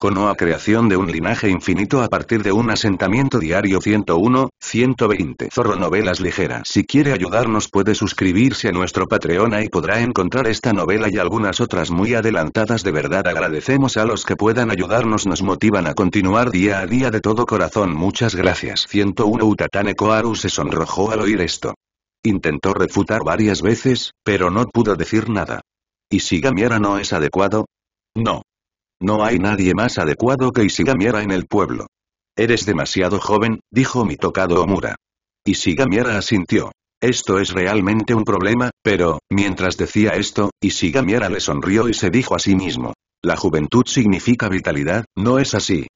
a creación de un linaje infinito a partir de un asentamiento diario 101, 120 Zorro Novelas Ligeras Si quiere ayudarnos puede suscribirse a nuestro Patreon y podrá encontrar esta novela y algunas otras muy adelantadas de verdad agradecemos a los que puedan ayudarnos nos motivan a continuar día a día de todo corazón muchas gracias 101 Utatane Koaru se sonrojó al oír esto. Intentó refutar varias veces, pero no pudo decir nada. ¿Y si gamiara no es adecuado? No. No hay nadie más adecuado que Isigamiara en el pueblo. Eres demasiado joven, dijo mi tocado Omura. Isigamiara asintió. Esto es realmente un problema, pero, mientras decía esto, Isigamiara le sonrió y se dijo a sí mismo. La juventud significa vitalidad, ¿no es así?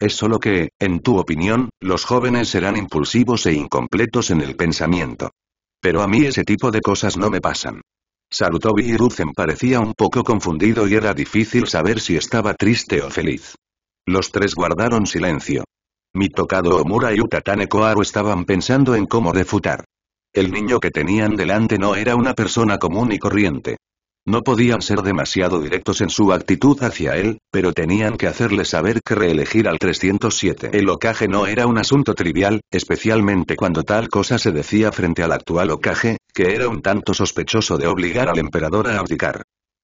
Es solo que, en tu opinión, los jóvenes serán impulsivos e incompletos en el pensamiento. Pero a mí ese tipo de cosas no me pasan. Sarutobi Hiruzen parecía un poco confundido y era difícil saber si estaba triste o feliz. Los tres guardaron silencio. Mitokado Omura y Utatane Koharu estaban pensando en cómo refutar. El niño que tenían delante no era una persona común y corriente. No podían ser demasiado directos en su actitud hacia él, pero tenían que hacerle saber que reelegir al 307 el ocaje no era un asunto trivial, especialmente cuando tal cosa se decía frente al actual ocaje, que era un tanto sospechoso de obligar al emperador a abdicar.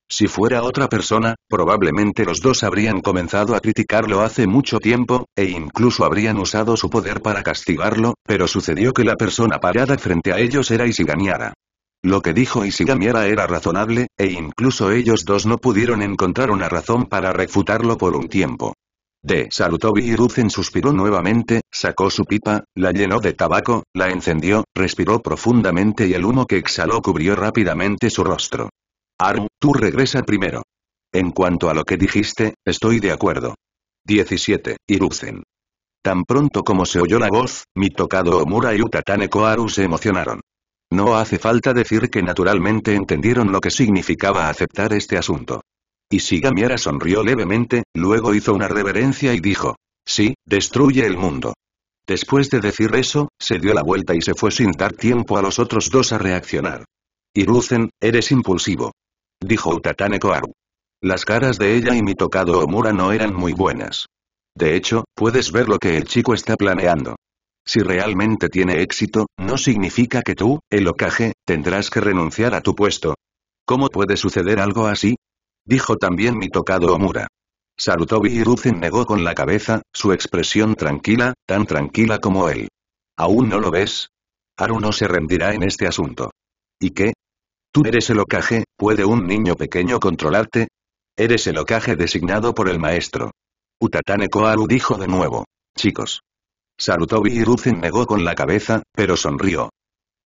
Si fuera otra persona, probablemente los dos habrían comenzado a criticarlo hace mucho tiempo, e incluso habrían usado su poder para castigarlo, pero sucedió que la persona parada frente a ellos era Isigamiara. Lo que dijo Ishigamiara era razonable, e incluso ellos dos no pudieron encontrar una razón para refutarlo por un tiempo. De Sarutobi Hiruzen suspiró nuevamente, sacó su pipa, la llenó de tabaco, la encendió, respiró profundamente y el humo que exhaló cubrió rápidamente su rostro. Aru, tú regresa primero. En cuanto a lo que dijiste, estoy de acuerdo. 17. Iruzen. Tan pronto como se oyó la voz, mi tocado Omura y Utataneko Aru se emocionaron. No hace falta decir que naturalmente entendieron lo que significaba aceptar este asunto. Y Sigamiera sonrió levemente, luego hizo una reverencia y dijo. Sí, destruye el mundo. Después de decir eso, se dio la vuelta y se fue sin dar tiempo a los otros dos a reaccionar. Iruzen, eres impulsivo. Dijo Utatane Koaru. Las caras de ella y mi tocado Omura no eran muy buenas. De hecho, puedes ver lo que el chico está planeando. Si realmente tiene éxito, no significa que tú, el ocaje, tendrás que renunciar a tu puesto. ¿Cómo puede suceder algo así? Dijo también mi tocado Omura. Sarutobi Hiruzen negó con la cabeza, su expresión tranquila, tan tranquila como él. ¿Aún no lo ves? Haru no se rendirá en este asunto. ¿Y qué? Tú eres el ocaje, ¿puede un niño pequeño controlarte? Eres el ocaje designado por el maestro. Utatane Koaru dijo de nuevo. Chicos. Sarutobi Hiruzen negó con la cabeza, pero sonrió.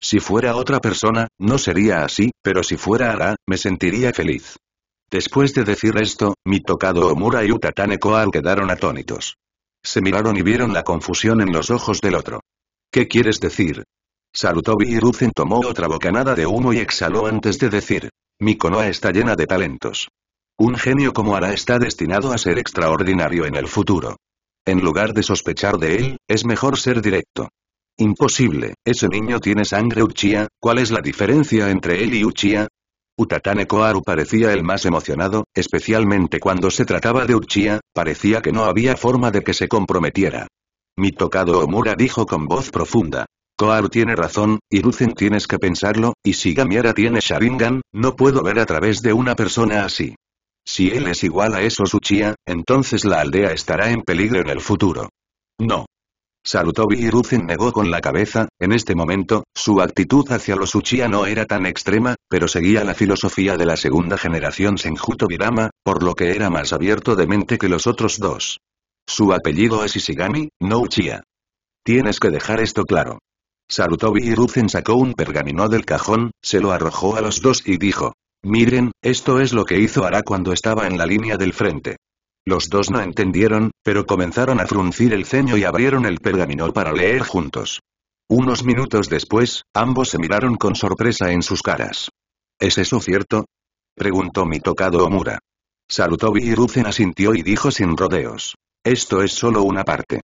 Si fuera otra persona, no sería así, pero si fuera Ara, me sentiría feliz. Después de decir esto, mi tocado Omura y Utatane Koal quedaron atónitos. Se miraron y vieron la confusión en los ojos del otro. ¿Qué quieres decir? Salutó Hiruzen tomó otra bocanada de humo y exhaló antes de decir. «Mi Konoha está llena de talentos. Un genio como Ara está destinado a ser extraordinario en el futuro. En lugar de sospechar de él, es mejor ser directo. Imposible, ese niño tiene sangre Uchiha, ¿cuál es la diferencia entre él y Uchiha? Utatane Koharu parecía el más emocionado, especialmente cuando se trataba de Uchiha, parecía que no había forma de que se comprometiera. Mi tocado Omura dijo con voz profunda. Koharu tiene razón, Iruzen tienes que pensarlo, y si Gamiera tiene Sharingan, no puedo ver a través de una persona así. Si él es igual a esos Uchiha, entonces la aldea estará en peligro en el futuro. No. Sarutobi Hiruzen negó con la cabeza, en este momento, su actitud hacia los Uchiha no era tan extrema, pero seguía la filosofía de la segunda generación Senjuto Birama, por lo que era más abierto de mente que los otros dos. Su apellido es Ishigami, no Uchiha. Tienes que dejar esto claro. Sarutobi Hiruzen sacó un pergamino del cajón, se lo arrojó a los dos y dijo. Miren, esto es lo que hizo Ara cuando estaba en la línea del frente. Los dos no entendieron, pero comenzaron a fruncir el ceño y abrieron el pergamino para leer juntos. Unos minutos después, ambos se miraron con sorpresa en sus caras. ¿Es eso cierto? preguntó mi tocado Omura. Salutó y asintió y dijo sin rodeos. Esto es solo una parte.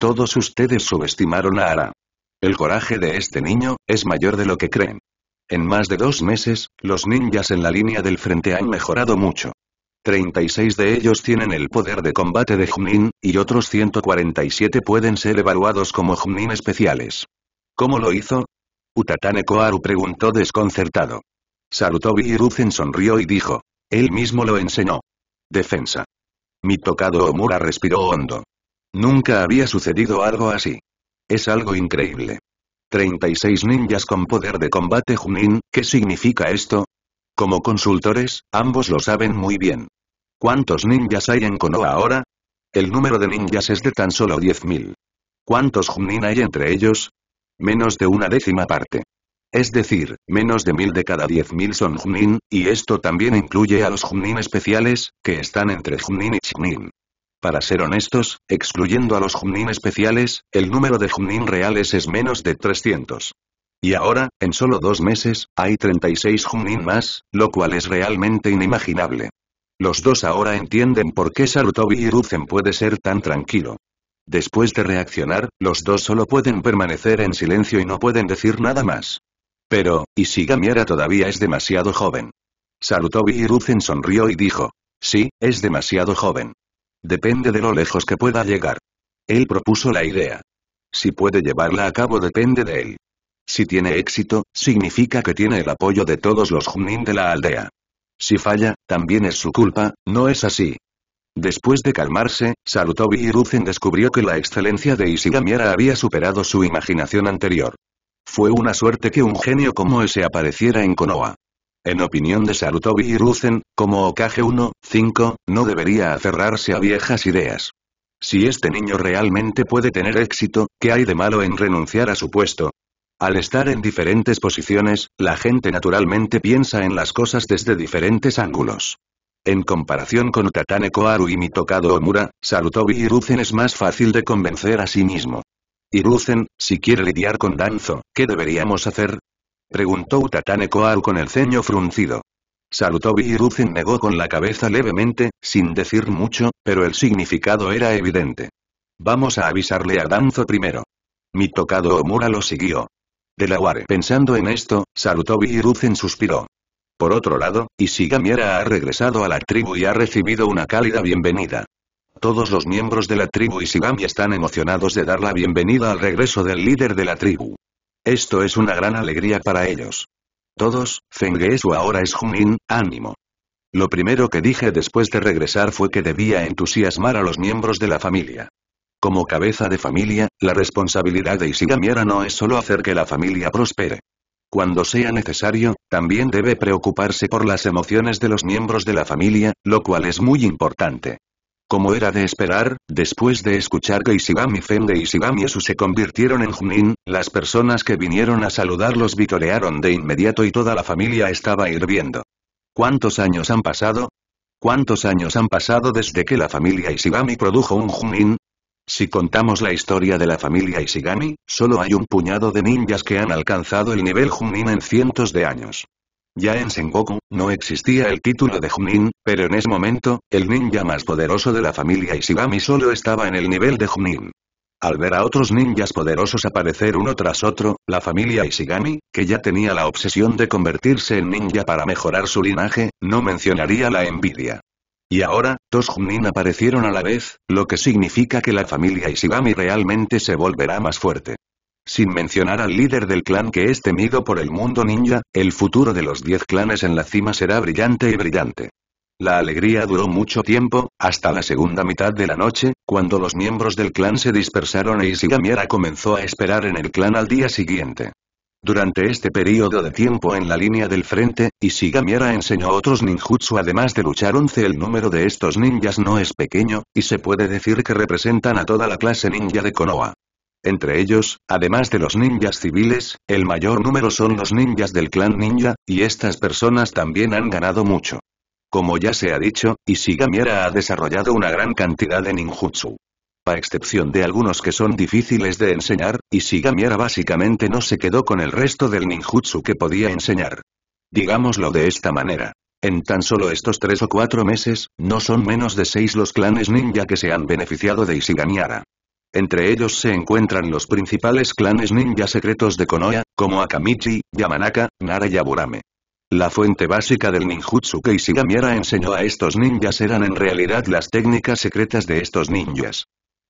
Todos ustedes subestimaron a Ara. El coraje de este niño, es mayor de lo que creen. En más de dos meses, los ninjas en la línea del frente han mejorado mucho. 36 de ellos tienen el poder de combate de Junin, y otros 147 pueden ser evaluados como Junin especiales. ¿Cómo lo hizo? Utatane Koharu preguntó desconcertado. Sarutobi Hiruzen sonrió y dijo. Él mismo lo enseñó. Defensa. Mi tocado Omura respiró hondo. Nunca había sucedido algo así. Es algo increíble. 36 ninjas con poder de combate Junin, ¿qué significa esto? Como consultores, ambos lo saben muy bien. ¿Cuántos ninjas hay en Konoha ahora? El número de ninjas es de tan solo 10.000. ¿Cuántos Junin hay entre ellos? Menos de una décima parte. Es decir, menos de mil de cada 10.000 son Junin, y esto también incluye a los Junin especiales, que están entre Junin y Chunin. Para ser honestos, excluyendo a los Junin especiales, el número de Junin reales es menos de 300. Y ahora, en solo dos meses, hay 36 Junin más, lo cual es realmente inimaginable. Los dos ahora entienden por qué Sarutobi y Ruzen puede ser tan tranquilo. Después de reaccionar, los dos solo pueden permanecer en silencio y no pueden decir nada más. Pero, y si Gamiera todavía es demasiado joven. Sarutobi y Ruzen sonrió y dijo. Sí, es demasiado joven. Depende de lo lejos que pueda llegar. Él propuso la idea. Si puede llevarla a cabo depende de él. Si tiene éxito, significa que tiene el apoyo de todos los Junin de la aldea. Si falla, también es su culpa, ¿no es así? Después de calmarse, Sarutobi Hiruzen descubrió que la excelencia de Ishigamiara había superado su imaginación anterior. Fue una suerte que un genio como ese apareciera en Konoha. En opinión de Sarutobi Hiruzen, como Okage 1, 5, no debería aferrarse a viejas ideas. Si este niño realmente puede tener éxito, ¿qué hay de malo en renunciar a su puesto? Al estar en diferentes posiciones, la gente naturalmente piensa en las cosas desde diferentes ángulos. En comparación con Tatane Koharu y Mitokado Omura, Sarutobi Hiruzen es más fácil de convencer a sí mismo. Hiruzen, si quiere lidiar con Danzo, ¿qué deberíamos hacer? Preguntó Tatane Koharu con el ceño fruncido. Sarutobi Hiruzen negó con la cabeza levemente, sin decir mucho, pero el significado era evidente. Vamos a avisarle a Danzo primero. Mi tocado Omura lo siguió. Ware pensando en esto, Sarutobi y suspiró. Por otro lado, era ha regresado a la tribu y ha recibido una cálida bienvenida. Todos los miembros de la tribu Ishigami están emocionados de dar la bienvenida al regreso del líder de la tribu. Esto es una gran alegría para ellos. Todos, Fengesu ahora es Junin, ánimo. Lo primero que dije después de regresar fue que debía entusiasmar a los miembros de la familia. Como cabeza de familia, la responsabilidad de era no es solo hacer que la familia prospere. Cuando sea necesario, también debe preocuparse por las emociones de los miembros de la familia, lo cual es muy importante. Como era de esperar, después de escuchar que Isigami Fen de Ishigami Esu se convirtieron en Junin, las personas que vinieron a saludarlos vitorearon de inmediato y toda la familia estaba hirviendo. ¿Cuántos años han pasado? ¿Cuántos años han pasado desde que la familia Isigami produjo un Junin? Si contamos la historia de la familia Ishigami, solo hay un puñado de ninjas que han alcanzado el nivel Junin en cientos de años. Ya en Sengoku, no existía el título de Junin, pero en ese momento, el ninja más poderoso de la familia Ishigami solo estaba en el nivel de Junin. Al ver a otros ninjas poderosos aparecer uno tras otro, la familia Ishigami, que ya tenía la obsesión de convertirse en ninja para mejorar su linaje, no mencionaría la envidia. Y ahora, dos Junin aparecieron a la vez, lo que significa que la familia Isigami realmente se volverá más fuerte. Sin mencionar al líder del clan que es temido por el mundo ninja, el futuro de los diez clanes en la cima será brillante y brillante. La alegría duró mucho tiempo, hasta la segunda mitad de la noche, cuando los miembros del clan se dispersaron e Isigamiara comenzó a esperar en el clan al día siguiente. Durante este periodo de tiempo en la línea del frente, Ishigamiara enseñó otros ninjutsu además de luchar 11 el número de estos ninjas no es pequeño, y se puede decir que representan a toda la clase ninja de Konoha. Entre ellos, además de los ninjas civiles, el mayor número son los ninjas del clan ninja, y estas personas también han ganado mucho. Como ya se ha dicho, Ishigamiera ha desarrollado una gran cantidad de ninjutsu a excepción de algunos que son difíciles de enseñar, y básicamente no se quedó con el resto del ninjutsu que podía enseñar. Digámoslo de esta manera. En tan solo estos tres o cuatro meses, no son menos de seis los clanes ninja que se han beneficiado de Isigamiara. Entre ellos se encuentran los principales clanes ninja secretos de Konoha, como Akamichi, Yamanaka, Nara y Aburame. La fuente básica del ninjutsu que Isigamiara enseñó a estos ninjas eran en realidad las técnicas secretas de estos ninjas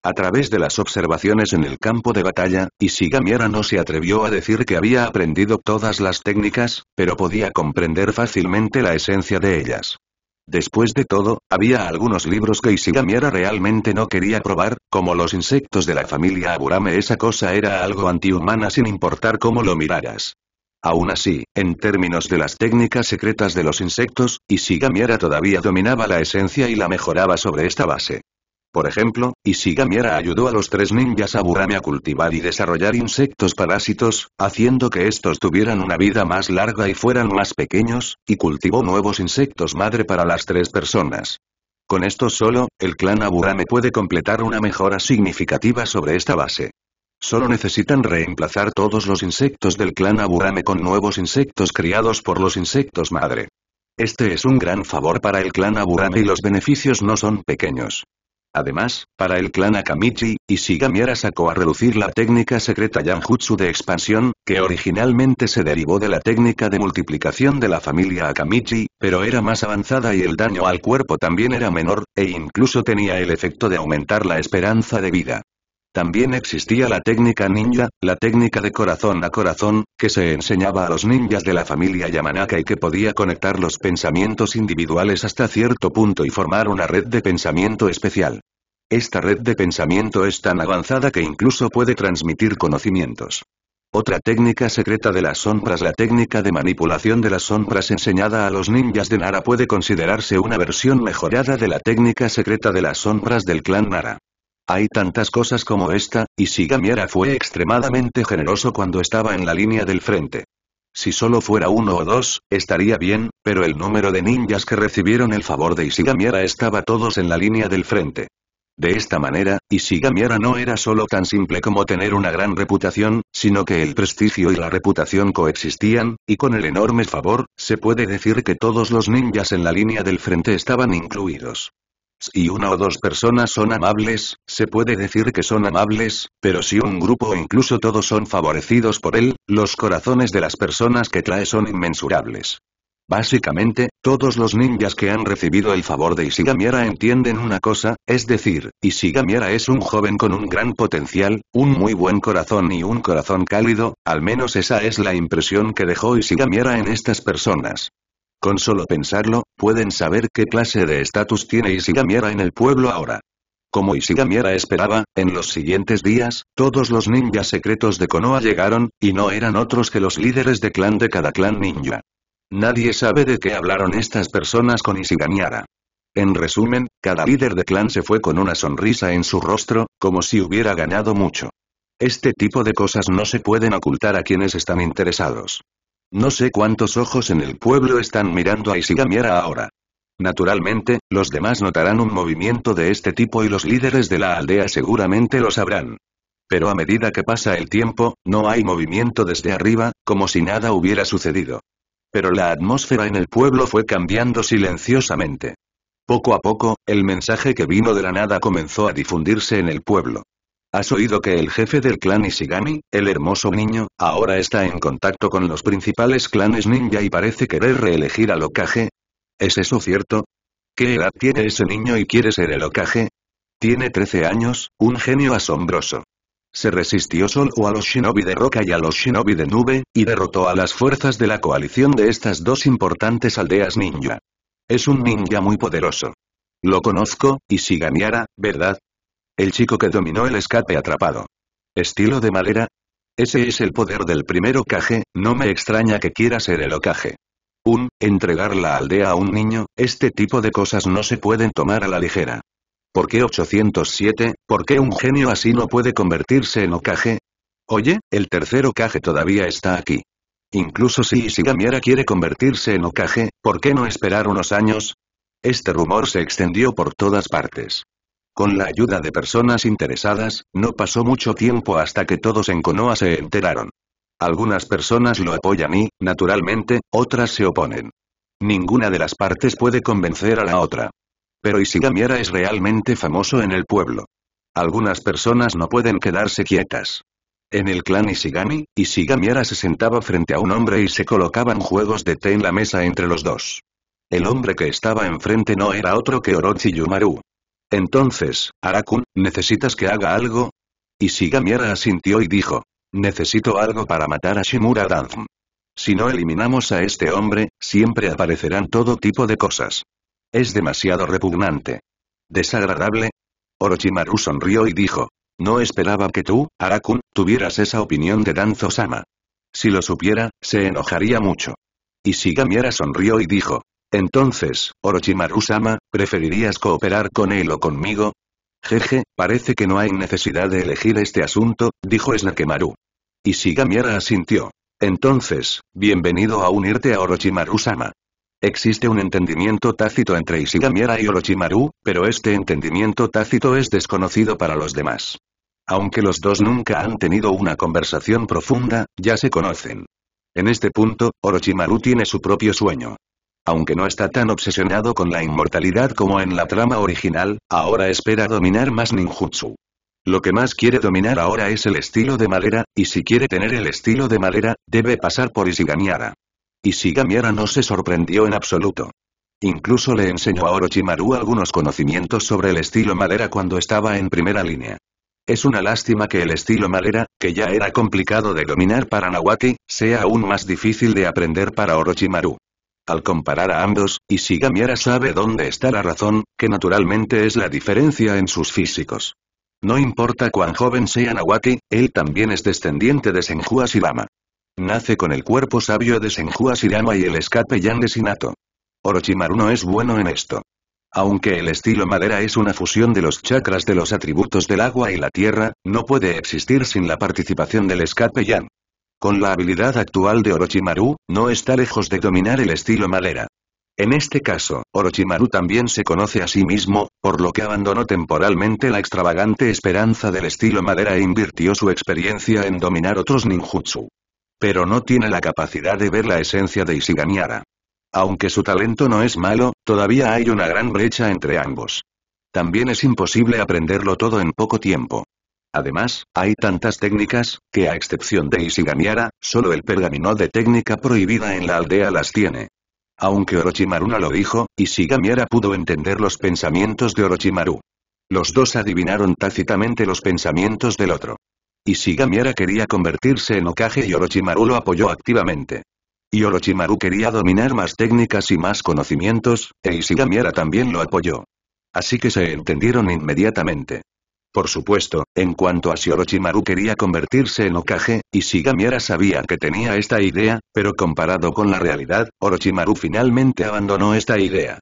a través de las observaciones en el campo de batalla, Gamiera no se atrevió a decir que había aprendido todas las técnicas, pero podía comprender fácilmente la esencia de ellas. Después de todo, había algunos libros que Ishigamira realmente no quería probar, como los insectos de la familia Aburame esa cosa era algo antihumana sin importar cómo lo miraras. Aún así, en términos de las técnicas secretas de los insectos, Ishigami-era todavía dominaba la esencia y la mejoraba sobre esta base. Por ejemplo, Isigamiera ayudó a los tres ninjas Aburame a cultivar y desarrollar insectos parásitos, haciendo que estos tuvieran una vida más larga y fueran más pequeños, y cultivó nuevos insectos madre para las tres personas. Con esto solo, el clan Aburame puede completar una mejora significativa sobre esta base. Solo necesitan reemplazar todos los insectos del clan Aburame con nuevos insectos criados por los insectos madre. Este es un gran favor para el clan Aburame y los beneficios no son pequeños. Además, para el clan Akamichi, Ishigamiara sacó a reducir la técnica secreta Yanjutsu de expansión, que originalmente se derivó de la técnica de multiplicación de la familia Akamichi, pero era más avanzada y el daño al cuerpo también era menor, e incluso tenía el efecto de aumentar la esperanza de vida. También existía la técnica ninja, la técnica de corazón a corazón, que se enseñaba a los ninjas de la familia Yamanaka y que podía conectar los pensamientos individuales hasta cierto punto y formar una red de pensamiento especial. Esta red de pensamiento es tan avanzada que incluso puede transmitir conocimientos. Otra técnica secreta de las sombras La técnica de manipulación de las sombras enseñada a los ninjas de Nara puede considerarse una versión mejorada de la técnica secreta de las sombras del clan Nara. Hay tantas cosas como esta, y Gamiera fue extremadamente generoso cuando estaba en la línea del frente. Si solo fuera uno o dos, estaría bien, pero el número de ninjas que recibieron el favor de Isigamiera estaba todos en la línea del frente. De esta manera, Isigamiera no era solo tan simple como tener una gran reputación, sino que el prestigio y la reputación coexistían, y con el enorme favor, se puede decir que todos los ninjas en la línea del frente estaban incluidos. Si una o dos personas son amables, se puede decir que son amables, pero si un grupo o incluso todos son favorecidos por él, los corazones de las personas que trae son inmensurables. Básicamente, todos los ninjas que han recibido el favor de Isigamiera entienden una cosa, es decir, Isigamiera es un joven con un gran potencial, un muy buen corazón y un corazón cálido, al menos esa es la impresión que dejó Ishigamiera en estas personas. Con solo pensarlo, pueden saber qué clase de estatus tiene Isigamiera en el pueblo ahora. Como Isigamiera esperaba, en los siguientes días, todos los ninjas secretos de Konoha llegaron, y no eran otros que los líderes de clan de cada clan ninja. Nadie sabe de qué hablaron estas personas con Isigamiara. En resumen, cada líder de clan se fue con una sonrisa en su rostro, como si hubiera ganado mucho. Este tipo de cosas no se pueden ocultar a quienes están interesados. No sé cuántos ojos en el pueblo están mirando a Isigamiera ahora. Naturalmente, los demás notarán un movimiento de este tipo y los líderes de la aldea seguramente lo sabrán. Pero a medida que pasa el tiempo, no hay movimiento desde arriba, como si nada hubiera sucedido. Pero la atmósfera en el pueblo fue cambiando silenciosamente. Poco a poco, el mensaje que vino de la nada comenzó a difundirse en el pueblo. ¿Has oído que el jefe del clan Ishigami, el hermoso niño, ahora está en contacto con los principales clanes ninja y parece querer reelegir al Okage? ¿Es eso cierto? ¿Qué edad tiene ese niño y quiere ser el Okage? Tiene 13 años, un genio asombroso. Se resistió solo a los shinobi de roca y a los shinobi de nube, y derrotó a las fuerzas de la coalición de estas dos importantes aldeas ninja. Es un ninja muy poderoso. Lo conozco, y si ¿verdad? El chico que dominó el escape atrapado. Estilo de madera. Ese es el poder del primer ocaje. no me extraña que quiera ser el Okage. Un, entregar la aldea a un niño, este tipo de cosas no se pueden tomar a la ligera. ¿Por qué 807? ¿Por qué un genio así no puede convertirse en Okage? Oye, el tercer ocaje todavía está aquí. Incluso si Isigamiara quiere convertirse en Okage, ¿por qué no esperar unos años? Este rumor se extendió por todas partes. Con la ayuda de personas interesadas, no pasó mucho tiempo hasta que todos en Konoha se enteraron. Algunas personas lo apoyan y, naturalmente, otras se oponen. Ninguna de las partes puede convencer a la otra. Pero Ishigamiara es realmente famoso en el pueblo. Algunas personas no pueden quedarse quietas. En el clan Ishigami, Ishigamiara se sentaba frente a un hombre y se colocaban juegos de té en la mesa entre los dos. El hombre que estaba enfrente no era otro que Orochi Yumaru. Entonces, Arakun, ¿necesitas que haga algo? Y Sigamiera asintió y dijo. Necesito algo para matar a Shimura Danzm. Si no eliminamos a este hombre, siempre aparecerán todo tipo de cosas. Es demasiado repugnante. ¿Desagradable? Orochimaru sonrió y dijo. No esperaba que tú, Arakun, tuvieras esa opinión de Danzo-sama. Si lo supiera, se enojaría mucho. Y Sigamiera sonrió y dijo. Entonces, Orochimaru-sama, ¿preferirías cooperar con él o conmigo? Jeje, parece que no hay necesidad de elegir este asunto, dijo Snakemaru. Y asintió. Entonces, bienvenido a unirte a Orochimaru-sama. Existe un entendimiento tácito entre Ishigamiera y Orochimaru, pero este entendimiento tácito es desconocido para los demás. Aunque los dos nunca han tenido una conversación profunda, ya se conocen. En este punto, Orochimaru tiene su propio sueño. Aunque no está tan obsesionado con la inmortalidad como en la trama original, ahora espera dominar más ninjutsu. Lo que más quiere dominar ahora es el estilo de madera, y si quiere tener el estilo de madera, debe pasar por Ishigamiara. Ishigamiara no se sorprendió en absoluto. Incluso le enseñó a Orochimaru algunos conocimientos sobre el estilo madera cuando estaba en primera línea. Es una lástima que el estilo madera, que ya era complicado de dominar para Nawaki, sea aún más difícil de aprender para Orochimaru al comparar a ambos, Ishigamiara sabe dónde está la razón, que naturalmente es la diferencia en sus físicos. No importa cuán joven sea Nawaki, él también es descendiente de Senju Asirama. Nace con el cuerpo sabio de Senju Shirama y el escape de Sinato. Orochimaru no es bueno en esto. Aunque el estilo madera es una fusión de los chakras de los atributos del agua y la tierra, no puede existir sin la participación del escape con la habilidad actual de Orochimaru, no está lejos de dominar el estilo madera. En este caso, Orochimaru también se conoce a sí mismo, por lo que abandonó temporalmente la extravagante esperanza del estilo madera e invirtió su experiencia en dominar otros ninjutsu. Pero no tiene la capacidad de ver la esencia de Ishiganiara. Aunque su talento no es malo, todavía hay una gran brecha entre ambos. También es imposible aprenderlo todo en poco tiempo. Además, hay tantas técnicas, que a excepción de Ishigamiara, solo el pergamino de técnica prohibida en la aldea las tiene. Aunque Orochimaru no lo dijo, Ishigamiara pudo entender los pensamientos de Orochimaru. Los dos adivinaron tácitamente los pensamientos del otro. Ishigamiara quería convertirse en Okage y Orochimaru lo apoyó activamente. Y Orochimaru quería dominar más técnicas y más conocimientos, e Ishigamiara también lo apoyó. Así que se entendieron inmediatamente. Por supuesto, en cuanto a si Orochimaru quería convertirse en Okage, Ishigamira sabía que tenía esta idea, pero comparado con la realidad, Orochimaru finalmente abandonó esta idea.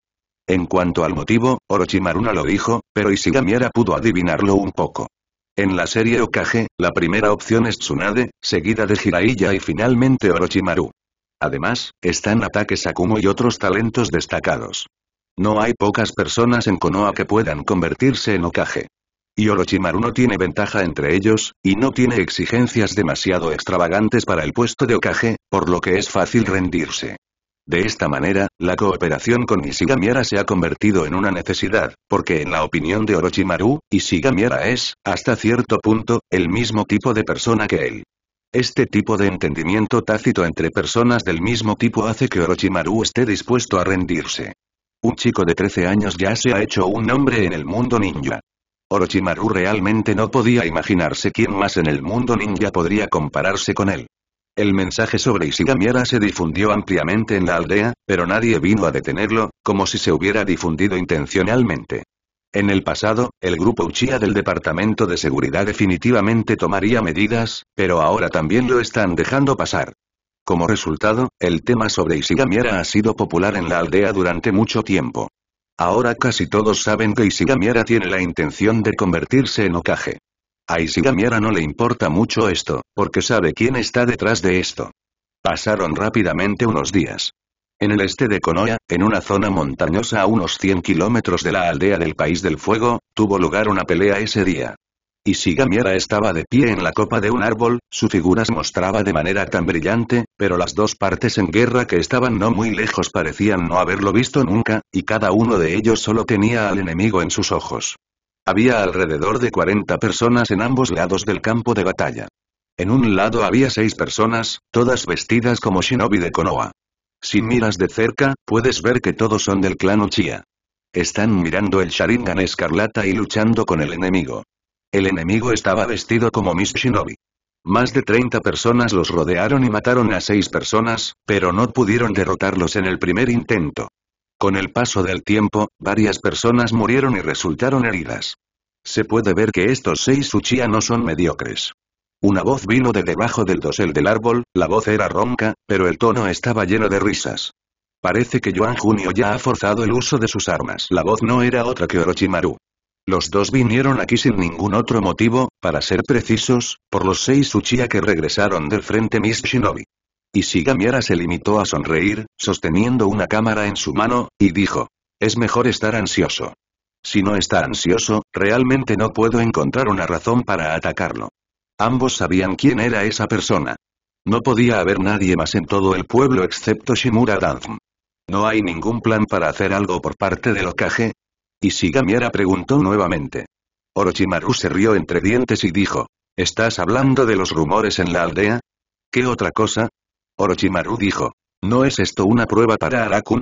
En cuanto al motivo, Orochimaru no lo dijo, pero Ishigami-era pudo adivinarlo un poco. En la serie Okage, la primera opción es Tsunade, seguida de Jiraiya y finalmente Orochimaru. Además, están ataques Sakumo y otros talentos destacados. No hay pocas personas en Konoha que puedan convertirse en Okage. Y Orochimaru no tiene ventaja entre ellos, y no tiene exigencias demasiado extravagantes para el puesto de Okage, por lo que es fácil rendirse. De esta manera, la cooperación con Ishigamiara se ha convertido en una necesidad, porque en la opinión de Orochimaru, Ishigamiara es, hasta cierto punto, el mismo tipo de persona que él. Este tipo de entendimiento tácito entre personas del mismo tipo hace que Orochimaru esté dispuesto a rendirse. Un chico de 13 años ya se ha hecho un nombre en el mundo ninja. Orochimaru realmente no podía imaginarse quién más en el mundo ninja podría compararse con él. El mensaje sobre isigamira se difundió ampliamente en la aldea, pero nadie vino a detenerlo, como si se hubiera difundido intencionalmente. En el pasado, el grupo Uchiha del Departamento de Seguridad definitivamente tomaría medidas, pero ahora también lo están dejando pasar. Como resultado, el tema sobre Ishigamiera ha sido popular en la aldea durante mucho tiempo. Ahora casi todos saben que Isigamiera tiene la intención de convertirse en Okage. A Isigamiera no le importa mucho esto, porque sabe quién está detrás de esto. Pasaron rápidamente unos días. En el este de Konoha, en una zona montañosa a unos 100 kilómetros de la aldea del País del Fuego, tuvo lugar una pelea ese día. Y si Gamiera estaba de pie en la copa de un árbol, su figura se mostraba de manera tan brillante, pero las dos partes en guerra que estaban no muy lejos parecían no haberlo visto nunca, y cada uno de ellos solo tenía al enemigo en sus ojos. Había alrededor de 40 personas en ambos lados del campo de batalla. En un lado había seis personas, todas vestidas como shinobi de Konoha. Si miras de cerca, puedes ver que todos son del clan Uchiha. Están mirando el Sharingan escarlata y luchando con el enemigo. El enemigo estaba vestido como Miss Shinobi. Más de 30 personas los rodearon y mataron a seis personas, pero no pudieron derrotarlos en el primer intento. Con el paso del tiempo, varias personas murieron y resultaron heridas. Se puede ver que estos seis Uchiha no son mediocres. Una voz vino de debajo del dosel del árbol, la voz era ronca, pero el tono estaba lleno de risas. Parece que Joan Junio ya ha forzado el uso de sus armas. La voz no era otra que Orochimaru. Los dos vinieron aquí sin ningún otro motivo, para ser precisos, por los seis Uchiha que regresaron del frente Miss Shinobi. Ishigamiara se limitó a sonreír, sosteniendo una cámara en su mano, y dijo. Es mejor estar ansioso. Si no está ansioso, realmente no puedo encontrar una razón para atacarlo. Ambos sabían quién era esa persona. No podía haber nadie más en todo el pueblo excepto Shimura Danzm. No hay ningún plan para hacer algo por parte de Okage, ¿Y preguntó nuevamente? Orochimaru se rió entre dientes y dijo. ¿Estás hablando de los rumores en la aldea? ¿Qué otra cosa? Orochimaru dijo. ¿No es esto una prueba para Arakun?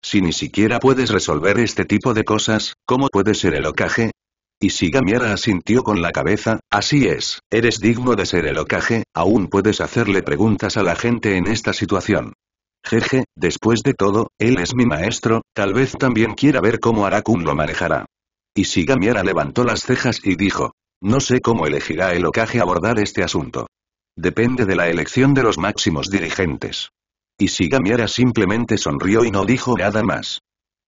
Si ni siquiera puedes resolver este tipo de cosas, ¿cómo puedes ser el ocaje? Y si asintió con la cabeza, así es, eres digno de ser el ocaje, aún puedes hacerle preguntas a la gente en esta situación. Jeje, después de todo, él es mi maestro, tal vez también quiera ver cómo Arakun lo manejará. Y Ishigamiara levantó las cejas y dijo. No sé cómo elegirá el Okage abordar este asunto. Depende de la elección de los máximos dirigentes. Y Ishigamiara simplemente sonrió y no dijo nada más.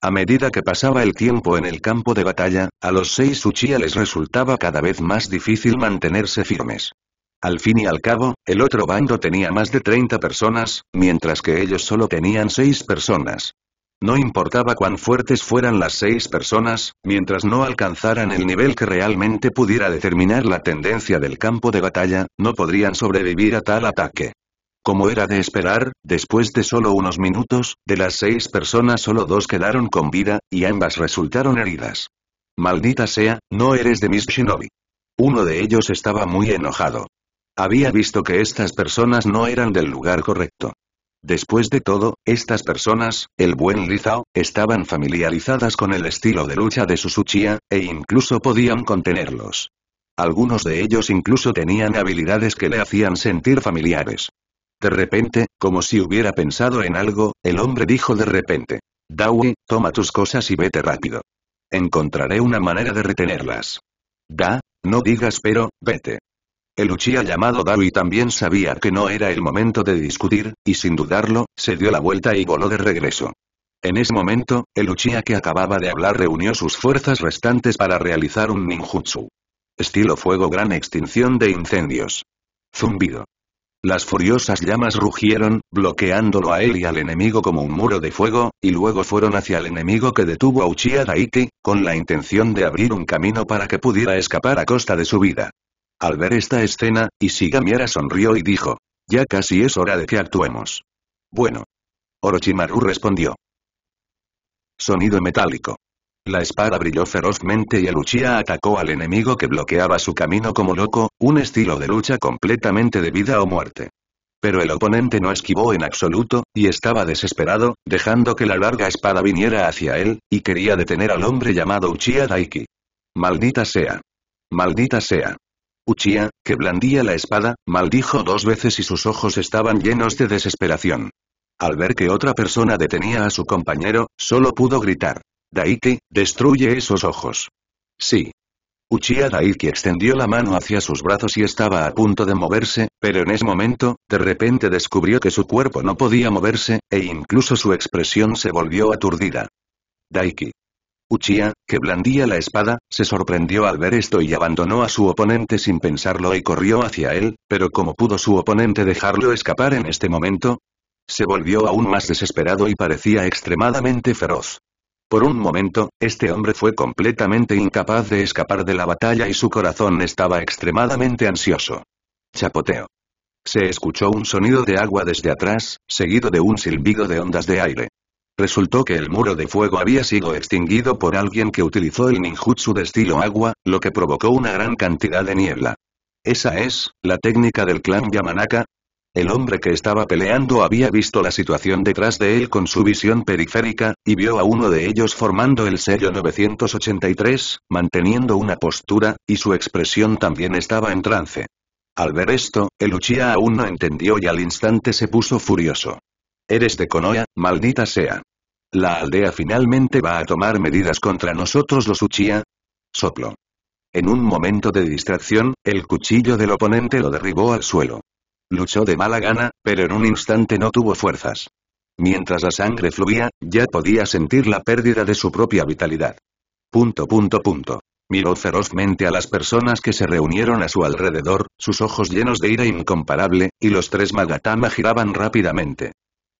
A medida que pasaba el tiempo en el campo de batalla, a los seis Uchiha les resultaba cada vez más difícil mantenerse firmes. Al fin y al cabo, el otro bando tenía más de 30 personas, mientras que ellos solo tenían 6 personas. No importaba cuán fuertes fueran las seis personas, mientras no alcanzaran el nivel que realmente pudiera determinar la tendencia del campo de batalla, no podrían sobrevivir a tal ataque. Como era de esperar, después de solo unos minutos, de las seis personas solo dos quedaron con vida, y ambas resultaron heridas. Maldita sea, no eres de mis shinobi. Uno de ellos estaba muy enojado. Había visto que estas personas no eran del lugar correcto. Después de todo, estas personas, el buen Lizao, estaban familiarizadas con el estilo de lucha de Susuchia, e incluso podían contenerlos. Algunos de ellos incluso tenían habilidades que le hacían sentir familiares. De repente, como si hubiera pensado en algo, el hombre dijo de repente. Dawi, toma tus cosas y vete rápido. Encontraré una manera de retenerlas. Da, no digas pero, vete. El Uchiha llamado Darui también sabía que no era el momento de discutir, y sin dudarlo, se dio la vuelta y voló de regreso. En ese momento, el Uchiha que acababa de hablar reunió sus fuerzas restantes para realizar un ninjutsu. Estilo fuego gran extinción de incendios. Zumbido. Las furiosas llamas rugieron, bloqueándolo a él y al enemigo como un muro de fuego, y luego fueron hacia el enemigo que detuvo a Uchiha Daiki, con la intención de abrir un camino para que pudiera escapar a costa de su vida. Al ver esta escena, isigamira sonrió y dijo. Ya casi es hora de que actuemos. Bueno. Orochimaru respondió. Sonido metálico. La espada brilló ferozmente y el Uchiha atacó al enemigo que bloqueaba su camino como loco, un estilo de lucha completamente de vida o muerte. Pero el oponente no esquivó en absoluto, y estaba desesperado, dejando que la larga espada viniera hacia él, y quería detener al hombre llamado Uchiha Daiki. Maldita sea. Maldita sea. Uchiha, que blandía la espada, maldijo dos veces y sus ojos estaban llenos de desesperación. Al ver que otra persona detenía a su compañero, solo pudo gritar. Daiki, destruye esos ojos. Sí. Uchiha Daiki extendió la mano hacia sus brazos y estaba a punto de moverse, pero en ese momento, de repente descubrió que su cuerpo no podía moverse, e incluso su expresión se volvió aturdida. Daiki. Uchiha, que blandía la espada, se sorprendió al ver esto y abandonó a su oponente sin pensarlo y corrió hacia él, pero ¿cómo pudo su oponente dejarlo escapar en este momento? Se volvió aún más desesperado y parecía extremadamente feroz. Por un momento, este hombre fue completamente incapaz de escapar de la batalla y su corazón estaba extremadamente ansioso. Chapoteo. Se escuchó un sonido de agua desde atrás, seguido de un silbido de ondas de aire. Resultó que el muro de fuego había sido extinguido por alguien que utilizó el ninjutsu de estilo agua, lo que provocó una gran cantidad de niebla. ¿Esa es, la técnica del clan Yamanaka? El hombre que estaba peleando había visto la situación detrás de él con su visión periférica, y vio a uno de ellos formando el sello 983, manteniendo una postura, y su expresión también estaba en trance. Al ver esto, el Uchiha aún no entendió y al instante se puso furioso. Eres de Konoha, maldita sea. La aldea finalmente va a tomar medidas contra nosotros los Uchiha. Soplo. En un momento de distracción, el cuchillo del oponente lo derribó al suelo. Luchó de mala gana, pero en un instante no tuvo fuerzas. Mientras la sangre fluía, ya podía sentir la pérdida de su propia vitalidad. Punto punto punto. Miró ferozmente a las personas que se reunieron a su alrededor, sus ojos llenos de ira incomparable, y los tres Magatama giraban rápidamente.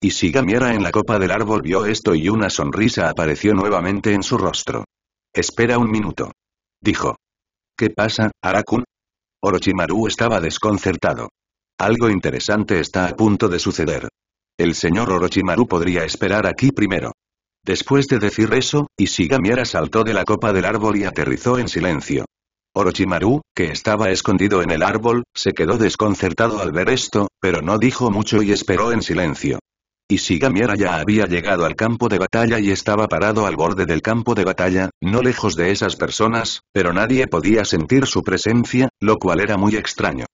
Y si en la copa del árbol vio esto y una sonrisa apareció nuevamente en su rostro. Espera un minuto. Dijo. ¿Qué pasa, Arakun? Orochimaru estaba desconcertado. Algo interesante está a punto de suceder. El señor Orochimaru podría esperar aquí primero. Después de decir eso, Ishigamiara saltó de la copa del árbol y aterrizó en silencio. Orochimaru, que estaba escondido en el árbol, se quedó desconcertado al ver esto, pero no dijo mucho y esperó en silencio. Y ya había llegado al campo de batalla y estaba parado al borde del campo de batalla, no lejos de esas personas, pero nadie podía sentir su presencia, lo cual era muy extraño.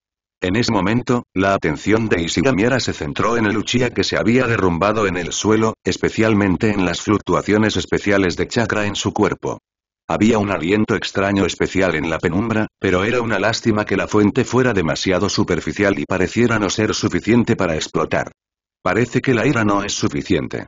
En ese momento, la atención de Isigamiara se centró en el Uchiha que se había derrumbado en el suelo, especialmente en las fluctuaciones especiales de chakra en su cuerpo. Había un aliento extraño especial en la penumbra, pero era una lástima que la fuente fuera demasiado superficial y pareciera no ser suficiente para explotar. Parece que la ira no es suficiente.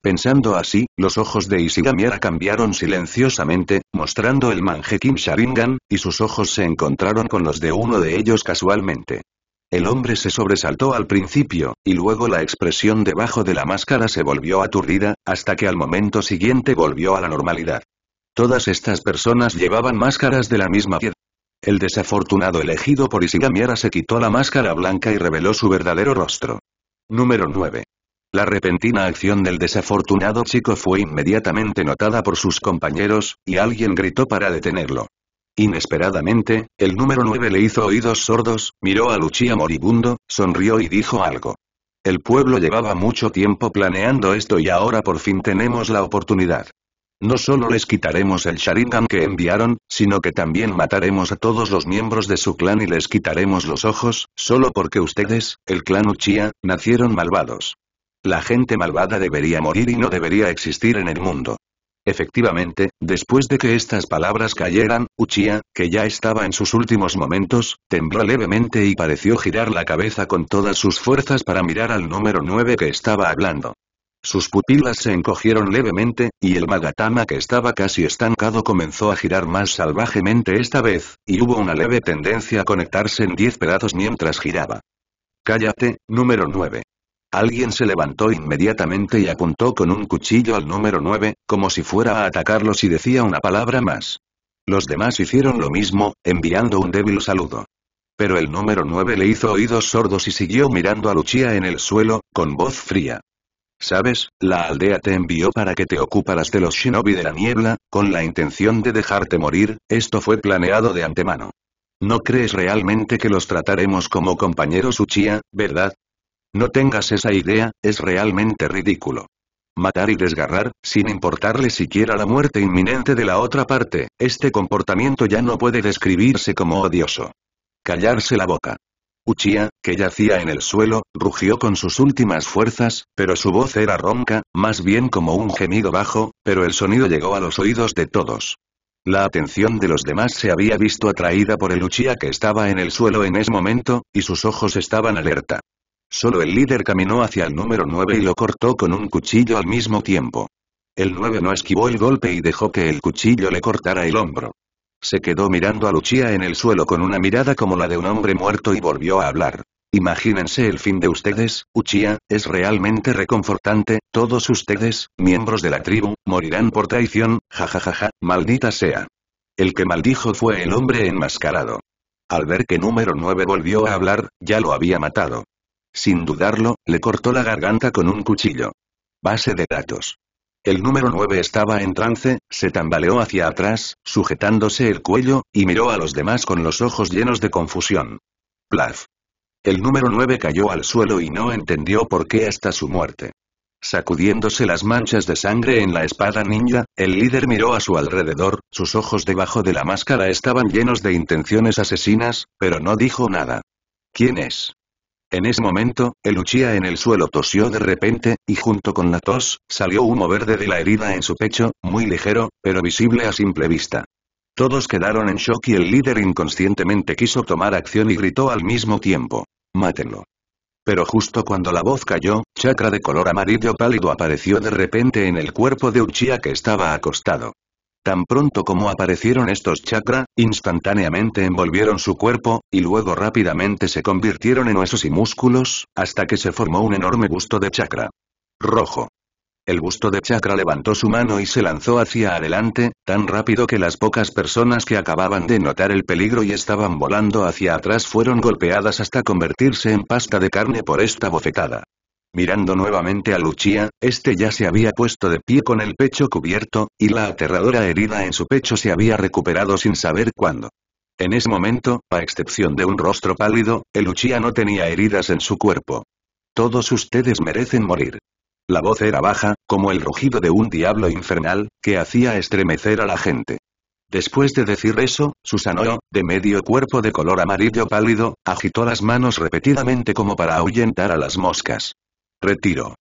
Pensando así, los ojos de Isigamiera cambiaron silenciosamente, mostrando el Kim Sharingan, y sus ojos se encontraron con los de uno de ellos casualmente. El hombre se sobresaltó al principio, y luego la expresión debajo de la máscara se volvió aturdida, hasta que al momento siguiente volvió a la normalidad. Todas estas personas llevaban máscaras de la misma piedra. El desafortunado elegido por Isigamiera se quitó la máscara blanca y reveló su verdadero rostro. Número 9. La repentina acción del desafortunado chico fue inmediatamente notada por sus compañeros, y alguien gritó para detenerlo. Inesperadamente, el número 9 le hizo oídos sordos, miró a Lucia moribundo, sonrió y dijo algo. El pueblo llevaba mucho tiempo planeando esto y ahora por fin tenemos la oportunidad. No solo les quitaremos el Sharingan que enviaron, sino que también mataremos a todos los miembros de su clan y les quitaremos los ojos, solo porque ustedes, el clan Uchiha, nacieron malvados. La gente malvada debería morir y no debería existir en el mundo. Efectivamente, después de que estas palabras cayeran, Uchiha, que ya estaba en sus últimos momentos, tembló levemente y pareció girar la cabeza con todas sus fuerzas para mirar al número 9 que estaba hablando. Sus pupilas se encogieron levemente, y el magatama que estaba casi estancado comenzó a girar más salvajemente esta vez, y hubo una leve tendencia a conectarse en diez pedazos mientras giraba. Cállate, número 9. Alguien se levantó inmediatamente y apuntó con un cuchillo al número 9, como si fuera a atacarlo si decía una palabra más. Los demás hicieron lo mismo, enviando un débil saludo. Pero el número 9 le hizo oídos sordos y siguió mirando a Luchia en el suelo, con voz fría. ¿Sabes? La aldea te envió para que te ocuparas de los shinobi de la niebla, con la intención de dejarte morir, esto fue planeado de antemano. ¿No crees realmente que los trataremos como compañeros Uchiha, verdad? No tengas esa idea, es realmente ridículo. Matar y desgarrar, sin importarle siquiera la muerte inminente de la otra parte, este comportamiento ya no puede describirse como odioso. Callarse la boca. Uchiha, que yacía en el suelo, rugió con sus últimas fuerzas, pero su voz era ronca, más bien como un gemido bajo, pero el sonido llegó a los oídos de todos. La atención de los demás se había visto atraída por el Uchiha que estaba en el suelo en ese momento, y sus ojos estaban alerta. Solo el líder caminó hacia el número 9 y lo cortó con un cuchillo al mismo tiempo. El 9 no esquivó el golpe y dejó que el cuchillo le cortara el hombro. Se quedó mirando a Lucía en el suelo con una mirada como la de un hombre muerto y volvió a hablar. Imagínense el fin de ustedes, Uchiha, es realmente reconfortante, todos ustedes, miembros de la tribu, morirán por traición, jajajaja, maldita sea. El que maldijo fue el hombre enmascarado. Al ver que número 9 volvió a hablar, ya lo había matado. Sin dudarlo, le cortó la garganta con un cuchillo. Base de datos. El número 9 estaba en trance, se tambaleó hacia atrás, sujetándose el cuello, y miró a los demás con los ojos llenos de confusión. Plaf. El número 9 cayó al suelo y no entendió por qué hasta su muerte. Sacudiéndose las manchas de sangre en la espada ninja, el líder miró a su alrededor, sus ojos debajo de la máscara estaban llenos de intenciones asesinas, pero no dijo nada. ¿Quién es? En ese momento, el Uchiha en el suelo tosió de repente, y junto con la tos, salió humo verde de la herida en su pecho, muy ligero, pero visible a simple vista. Todos quedaron en shock y el líder inconscientemente quiso tomar acción y gritó al mismo tiempo. Mátenlo. Pero justo cuando la voz cayó, chakra de color amarillo pálido apareció de repente en el cuerpo de Uchiha que estaba acostado. Tan pronto como aparecieron estos chakra, instantáneamente envolvieron su cuerpo, y luego rápidamente se convirtieron en huesos y músculos, hasta que se formó un enorme busto de chakra. Rojo. El busto de chakra levantó su mano y se lanzó hacia adelante, tan rápido que las pocas personas que acababan de notar el peligro y estaban volando hacia atrás fueron golpeadas hasta convertirse en pasta de carne por esta bofetada. Mirando nuevamente a Lucia, este ya se había puesto de pie con el pecho cubierto, y la aterradora herida en su pecho se había recuperado sin saber cuándo. En ese momento, a excepción de un rostro pálido, el Lucia no tenía heridas en su cuerpo. Todos ustedes merecen morir. La voz era baja, como el rugido de un diablo infernal, que hacía estremecer a la gente. Después de decir eso, Susanoo, de medio cuerpo de color amarillo pálido, agitó las manos repetidamente como para ahuyentar a las moscas. ¡Retiro!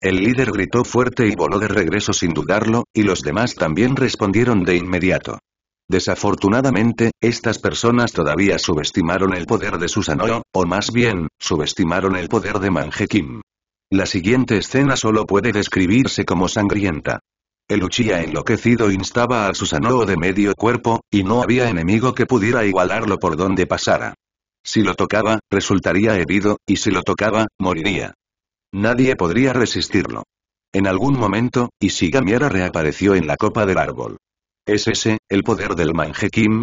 El líder gritó fuerte y voló de regreso sin dudarlo, y los demás también respondieron de inmediato. Desafortunadamente, estas personas todavía subestimaron el poder de Susanoo, o más bien, subestimaron el poder de Manjekim. La siguiente escena solo puede describirse como sangrienta. El Uchiha enloquecido instaba a Susanoo de medio cuerpo, y no había enemigo que pudiera igualarlo por donde pasara. Si lo tocaba, resultaría herido, y si lo tocaba, moriría. Nadie podría resistirlo. En algún momento, Ishigamiara reapareció en la copa del árbol. ¿Es ese, el poder del Manjekim?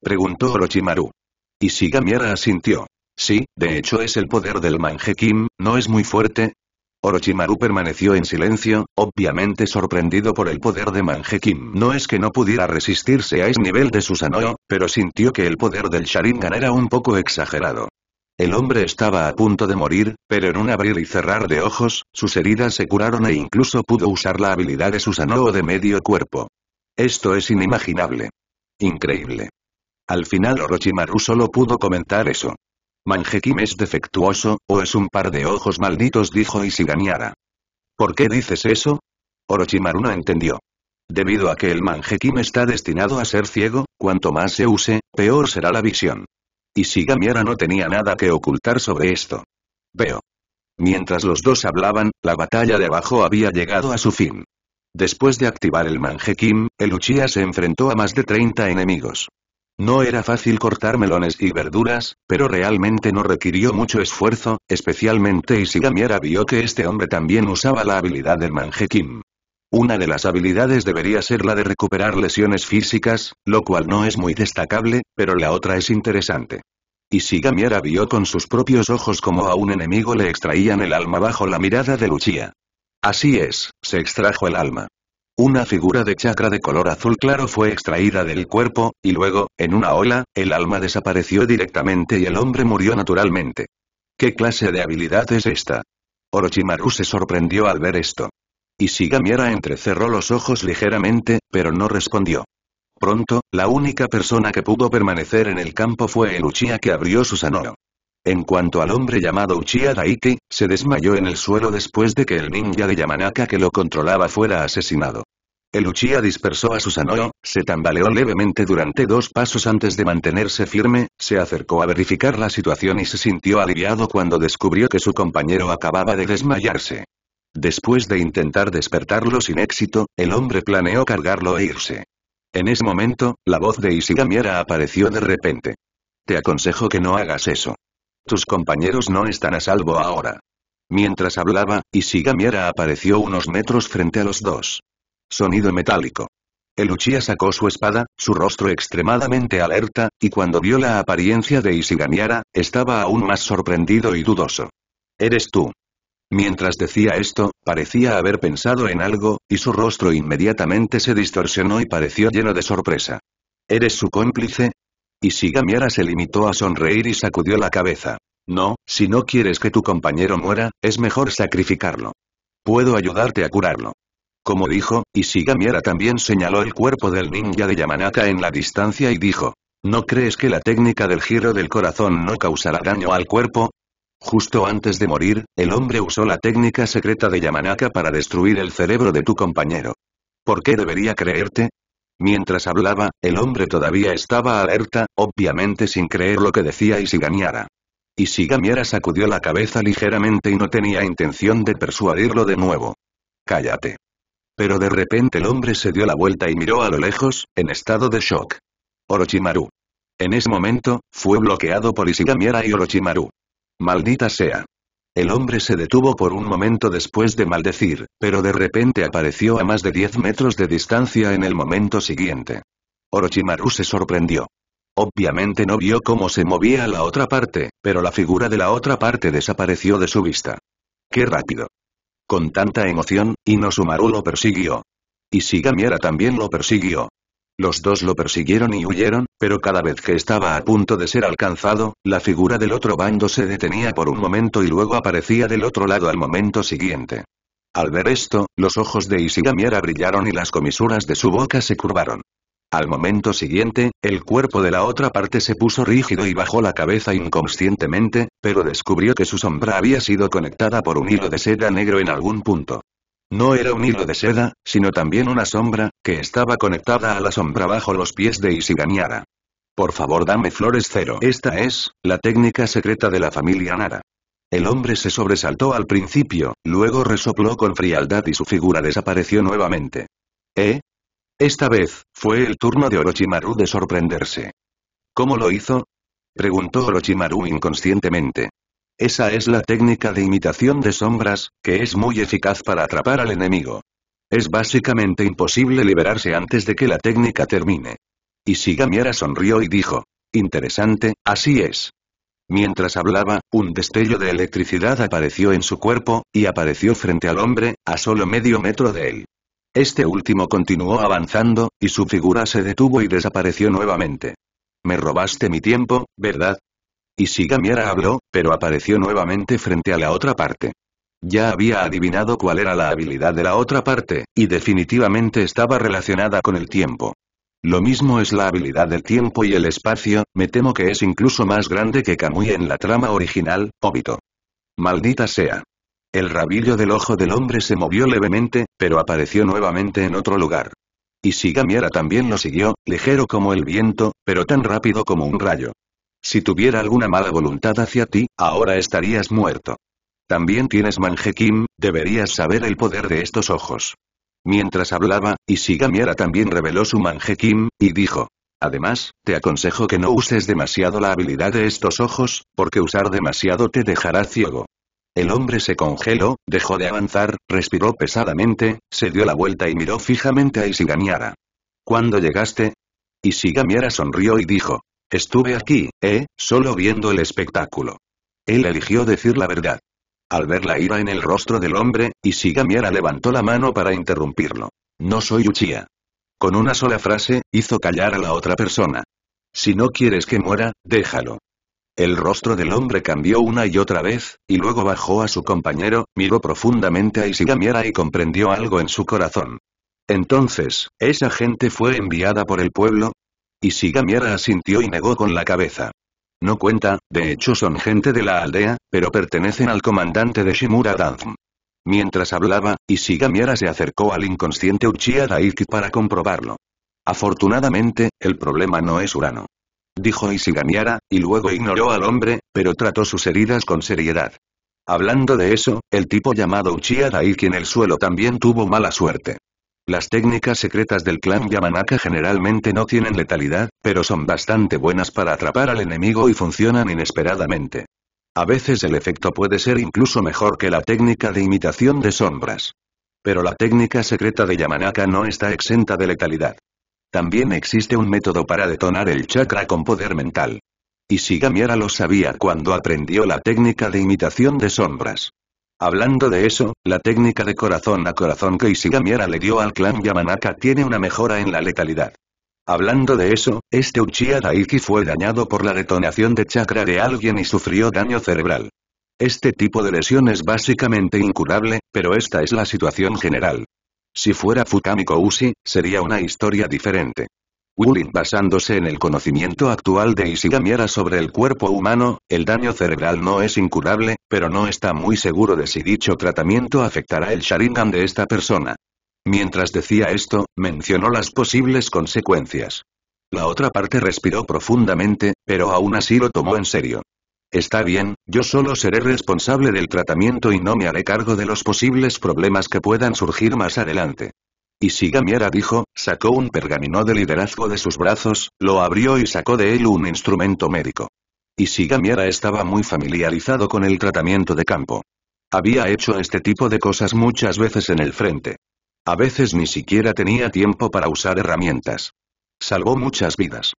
Preguntó Orochimaru. Ishigamiara asintió. Sí, de hecho es el poder del Manjekim, ¿no es muy fuerte? Orochimaru permaneció en silencio, obviamente sorprendido por el poder de Manjekim. No es que no pudiera resistirse a ese nivel de Susanoo, pero sintió que el poder del Sharingan era un poco exagerado. El hombre estaba a punto de morir, pero en un abrir y cerrar de ojos, sus heridas se curaron e incluso pudo usar la habilidad de Susanoo de medio cuerpo. Esto es inimaginable. Increíble. Al final Orochimaru solo pudo comentar eso. Manjekim es defectuoso, o es un par de ojos malditos dijo Ysiganiara. ¿Por qué dices eso? Orochimaru no entendió. Debido a que el Manjekim está destinado a ser ciego, cuanto más se use, peor será la visión. Y Gamiera no tenía nada que ocultar sobre esto. Veo. Mientras los dos hablaban, la batalla de abajo había llegado a su fin. Después de activar el Manjekim, el Uchiha se enfrentó a más de 30 enemigos. No era fácil cortar melones y verduras, pero realmente no requirió mucho esfuerzo, especialmente Gamiera vio que este hombre también usaba la habilidad del Manjekim. Una de las habilidades debería ser la de recuperar lesiones físicas, lo cual no es muy destacable, pero la otra es interesante. Y Sigamiera vio con sus propios ojos como a un enemigo le extraían el alma bajo la mirada de Luchia. Así es, se extrajo el alma. Una figura de chakra de color azul claro fue extraída del cuerpo, y luego, en una ola, el alma desapareció directamente y el hombre murió naturalmente. ¿Qué clase de habilidad es esta? Orochimaru se sorprendió al ver esto sigamiera entrecerró los ojos ligeramente, pero no respondió. Pronto, la única persona que pudo permanecer en el campo fue el Uchiha que abrió su En cuanto al hombre llamado Uchiha Daiki, se desmayó en el suelo después de que el ninja de Yamanaka que lo controlaba fuera asesinado. El Uchiha dispersó a su Susanoo, se tambaleó levemente durante dos pasos antes de mantenerse firme, se acercó a verificar la situación y se sintió aliviado cuando descubrió que su compañero acababa de desmayarse. Después de intentar despertarlo sin éxito, el hombre planeó cargarlo e irse. En ese momento, la voz de Isigamiara apareció de repente. Te aconsejo que no hagas eso. Tus compañeros no están a salvo ahora. Mientras hablaba, Isigamiara apareció unos metros frente a los dos. Sonido metálico. El sacó su espada, su rostro extremadamente alerta, y cuando vio la apariencia de Isigamiara, estaba aún más sorprendido y dudoso. Eres tú. Mientras decía esto, parecía haber pensado en algo, y su rostro inmediatamente se distorsionó y pareció lleno de sorpresa. ¿Eres su cómplice? Y se limitó a sonreír y sacudió la cabeza. No, si no quieres que tu compañero muera, es mejor sacrificarlo. Puedo ayudarte a curarlo. Como dijo, Y también señaló el cuerpo del ninja de Yamanaka en la distancia y dijo, ¿no crees que la técnica del giro del corazón no causará daño al cuerpo? Justo antes de morir, el hombre usó la técnica secreta de Yamanaka para destruir el cerebro de tu compañero. ¿Por qué debería creerte? Mientras hablaba, el hombre todavía estaba alerta, obviamente sin creer lo que decía Y Ishigamiara sacudió la cabeza ligeramente y no tenía intención de persuadirlo de nuevo. Cállate. Pero de repente el hombre se dio la vuelta y miró a lo lejos, en estado de shock. Orochimaru. En ese momento, fue bloqueado por Isigamiara y Orochimaru. Maldita sea. El hombre se detuvo por un momento después de maldecir, pero de repente apareció a más de 10 metros de distancia en el momento siguiente. Orochimaru se sorprendió. Obviamente no vio cómo se movía la otra parte, pero la figura de la otra parte desapareció de su vista. ¡Qué rápido! Con tanta emoción, Inosumaru lo persiguió. Y Sigamiera también lo persiguió. Los dos lo persiguieron y huyeron, pero cada vez que estaba a punto de ser alcanzado, la figura del otro bando se detenía por un momento y luego aparecía del otro lado al momento siguiente. Al ver esto, los ojos de Isigamiara brillaron y las comisuras de su boca se curvaron. Al momento siguiente, el cuerpo de la otra parte se puso rígido y bajó la cabeza inconscientemente, pero descubrió que su sombra había sido conectada por un hilo de seda negro en algún punto. No era un hilo de seda, sino también una sombra, que estaba conectada a la sombra bajo los pies de Isiganiara. Por favor dame flores cero. Esta es, la técnica secreta de la familia Nara. El hombre se sobresaltó al principio, luego resopló con frialdad y su figura desapareció nuevamente. ¿Eh? Esta vez, fue el turno de Orochimaru de sorprenderse. ¿Cómo lo hizo? Preguntó Orochimaru inconscientemente. Esa es la técnica de imitación de sombras, que es muy eficaz para atrapar al enemigo. Es básicamente imposible liberarse antes de que la técnica termine. Y Sigamiera sonrió y dijo. Interesante, así es. Mientras hablaba, un destello de electricidad apareció en su cuerpo, y apareció frente al hombre, a solo medio metro de él. Este último continuó avanzando, y su figura se detuvo y desapareció nuevamente. Me robaste mi tiempo, ¿verdad? Y sigamiera habló, pero apareció nuevamente frente a la otra parte. Ya había adivinado cuál era la habilidad de la otra parte, y definitivamente estaba relacionada con el tiempo. Lo mismo es la habilidad del tiempo y el espacio, me temo que es incluso más grande que Kamui en la trama original, Obito. Maldita sea. El rabillo del ojo del hombre se movió levemente, pero apareció nuevamente en otro lugar. Y Gamiera también lo siguió, ligero como el viento, pero tan rápido como un rayo. Si tuviera alguna mala voluntad hacia ti, ahora estarías muerto. También tienes Manjekim, deberías saber el poder de estos ojos. Mientras hablaba, Ishigamiara también reveló su Manjekim, y dijo. Además, te aconsejo que no uses demasiado la habilidad de estos ojos, porque usar demasiado te dejará ciego. El hombre se congeló, dejó de avanzar, respiró pesadamente, se dio la vuelta y miró fijamente a Ishigamiara. ¿Cuándo llegaste? Ishigamiara sonrió y dijo. Estuve aquí, eh, solo viendo el espectáculo. Él eligió decir la verdad. Al ver la ira en el rostro del hombre, Ishigamiara levantó la mano para interrumpirlo. No soy Uchía. Con una sola frase, hizo callar a la otra persona. Si no quieres que muera, déjalo. El rostro del hombre cambió una y otra vez, y luego bajó a su compañero, miró profundamente a Ishigamiara y comprendió algo en su corazón. Entonces, ¿esa gente fue enviada por el pueblo? Sigamiara asintió y negó con la cabeza. No cuenta, de hecho son gente de la aldea, pero pertenecen al comandante de Shimura Danzm. Mientras hablaba, Ishigamiara se acercó al inconsciente Uchiha Daiki para comprobarlo. Afortunadamente, el problema no es Urano. Dijo Ishigamiara, y luego ignoró al hombre, pero trató sus heridas con seriedad. Hablando de eso, el tipo llamado Uchiha Daiki en el suelo también tuvo mala suerte. Las técnicas secretas del clan Yamanaka generalmente no tienen letalidad, pero son bastante buenas para atrapar al enemigo y funcionan inesperadamente. A veces el efecto puede ser incluso mejor que la técnica de imitación de sombras. Pero la técnica secreta de Yamanaka no está exenta de letalidad. También existe un método para detonar el chakra con poder mental. Y Shigamiara lo sabía cuando aprendió la técnica de imitación de sombras. Hablando de eso, la técnica de corazón a corazón que Ishigamiara le dio al clan Yamanaka tiene una mejora en la letalidad. Hablando de eso, este Uchiha Daiki fue dañado por la detonación de chakra de alguien y sufrió daño cerebral. Este tipo de lesión es básicamente incurable, pero esta es la situación general. Si fuera Fukami Koushi, sería una historia diferente. Wulin, basándose en el conocimiento actual de Isigamiera sobre el cuerpo humano, el daño cerebral no es incurable, pero no está muy seguro de si dicho tratamiento afectará el Sharingan de esta persona. Mientras decía esto, mencionó las posibles consecuencias. La otra parte respiró profundamente, pero aún así lo tomó en serio. Está bien, yo solo seré responsable del tratamiento y no me haré cargo de los posibles problemas que puedan surgir más adelante. Y dijo, sacó un pergamino de liderazgo de sus brazos, lo abrió y sacó de él un instrumento médico. Y estaba muy familiarizado con el tratamiento de campo. Había hecho este tipo de cosas muchas veces en el frente. A veces ni siquiera tenía tiempo para usar herramientas. Salvó muchas vidas.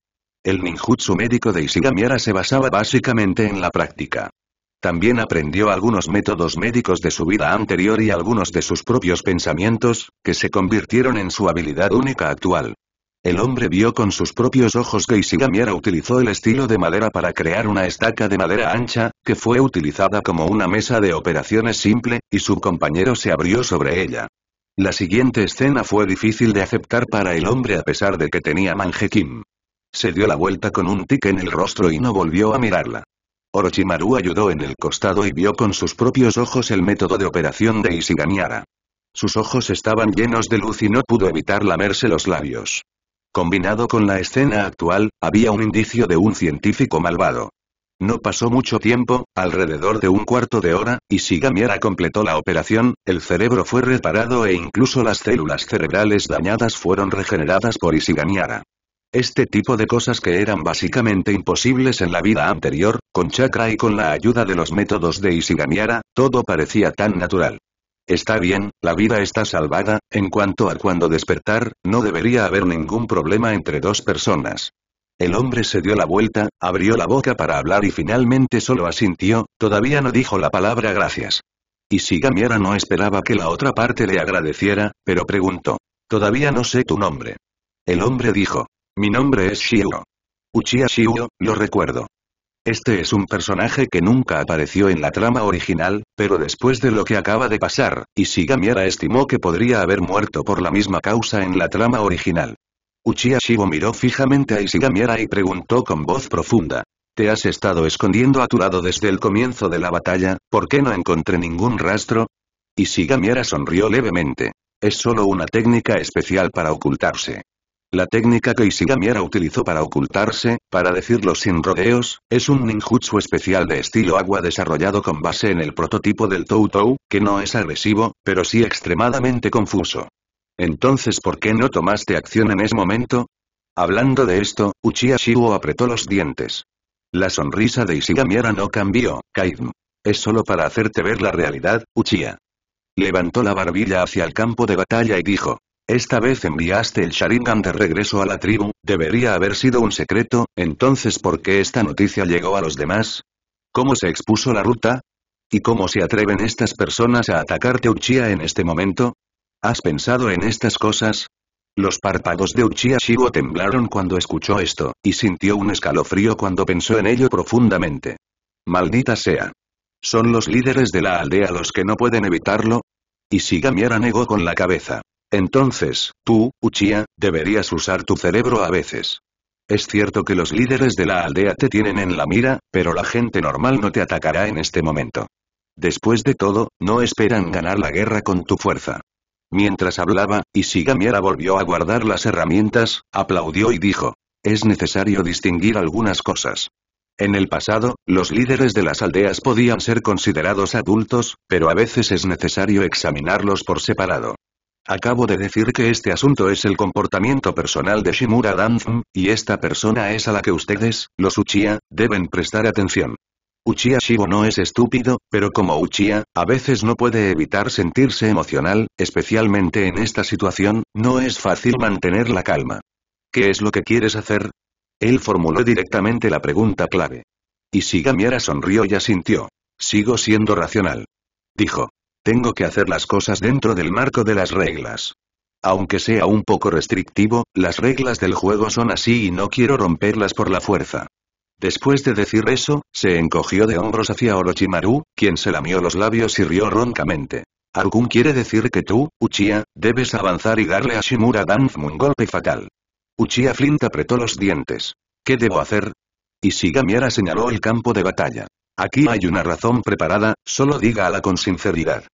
El ninjutsu médico de Ishigamiara se basaba básicamente en la práctica. También aprendió algunos métodos médicos de su vida anterior y algunos de sus propios pensamientos, que se convirtieron en su habilidad única actual. El hombre vio con sus propios ojos que Isigamiera utilizó el estilo de madera para crear una estaca de madera ancha, que fue utilizada como una mesa de operaciones simple, y su compañero se abrió sobre ella. La siguiente escena fue difícil de aceptar para el hombre a pesar de que tenía Manjekim. Se dio la vuelta con un tic en el rostro y no volvió a mirarla. Orochimaru ayudó en el costado y vio con sus propios ojos el método de operación de Ishiganiara. Sus ojos estaban llenos de luz y no pudo evitar lamerse los labios. Combinado con la escena actual, había un indicio de un científico malvado. No pasó mucho tiempo, alrededor de un cuarto de hora, y completó la operación, el cerebro fue reparado e incluso las células cerebrales dañadas fueron regeneradas por Isigamiara. Este tipo de cosas que eran básicamente imposibles en la vida anterior, con chakra y con la ayuda de los métodos de Isigamiara, todo parecía tan natural. Está bien, la vida está salvada, en cuanto a cuando despertar, no debería haber ningún problema entre dos personas. El hombre se dio la vuelta, abrió la boca para hablar y finalmente solo asintió, todavía no dijo la palabra gracias. Ishigamiara no esperaba que la otra parte le agradeciera, pero preguntó. Todavía no sé tu nombre. El hombre dijo, mi nombre es Shiro. Uchiha lo recuerdo. Este es un personaje que nunca apareció en la trama original, pero después de lo que acaba de pasar, sigamiera estimó que podría haber muerto por la misma causa en la trama original. Uchiha miró fijamente a sigamiera y preguntó con voz profunda. Te has estado escondiendo a tu lado desde el comienzo de la batalla, ¿por qué no encontré ningún rastro? sigamiera sonrió levemente. Es solo una técnica especial para ocultarse. La técnica que Ishigamira utilizó para ocultarse, para decirlo sin rodeos, es un ninjutsu especial de estilo agua desarrollado con base en el prototipo del Tou Tou, que no es agresivo, pero sí extremadamente confuso. Entonces ¿por qué no tomaste acción en ese momento? Hablando de esto, Uchiha Shibuo apretó los dientes. La sonrisa de Ishigamiara no cambió, Kaidm. Es solo para hacerte ver la realidad, Uchiha. Levantó la barbilla hacia el campo de batalla y dijo, esta vez enviaste el Sharingan de regreso a la tribu, debería haber sido un secreto, entonces ¿por qué esta noticia llegó a los demás? ¿Cómo se expuso la ruta? ¿Y cómo se atreven estas personas a atacarte Uchiha en este momento? ¿Has pensado en estas cosas? Los párpados de Uchiha Shigo temblaron cuando escuchó esto, y sintió un escalofrío cuando pensó en ello profundamente. Maldita sea. ¿Son los líderes de la aldea los que no pueden evitarlo? Y Shigami negó con la cabeza. Entonces, tú, Uchiha, deberías usar tu cerebro a veces. Es cierto que los líderes de la aldea te tienen en la mira, pero la gente normal no te atacará en este momento. Después de todo, no esperan ganar la guerra con tu fuerza. Mientras hablaba, Ishigamiara volvió a guardar las herramientas, aplaudió y dijo. Es necesario distinguir algunas cosas. En el pasado, los líderes de las aldeas podían ser considerados adultos, pero a veces es necesario examinarlos por separado. Acabo de decir que este asunto es el comportamiento personal de Shimura Danzō y esta persona es a la que ustedes, los Uchiha, deben prestar atención. Uchiha Shibo no es estúpido, pero como Uchiha, a veces no puede evitar sentirse emocional, especialmente en esta situación, no es fácil mantener la calma. ¿Qué es lo que quieres hacer? Él formuló directamente la pregunta clave. Y Shigamiara sonrió y asintió. Sigo siendo racional. Dijo. Tengo que hacer las cosas dentro del marco de las reglas. Aunque sea un poco restrictivo, las reglas del juego son así y no quiero romperlas por la fuerza. Después de decir eso, se encogió de hombros hacia Orochimaru, quien se lamió los labios y rió roncamente. ¿Algún quiere decir que tú, Uchiha, debes avanzar y darle a Shimura Danzmu un golpe fatal? Uchiha Flint apretó los dientes. ¿Qué debo hacer? Y Ishigamiara señaló el campo de batalla. Aquí hay una razón preparada, solo la con sinceridad.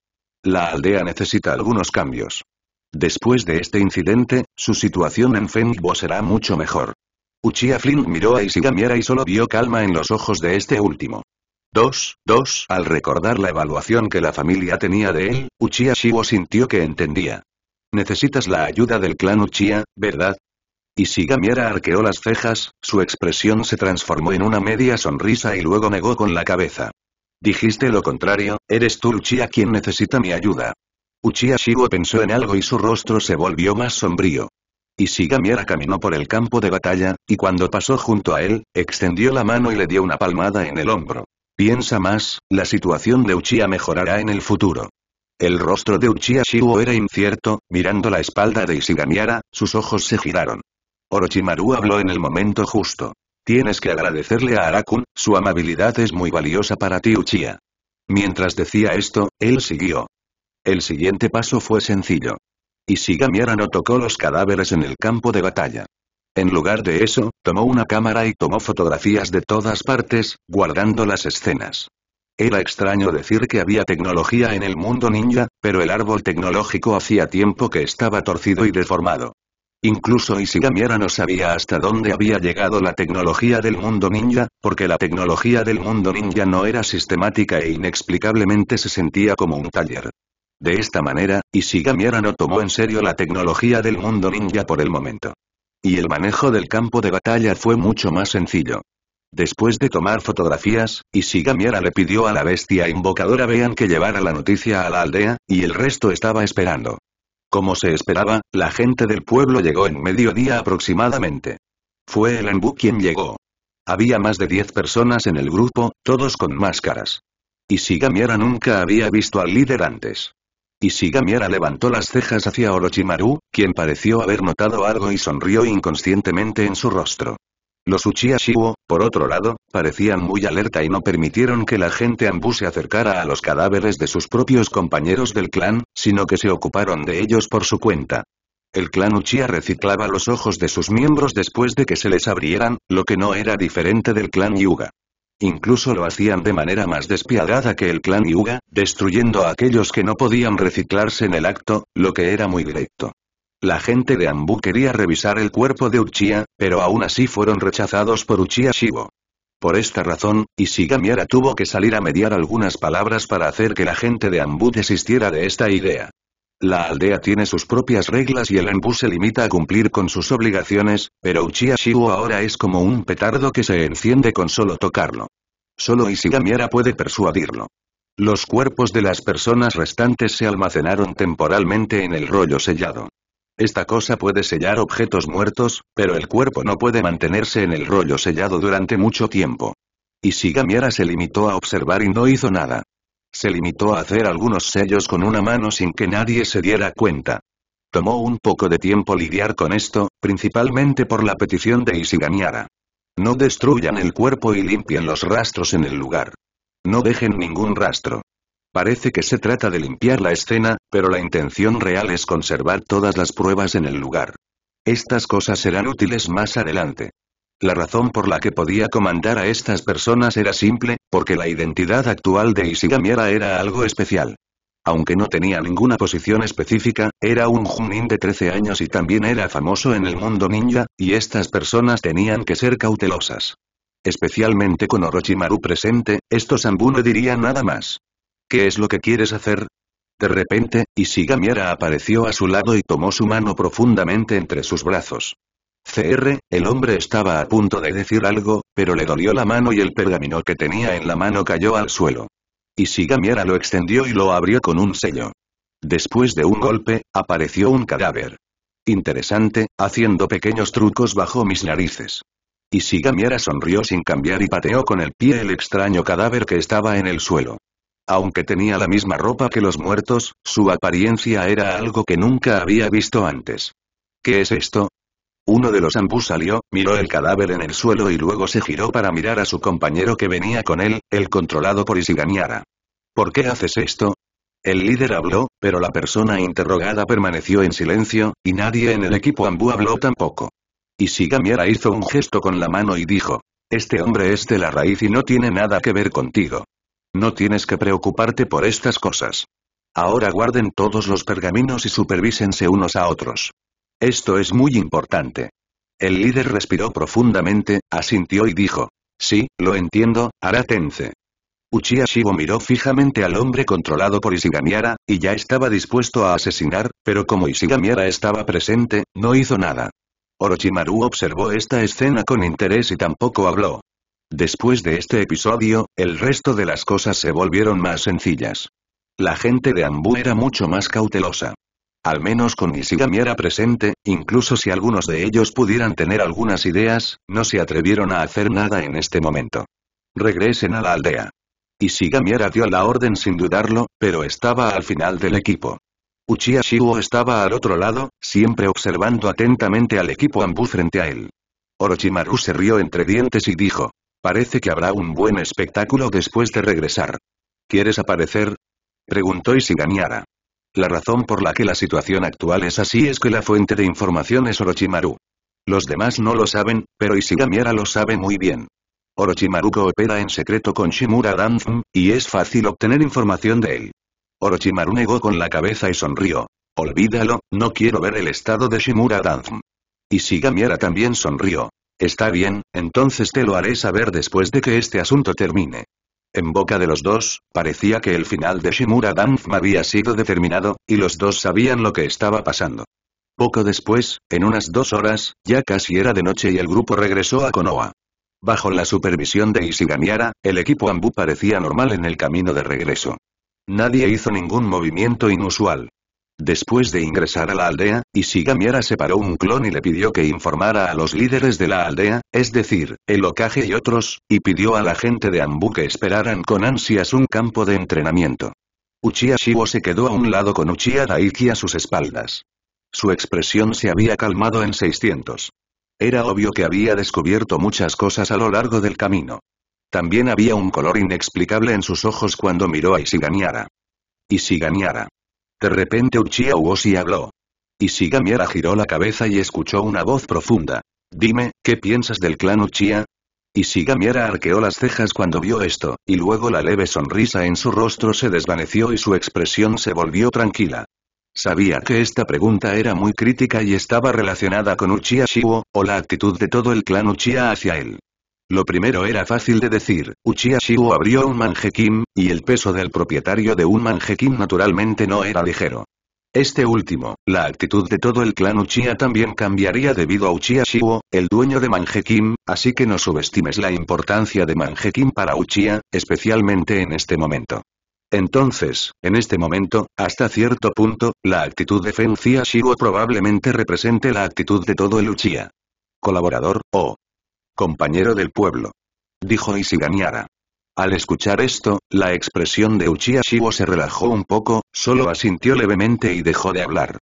La aldea necesita algunos cambios. Después de este incidente, su situación en Fenbo será mucho mejor. Uchiha Flynn miró a sigamiera y solo vio calma en los ojos de este último. 2.2. Al recordar la evaluación que la familia tenía de él, Uchiha Shibo sintió que entendía. Necesitas la ayuda del clan Uchiha, ¿verdad? sigamiera arqueó las cejas, su expresión se transformó en una media sonrisa y luego negó con la cabeza. Dijiste lo contrario, eres tú Uchiha quien necesita mi ayuda. Uchiha Shigo pensó en algo y su rostro se volvió más sombrío. Ishigamiara caminó por el campo de batalla, y cuando pasó junto a él, extendió la mano y le dio una palmada en el hombro. Piensa más, la situación de Uchiha mejorará en el futuro. El rostro de Uchiha era incierto, mirando la espalda de Ishigamiara, sus ojos se giraron. Orochimaru habló en el momento justo. Tienes que agradecerle a Arakun, su amabilidad es muy valiosa para ti Uchiha. Mientras decía esto, él siguió. El siguiente paso fue sencillo. Ishigami no tocó los cadáveres en el campo de batalla. En lugar de eso, tomó una cámara y tomó fotografías de todas partes, guardando las escenas. Era extraño decir que había tecnología en el mundo ninja, pero el árbol tecnológico hacía tiempo que estaba torcido y deformado. Incluso Ishigamiara no sabía hasta dónde había llegado la tecnología del mundo ninja, porque la tecnología del mundo ninja no era sistemática e inexplicablemente se sentía como un taller. De esta manera, Ishigamiara no tomó en serio la tecnología del mundo ninja por el momento. Y el manejo del campo de batalla fue mucho más sencillo. Después de tomar fotografías, Ishigamiara le pidió a la bestia invocadora Vean que llevara la noticia a la aldea, y el resto estaba esperando. Como se esperaba, la gente del pueblo llegó en mediodía aproximadamente. Fue el Enbu quien llegó. Había más de 10 personas en el grupo, todos con máscaras. Sigamiera nunca había visto al líder antes. Sigamiera levantó las cejas hacia Orochimaru, quien pareció haber notado algo y sonrió inconscientemente en su rostro. Los Uchiha por otro lado, parecían muy alerta y no permitieron que la gente Ambu se acercara a los cadáveres de sus propios compañeros del clan, sino que se ocuparon de ellos por su cuenta. El clan Uchiha reciclaba los ojos de sus miembros después de que se les abrieran, lo que no era diferente del clan Yuga. Incluso lo hacían de manera más despiadada que el clan Yuga, destruyendo a aquellos que no podían reciclarse en el acto, lo que era muy directo. La gente de Ambu quería revisar el cuerpo de Uchiha, pero aún así fueron rechazados por Uchiha Shibo. Por esta razón, Ishigamiara tuvo que salir a mediar algunas palabras para hacer que la gente de Ambu desistiera de esta idea. La aldea tiene sus propias reglas y el Ambu se limita a cumplir con sus obligaciones, pero Uchiha Shibo ahora es como un petardo que se enciende con solo tocarlo. Solo Ishigamiara puede persuadirlo. Los cuerpos de las personas restantes se almacenaron temporalmente en el rollo sellado. Esta cosa puede sellar objetos muertos, pero el cuerpo no puede mantenerse en el rollo sellado durante mucho tiempo. Ishigamiara se limitó a observar y no hizo nada. Se limitó a hacer algunos sellos con una mano sin que nadie se diera cuenta. Tomó un poco de tiempo lidiar con esto, principalmente por la petición de Isigamiara. No destruyan el cuerpo y limpien los rastros en el lugar. No dejen ningún rastro. Parece que se trata de limpiar la escena, pero la intención real es conservar todas las pruebas en el lugar. Estas cosas serán útiles más adelante. La razón por la que podía comandar a estas personas era simple, porque la identidad actual de Isigamira era algo especial. Aunque no tenía ninguna posición específica, era un Junin de 13 años y también era famoso en el mundo ninja, y estas personas tenían que ser cautelosas. Especialmente con Orochimaru presente, estos Ambu no dirían nada más. ¿Qué es lo que quieres hacer? De repente, Isigamiera apareció a su lado y tomó su mano profundamente entre sus brazos. CR, el hombre estaba a punto de decir algo, pero le dolió la mano y el pergamino que tenía en la mano cayó al suelo. sigamiera lo extendió y lo abrió con un sello. Después de un golpe, apareció un cadáver. Interesante, haciendo pequeños trucos bajo mis narices. Ishigamiara sonrió sin cambiar y pateó con el pie el extraño cadáver que estaba en el suelo. Aunque tenía la misma ropa que los muertos, su apariencia era algo que nunca había visto antes. ¿Qué es esto? Uno de los ambú salió, miró el cadáver en el suelo y luego se giró para mirar a su compañero que venía con él, el controlado por Isigamiara. ¿Por qué haces esto? El líder habló, pero la persona interrogada permaneció en silencio, y nadie en el equipo ambú habló tampoco. Isigamiara hizo un gesto con la mano y dijo, este hombre es de la raíz y no tiene nada que ver contigo. No tienes que preocuparte por estas cosas. Ahora guarden todos los pergaminos y supervísense unos a otros. Esto es muy importante. El líder respiró profundamente, asintió y dijo. Sí, lo entiendo, Aratense. Uchiha miró fijamente al hombre controlado por Ishigamiara, y ya estaba dispuesto a asesinar, pero como Ishigamiara estaba presente, no hizo nada. Orochimaru observó esta escena con interés y tampoco habló. Después de este episodio, el resto de las cosas se volvieron más sencillas. La gente de Ambu era mucho más cautelosa. Al menos con Ishigami era presente, incluso si algunos de ellos pudieran tener algunas ideas, no se atrevieron a hacer nada en este momento. Regresen a la aldea. y era dio la orden sin dudarlo, pero estaba al final del equipo. Uchiha estaba al otro lado, siempre observando atentamente al equipo Ambu frente a él. Orochimaru se rió entre dientes y dijo, Parece que habrá un buen espectáculo después de regresar. ¿Quieres aparecer? Preguntó Isigamiara. La razón por la que la situación actual es así es que la fuente de información es Orochimaru. Los demás no lo saben, pero Ishigamiara lo sabe muy bien. Orochimaru coopera en secreto con Shimura Danzum, y es fácil obtener información de él. Orochimaru negó con la cabeza y sonrió. Olvídalo, no quiero ver el estado de Shimura Danzum. Ishigamiara también sonrió. Está bien, entonces te lo haré saber después de que este asunto termine. En boca de los dos, parecía que el final de Shimura Danfma había sido determinado, y los dos sabían lo que estaba pasando. Poco después, en unas dos horas, ya casi era de noche y el grupo regresó a Konoha. Bajo la supervisión de Isigamiara, el equipo Ambu parecía normal en el camino de regreso. Nadie hizo ningún movimiento inusual. Después de ingresar a la aldea, Ishigamiara separó un clon y le pidió que informara a los líderes de la aldea, es decir, el ocaje y otros, y pidió a la gente de Ambu que esperaran con ansias un campo de entrenamiento. Uchiha Shibo se quedó a un lado con Uchiha Daiki a sus espaldas. Su expresión se había calmado en 600. Era obvio que había descubierto muchas cosas a lo largo del camino. También había un color inexplicable en sus ojos cuando miró a Ishigamiara. Ishigamiara. De repente Uchiha Uoshi habló. sigamiera giró la cabeza y escuchó una voz profunda. Dime, ¿qué piensas del clan Uchiha? sigamiera arqueó las cejas cuando vio esto, y luego la leve sonrisa en su rostro se desvaneció y su expresión se volvió tranquila. Sabía que esta pregunta era muy crítica y estaba relacionada con Uchiha Shiwo, o la actitud de todo el clan Uchiha hacia él. Lo primero era fácil de decir, Uchiha abrió un manjequín, y el peso del propietario de un manjequín naturalmente no era ligero. Este último, la actitud de todo el clan Uchiha también cambiaría debido a Uchiha el dueño de Manjekim, así que no subestimes la importancia de Manjekim para Uchiha, especialmente en este momento. Entonces, en este momento, hasta cierto punto, la actitud de Uchiha Shiu probablemente represente la actitud de todo el Uchiha colaborador, o, compañero del pueblo. Dijo Isigamiara. Al escuchar esto, la expresión de Uchiha se relajó un poco, solo asintió levemente y dejó de hablar.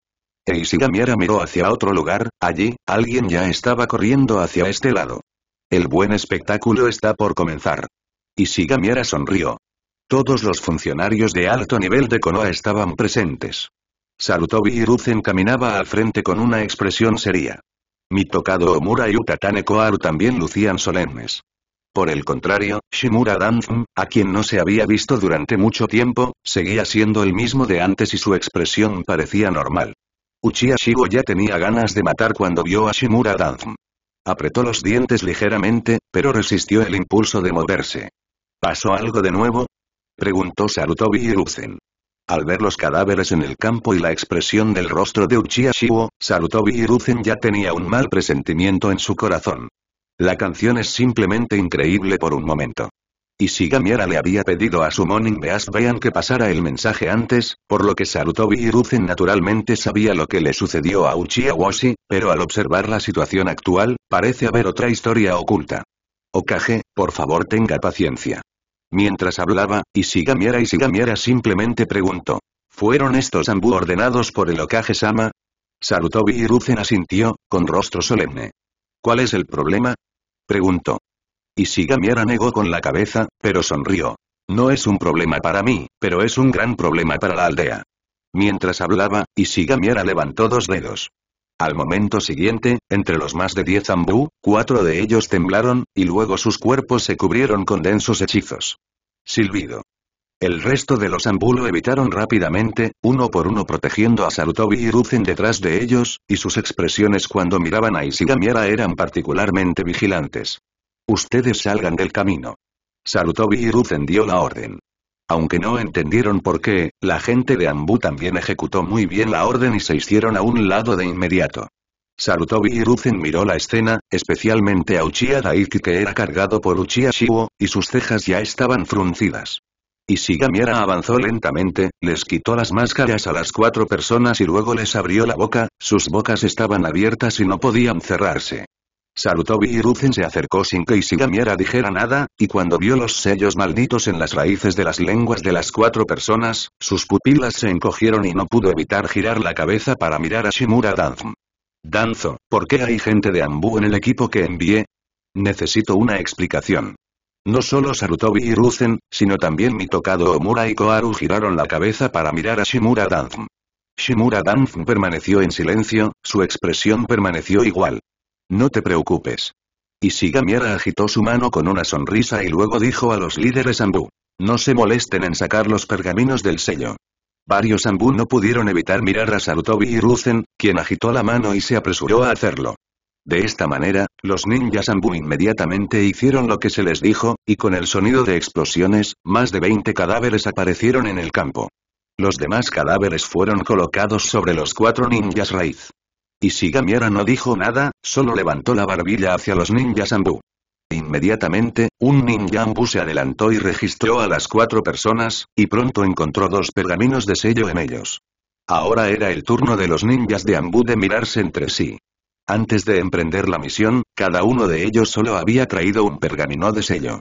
E Ishigamiara miró hacia otro lugar, allí, alguien ya estaba corriendo hacia este lado. El buen espectáculo está por comenzar. Isigamiara sonrió. Todos los funcionarios de alto nivel de Konoha estaban presentes. Sarutobi Hiruzen caminaba al frente con una expresión seria tocado Omura y Utatane Koharu también lucían solemnes. Por el contrario, Shimura Danzum, a quien no se había visto durante mucho tiempo, seguía siendo el mismo de antes y su expresión parecía normal. Uchiha Shigo ya tenía ganas de matar cuando vio a Shimura Danzm. Apretó los dientes ligeramente, pero resistió el impulso de moverse. ¿Pasó algo de nuevo? Preguntó Sarutobi Hiruzen. Al ver los cadáveres en el campo y la expresión del rostro de Uchiha Shibuo, Sarutobi Hiruzen ya tenía un mal presentimiento en su corazón. La canción es simplemente increíble por un momento. Y si Gamiera le había pedido a su Morning Beast vean que pasara el mensaje antes, por lo que Sarutobi Hiruzen naturalmente sabía lo que le sucedió a Uchiha Washi, pero al observar la situación actual, parece haber otra historia oculta. Okage, por favor tenga paciencia. Mientras hablaba, y Sigamiera simplemente preguntó. ¿Fueron estos Ambu ordenados por el Okage-sama? Sarutobi y asintió, con rostro solemne. ¿Cuál es el problema? Preguntó. Isigamiera negó con la cabeza, pero sonrió. No es un problema para mí, pero es un gran problema para la aldea. Mientras hablaba, Isigamiera levantó dos dedos. Al momento siguiente, entre los más de diez ambú, cuatro de ellos temblaron, y luego sus cuerpos se cubrieron con densos hechizos. Silbido. El resto de los ambú lo evitaron rápidamente, uno por uno protegiendo a Sarutobi y Ruzen detrás de ellos, y sus expresiones cuando miraban a Isigamiara eran particularmente vigilantes. Ustedes salgan del camino. Sarutobi y Ruzen dio la orden. Aunque no entendieron por qué, la gente de Ambu también ejecutó muy bien la orden y se hicieron a un lado de inmediato. Sarutobi y miró la escena, especialmente a Uchiha Daiki que era cargado por Uchiha y sus cejas ya estaban fruncidas. Y Ishigamiera avanzó lentamente, les quitó las máscaras a las cuatro personas y luego les abrió la boca, sus bocas estaban abiertas y no podían cerrarse. Sarutobi y Ruzen se acercó sin que Isigamiara dijera nada, y cuando vio los sellos malditos en las raíces de las lenguas de las cuatro personas, sus pupilas se encogieron y no pudo evitar girar la cabeza para mirar a Shimura Danzo. Danzo, ¿por qué hay gente de Ambu en el equipo que envié? Necesito una explicación. No solo Sarutobi y Ruzen, sino también mi tocado Omura y Koharu giraron la cabeza para mirar a Shimura Danzm. Shimura Danzm permaneció en silencio, su expresión permaneció igual. No te preocupes. Y sigamiera agitó su mano con una sonrisa y luego dijo a los líderes Ambú: No se molesten en sacar los pergaminos del sello. Varios Ambú no pudieron evitar mirar a Sarutobi y Ruzen, quien agitó la mano y se apresuró a hacerlo. De esta manera, los ninjas Ambu inmediatamente hicieron lo que se les dijo, y con el sonido de explosiones, más de 20 cadáveres aparecieron en el campo. Los demás cadáveres fueron colocados sobre los cuatro ninjas raíz. Y Gamiera no dijo nada, solo levantó la barbilla hacia los ninjas Ambu. Inmediatamente, un ninja ambú se adelantó y registró a las cuatro personas, y pronto encontró dos pergaminos de sello en ellos. Ahora era el turno de los ninjas de Ambu de mirarse entre sí. Antes de emprender la misión, cada uno de ellos solo había traído un pergamino de sello.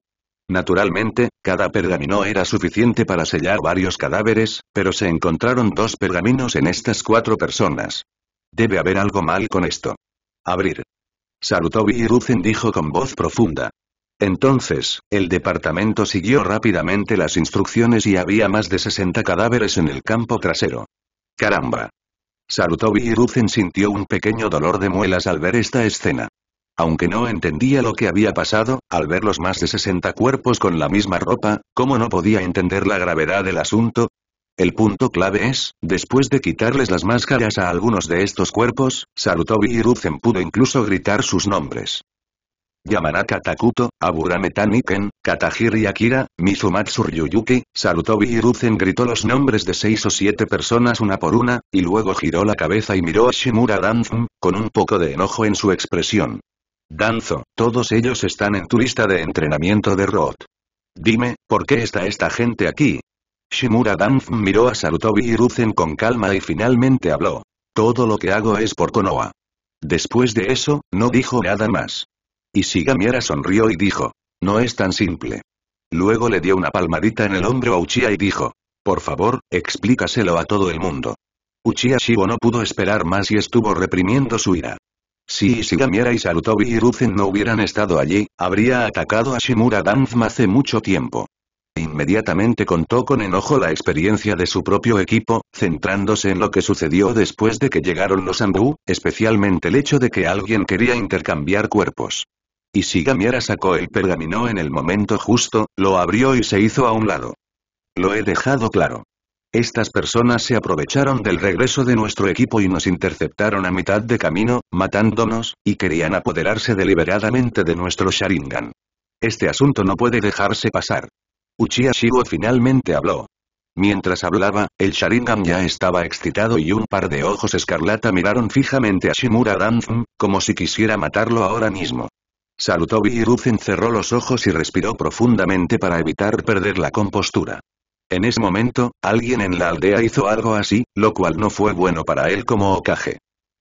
Naturalmente, cada pergamino era suficiente para sellar varios cadáveres, pero se encontraron dos pergaminos en estas cuatro personas. Debe haber algo mal con esto. Abrir. Sarutobi Hiruzen dijo con voz profunda. Entonces, el departamento siguió rápidamente las instrucciones y había más de 60 cadáveres en el campo trasero. ¡Caramba! Sarutobi Hiruzen sintió un pequeño dolor de muelas al ver esta escena. Aunque no entendía lo que había pasado, al ver los más de 60 cuerpos con la misma ropa, ¿cómo no podía entender la gravedad del asunto? El punto clave es, después de quitarles las máscaras a algunos de estos cuerpos, Sarutobi y pudo incluso gritar sus nombres. Yamanaka Takuto, Aburameta Niken, Katahiri Akira, Mizumatsu Ryuyuki, Sarutobi y gritó los nombres de seis o siete personas una por una, y luego giró la cabeza y miró a Shimura Danzum, con un poco de enojo en su expresión. Danzo, todos ellos están en tu lista de entrenamiento de Roth. Dime, ¿por qué está esta gente aquí? Shimura Danf miró a Sarutobi y Ruzen con calma y finalmente habló. Todo lo que hago es por Konoha. Después de eso, no dijo nada más. Y sigamiera sonrió y dijo. No es tan simple. Luego le dio una palmadita en el hombro a Uchiha y dijo. Por favor, explícaselo a todo el mundo. Uchiha Shibo no pudo esperar más y estuvo reprimiendo su ira. Si Ishigamira y Sarutobi y Ruzen no hubieran estado allí, habría atacado a Shimura Danf hace mucho tiempo. Inmediatamente contó con enojo la experiencia de su propio equipo, centrándose en lo que sucedió después de que llegaron los ambú, especialmente el hecho de que alguien quería intercambiar cuerpos. Y Gamiera sacó el pergamino en el momento justo, lo abrió y se hizo a un lado. Lo he dejado claro. Estas personas se aprovecharon del regreso de nuestro equipo y nos interceptaron a mitad de camino, matándonos, y querían apoderarse deliberadamente de nuestro Sharingan. Este asunto no puede dejarse pasar. Uchiha finalmente habló. Mientras hablaba, el Sharingan ya estaba excitado y un par de ojos escarlata miraron fijamente a Shimura Ranfm, como si quisiera matarlo ahora mismo. Sarutobi Hiruzen cerró los ojos y respiró profundamente para evitar perder la compostura. En ese momento, alguien en la aldea hizo algo así, lo cual no fue bueno para él como Okage.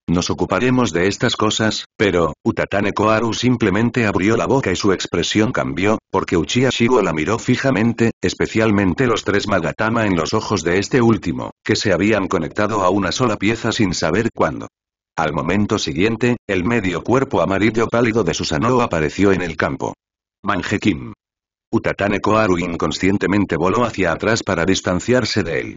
Nos ocuparemos de estas cosas, pero, Utatane Koharu simplemente abrió la boca y su expresión cambió, porque Uchiha la miró fijamente, especialmente los tres Magatama en los ojos de este último, que se habían conectado a una sola pieza sin saber cuándo. Al momento siguiente, el medio cuerpo amarillo pálido de Susanoo apareció en el campo. Manjekim. Utatane Koharu inconscientemente voló hacia atrás para distanciarse de él.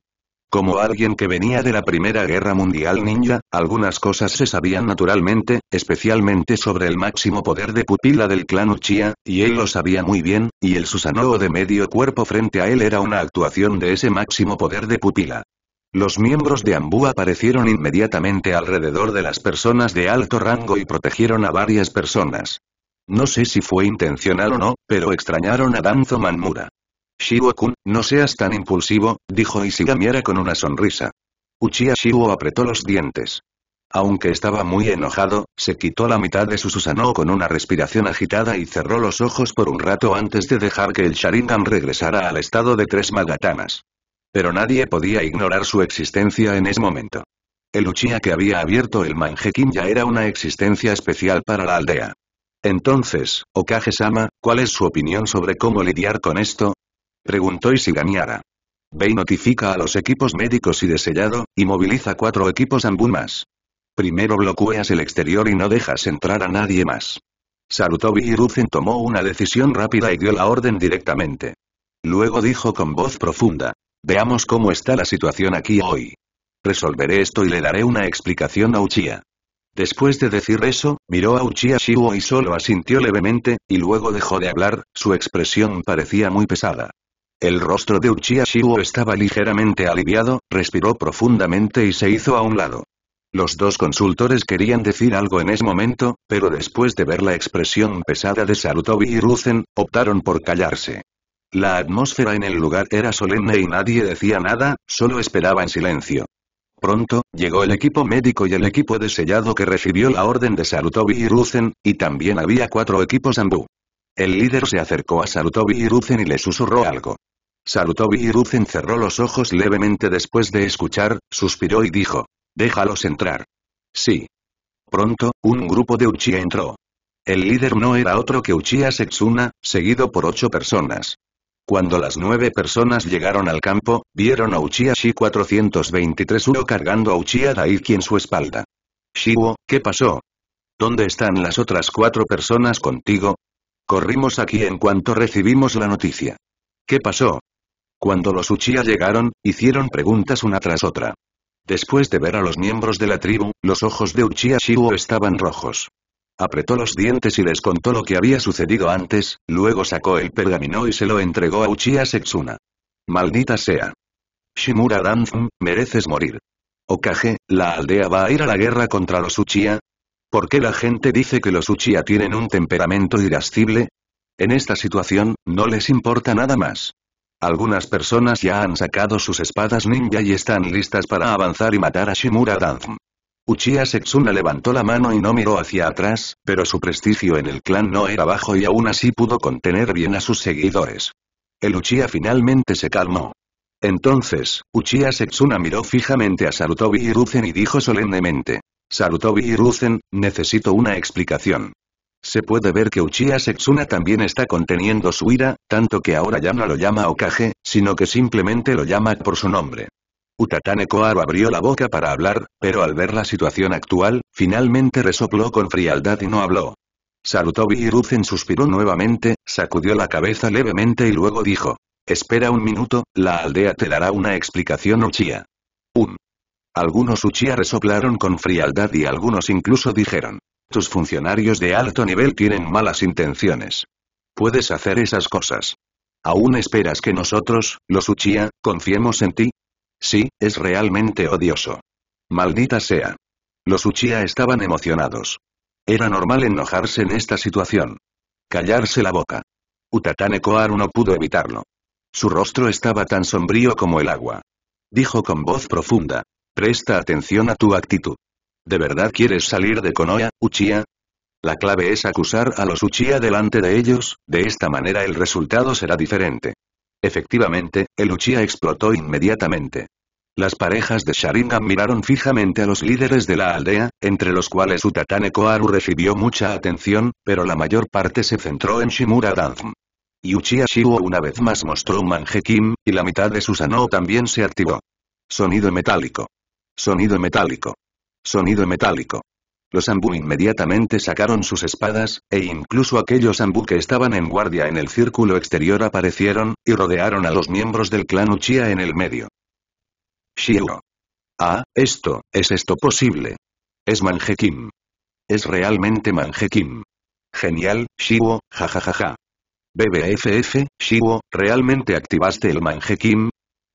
Como alguien que venía de la Primera Guerra Mundial ninja, algunas cosas se sabían naturalmente, especialmente sobre el máximo poder de pupila del clan Uchiha, y él lo sabía muy bien, y el Susanoo de medio cuerpo frente a él era una actuación de ese máximo poder de pupila. Los miembros de Ambu aparecieron inmediatamente alrededor de las personas de alto rango y protegieron a varias personas. No sé si fue intencional o no, pero extrañaron a Danzo Manmura. Shiwakun, no seas tan impulsivo, dijo Isigamiara con una sonrisa. Uchiha apretó los dientes. Aunque estaba muy enojado, se quitó la mitad de su Susanoo con una respiración agitada y cerró los ojos por un rato antes de dejar que el Sharingan regresara al estado de tres magatamas. Pero nadie podía ignorar su existencia en ese momento. El Uchiha que había abierto el Manjekin ya era una existencia especial para la aldea. Entonces, Okage-sama, ¿cuál es su opinión sobre cómo lidiar con esto? Preguntó y si ganeara. Bey notifica a los equipos médicos y de sellado, y moviliza cuatro equipos ambumas. más. Primero bloqueas el exterior y no dejas entrar a nadie más. Sarutobi y tomó una decisión rápida y dio la orden directamente. Luego dijo con voz profunda. Veamos cómo está la situación aquí hoy. Resolveré esto y le daré una explicación a Uchiha. Después de decir eso, miró a Uchiha Shiwo y solo asintió levemente, y luego dejó de hablar, su expresión parecía muy pesada. El rostro de Uchiha estaba ligeramente aliviado, respiró profundamente y se hizo a un lado. Los dos consultores querían decir algo en ese momento, pero después de ver la expresión pesada de Sarutobi y Ruzen, optaron por callarse. La atmósfera en el lugar era solemne y nadie decía nada, solo esperaba en silencio. Pronto, llegó el equipo médico y el equipo de sellado que recibió la orden de Sarutobi y Ruzen, y también había cuatro equipos ambú. El líder se acercó a Sarutobi y Ruzen y le susurró algo. Salutó Viruzen cerró los ojos levemente después de escuchar, suspiró y dijo. Déjalos entrar. Sí. Pronto, un grupo de Uchiha entró. El líder no era otro que Uchiha Setsuna, seguido por ocho personas. Cuando las nueve personas llegaron al campo, vieron a Uchiha Shi 423 uno cargando a Uchiha Daiki en su espalda. Shiwo, ¿qué pasó? ¿Dónde están las otras cuatro personas contigo? Corrimos aquí en cuanto recibimos la noticia. ¿Qué pasó? Cuando los Uchiha llegaron, hicieron preguntas una tras otra. Después de ver a los miembros de la tribu, los ojos de Uchiha estaban rojos. Apretó los dientes y les contó lo que había sucedido antes, luego sacó el pergamino y se lo entregó a Uchiha Setsuna. Maldita sea. Shimura Danzum, mereces morir. Okage, ¿la aldea va a ir a la guerra contra los Uchiha? ¿Por qué la gente dice que los Uchiha tienen un temperamento irascible? En esta situación, no les importa nada más. Algunas personas ya han sacado sus espadas ninja y están listas para avanzar y matar a Shimura Danzm. Uchiha Setsuna levantó la mano y no miró hacia atrás, pero su prestigio en el clan no era bajo y aún así pudo contener bien a sus seguidores. El Uchiha finalmente se calmó. Entonces, Uchiha Setsuna miró fijamente a Sarutobi y Ruzen y dijo solemnemente. Sarutobi y necesito una explicación. Se puede ver que Uchiha Sexuna también está conteniendo su ira, tanto que ahora ya no lo llama Okage, sino que simplemente lo llama por su nombre. Utatane Koaro abrió la boca para hablar, pero al ver la situación actual, finalmente resopló con frialdad y no habló. Sarutobi Hiruzen suspiró nuevamente, sacudió la cabeza levemente y luego dijo. Espera un minuto, la aldea te dará una explicación Uchiha. Un. Algunos Uchiha resoplaron con frialdad y algunos incluso dijeron. Tus funcionarios de alto nivel tienen malas intenciones. Puedes hacer esas cosas. ¿Aún esperas que nosotros, los Uchiha, confiemos en ti? Sí, es realmente odioso. Maldita sea. Los Uchiha estaban emocionados. Era normal enojarse en esta situación. Callarse la boca. Utatane Koharu no pudo evitarlo. Su rostro estaba tan sombrío como el agua. Dijo con voz profunda. Presta atención a tu actitud. ¿De verdad quieres salir de Konoha, Uchiha? La clave es acusar a los Uchiha delante de ellos, de esta manera el resultado será diferente. Efectivamente, el Uchiha explotó inmediatamente. Las parejas de Sharingan miraron fijamente a los líderes de la aldea, entre los cuales Utatane Koaru recibió mucha atención, pero la mayor parte se centró en Shimura Danzm. Y Uchiha Shiwo una vez más mostró un Manjekim, y la mitad de Susanoo también se activó. Sonido metálico. Sonido metálico. Sonido metálico. Los Ambu inmediatamente sacaron sus espadas, e incluso aquellos Ambu que estaban en guardia en el círculo exterior aparecieron, y rodearon a los miembros del clan Uchiha en el medio. Shiwo. Ah, esto, ¿es esto posible? Es kim Es realmente Manjekim. Genial, Shiwo, jajajaja. BBFF, Shiro, realmente activaste el kim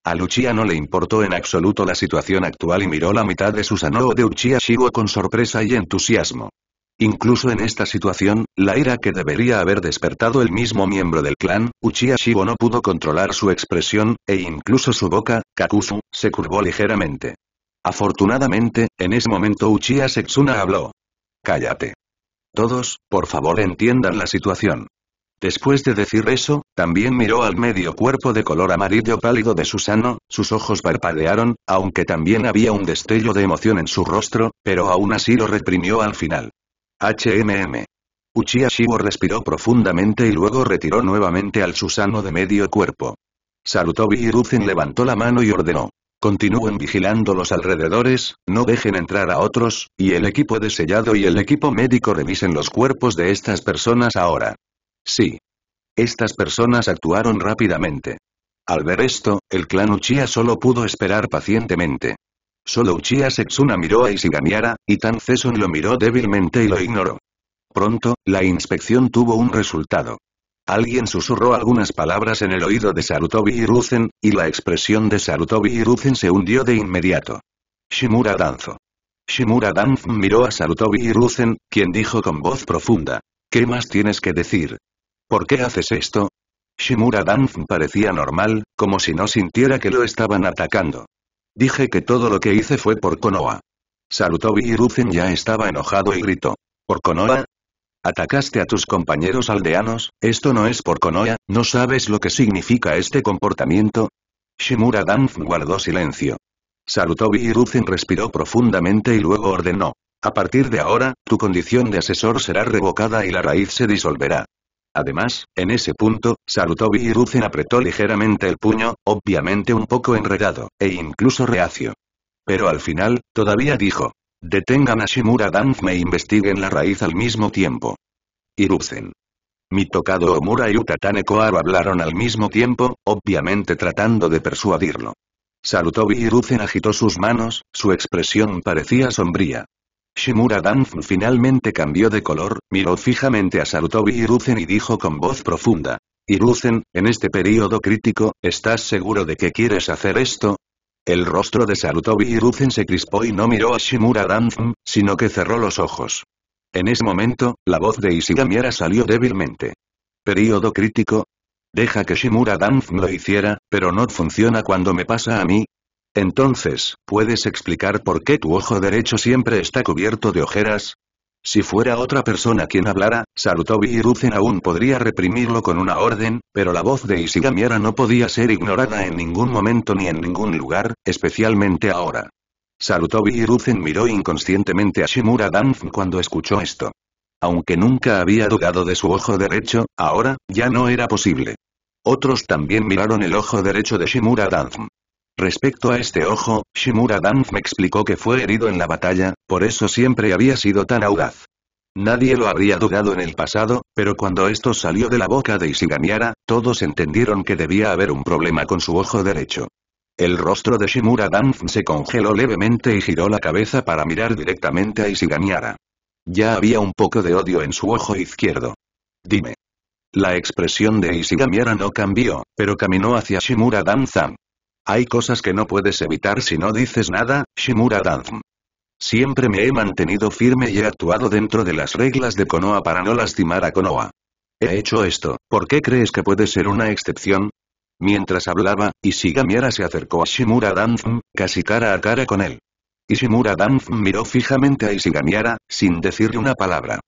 a Luchia no le importó en absoluto la situación actual y miró la mitad de Susanoo de Uchiha con sorpresa y entusiasmo. Incluso en esta situación, la ira que debería haber despertado el mismo miembro del clan, Uchiha no pudo controlar su expresión, e incluso su boca, Kakuzu, se curvó ligeramente. Afortunadamente, en ese momento Uchiha Setsuna habló. Cállate. Todos, por favor entiendan la situación. Después de decir eso, también miró al medio cuerpo de color amarillo pálido de Susano, sus ojos parpadearon, aunque también había un destello de emoción en su rostro, pero aún así lo reprimió al final. HMM. Uchiha respiró profundamente y luego retiró nuevamente al Susano de medio cuerpo. Sarutobi Hiruzen levantó la mano y ordenó. Continúen vigilando los alrededores, no dejen entrar a otros, y el equipo de sellado y el equipo médico revisen los cuerpos de estas personas ahora. Sí. Estas personas actuaron rápidamente. Al ver esto, el clan Uchiha solo pudo esperar pacientemente. Solo Uchiha Setsuna miró a Isigamiara, y Tan Zeson lo miró débilmente y lo ignoró. Pronto, la inspección tuvo un resultado. Alguien susurró algunas palabras en el oído de Sarutobi y y la expresión de Sarutobi y se hundió de inmediato. Shimura Danzo. Shimura Danzo miró a Sarutobi y quien dijo con voz profunda. ¿Qué más tienes que decir? ¿Por qué haces esto? Shimura Danf parecía normal, como si no sintiera que lo estaban atacando. Dije que todo lo que hice fue por Konoha. Salutobi Hiruzen ya estaba enojado y gritó. ¿Por Konoha? Atacaste a tus compañeros aldeanos, esto no es por Konoha, ¿no sabes lo que significa este comportamiento? Shimura Danf guardó silencio. Salutobi Hiruzen respiró profundamente y luego ordenó. A partir de ahora, tu condición de asesor será revocada y la raíz se disolverá. Además, en ese punto, Sarutobi Hiruzen apretó ligeramente el puño, obviamente un poco enredado, e incluso reacio. Pero al final, todavía dijo. Detengan a Shimura Danzme e investiguen la raíz al mismo tiempo. Hiruzen. Mi tocado Omura y Utatane Kohar hablaron al mismo tiempo, obviamente tratando de persuadirlo. Sarutobi Hiruzen agitó sus manos, su expresión parecía sombría. Shimura Danfun finalmente cambió de color, miró fijamente a Sarutobi Hiruzen y dijo con voz profunda. Hiruzen, en este período crítico, ¿estás seguro de que quieres hacer esto? El rostro de Sarutobi Hiruzen se crispó y no miró a Shimura Danfun, sino que cerró los ojos. En ese momento, la voz de Ishigamiara salió débilmente. ¿Período crítico? Deja que Shimura Danfun lo hiciera, pero no funciona cuando me pasa a mí, entonces, ¿puedes explicar por qué tu ojo derecho siempre está cubierto de ojeras? Si fuera otra persona quien hablara, y Hiruzen aún podría reprimirlo con una orden, pero la voz de Isigamiara no podía ser ignorada en ningún momento ni en ningún lugar, especialmente ahora. y Hiruzen miró inconscientemente a Shimura Danf cuando escuchó esto. Aunque nunca había dudado de su ojo derecho, ahora, ya no era posible. Otros también miraron el ojo derecho de Shimura Danzm. Respecto a este ojo, Shimura Danf me explicó que fue herido en la batalla, por eso siempre había sido tan audaz. Nadie lo habría dudado en el pasado, pero cuando esto salió de la boca de Isiganiara, todos entendieron que debía haber un problema con su ojo derecho. El rostro de Shimura Danf se congeló levemente y giró la cabeza para mirar directamente a Isigamiara. Ya había un poco de odio en su ojo izquierdo. Dime. La expresión de Isigamiara no cambió, pero caminó hacia Shimura Danzan. Hay cosas que no puedes evitar si no dices nada, Shimura Danf. Siempre me he mantenido firme y he actuado dentro de las reglas de Konoha para no lastimar a Konoha. He hecho esto, ¿por qué crees que puede ser una excepción? Mientras hablaba, Ishigamiara se acercó a Shimura Danf, casi cara a cara con él. Ishimura Danzum miró fijamente a Ishigamiara, sin decirle una palabra.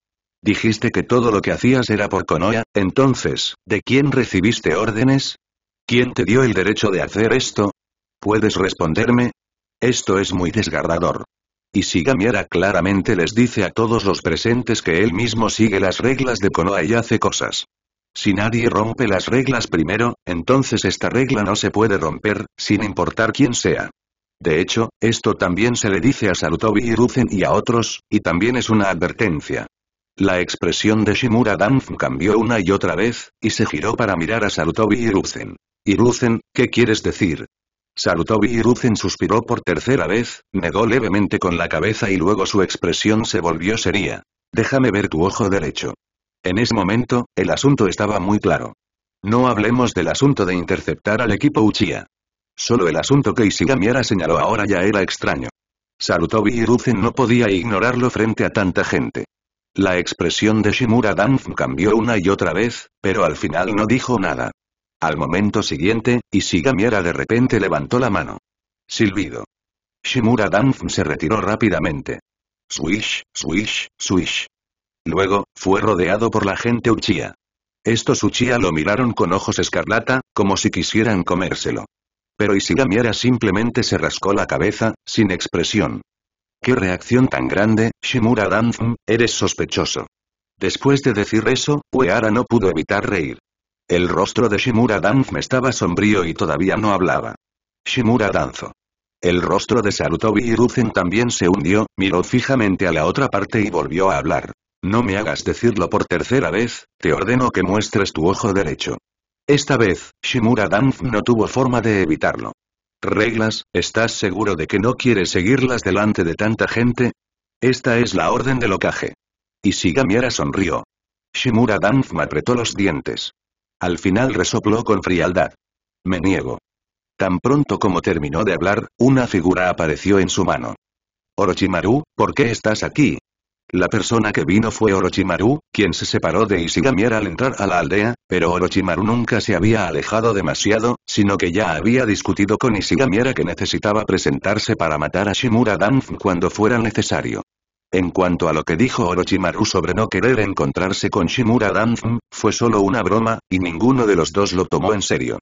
Dijiste que todo lo que hacías era por Konoha, entonces, ¿de quién recibiste órdenes? ¿Quién te dio el derecho de hacer esto? ¿Puedes responderme? Esto es muy desgarrador. Y si Gamiera claramente les dice a todos los presentes que él mismo sigue las reglas de Konoha y hace cosas. Si nadie rompe las reglas primero, entonces esta regla no se puede romper, sin importar quién sea. De hecho, esto también se le dice a Sarutobi y y a otros, y también es una advertencia. La expresión de Shimura Danf cambió una y otra vez, y se giró para mirar a Sarutobi y ruzen ¿qué quieres decir? Sarutobi Ruzen suspiró por tercera vez, negó levemente con la cabeza y luego su expresión se volvió seria. Déjame ver tu ojo derecho. En ese momento, el asunto estaba muy claro. No hablemos del asunto de interceptar al equipo Uchiha. Solo el asunto que Isigamiara señaló ahora ya era extraño. Sarutobi Ruzen no podía ignorarlo frente a tanta gente. La expresión de Shimura Danf cambió una y otra vez, pero al final no dijo nada. Al momento siguiente, Ishigamiera de repente levantó la mano. Silbido. Shimura Danfum se retiró rápidamente. Swish, swish, swish. Luego, fue rodeado por la gente Uchiha. Estos Uchiha lo miraron con ojos escarlata, como si quisieran comérselo. Pero Isigamiera simplemente se rascó la cabeza, sin expresión. ¡Qué reacción tan grande, Shimura Danfum, eres sospechoso! Después de decir eso, Uehara no pudo evitar reír. El rostro de Shimura me estaba sombrío y todavía no hablaba. Shimura Danzo. El rostro de Sarutobi y también se hundió, miró fijamente a la otra parte y volvió a hablar. No me hagas decirlo por tercera vez, te ordeno que muestres tu ojo derecho. Esta vez, Shimura Danf no tuvo forma de evitarlo. Reglas, ¿estás seguro de que no quieres seguirlas delante de tanta gente? Esta es la orden del ocaje. Sigamiera sonrió. Shimura Danf apretó los dientes. Al final resopló con frialdad. Me niego. Tan pronto como terminó de hablar, una figura apareció en su mano. Orochimaru, ¿por qué estás aquí? La persona que vino fue Orochimaru, quien se separó de Isigamier al entrar a la aldea, pero Orochimaru nunca se había alejado demasiado, sino que ya había discutido con Isigamiera que necesitaba presentarse para matar a Shimura Danf cuando fuera necesario. En cuanto a lo que dijo Orochimaru sobre no querer encontrarse con Shimura Danzum, fue solo una broma, y ninguno de los dos lo tomó en serio.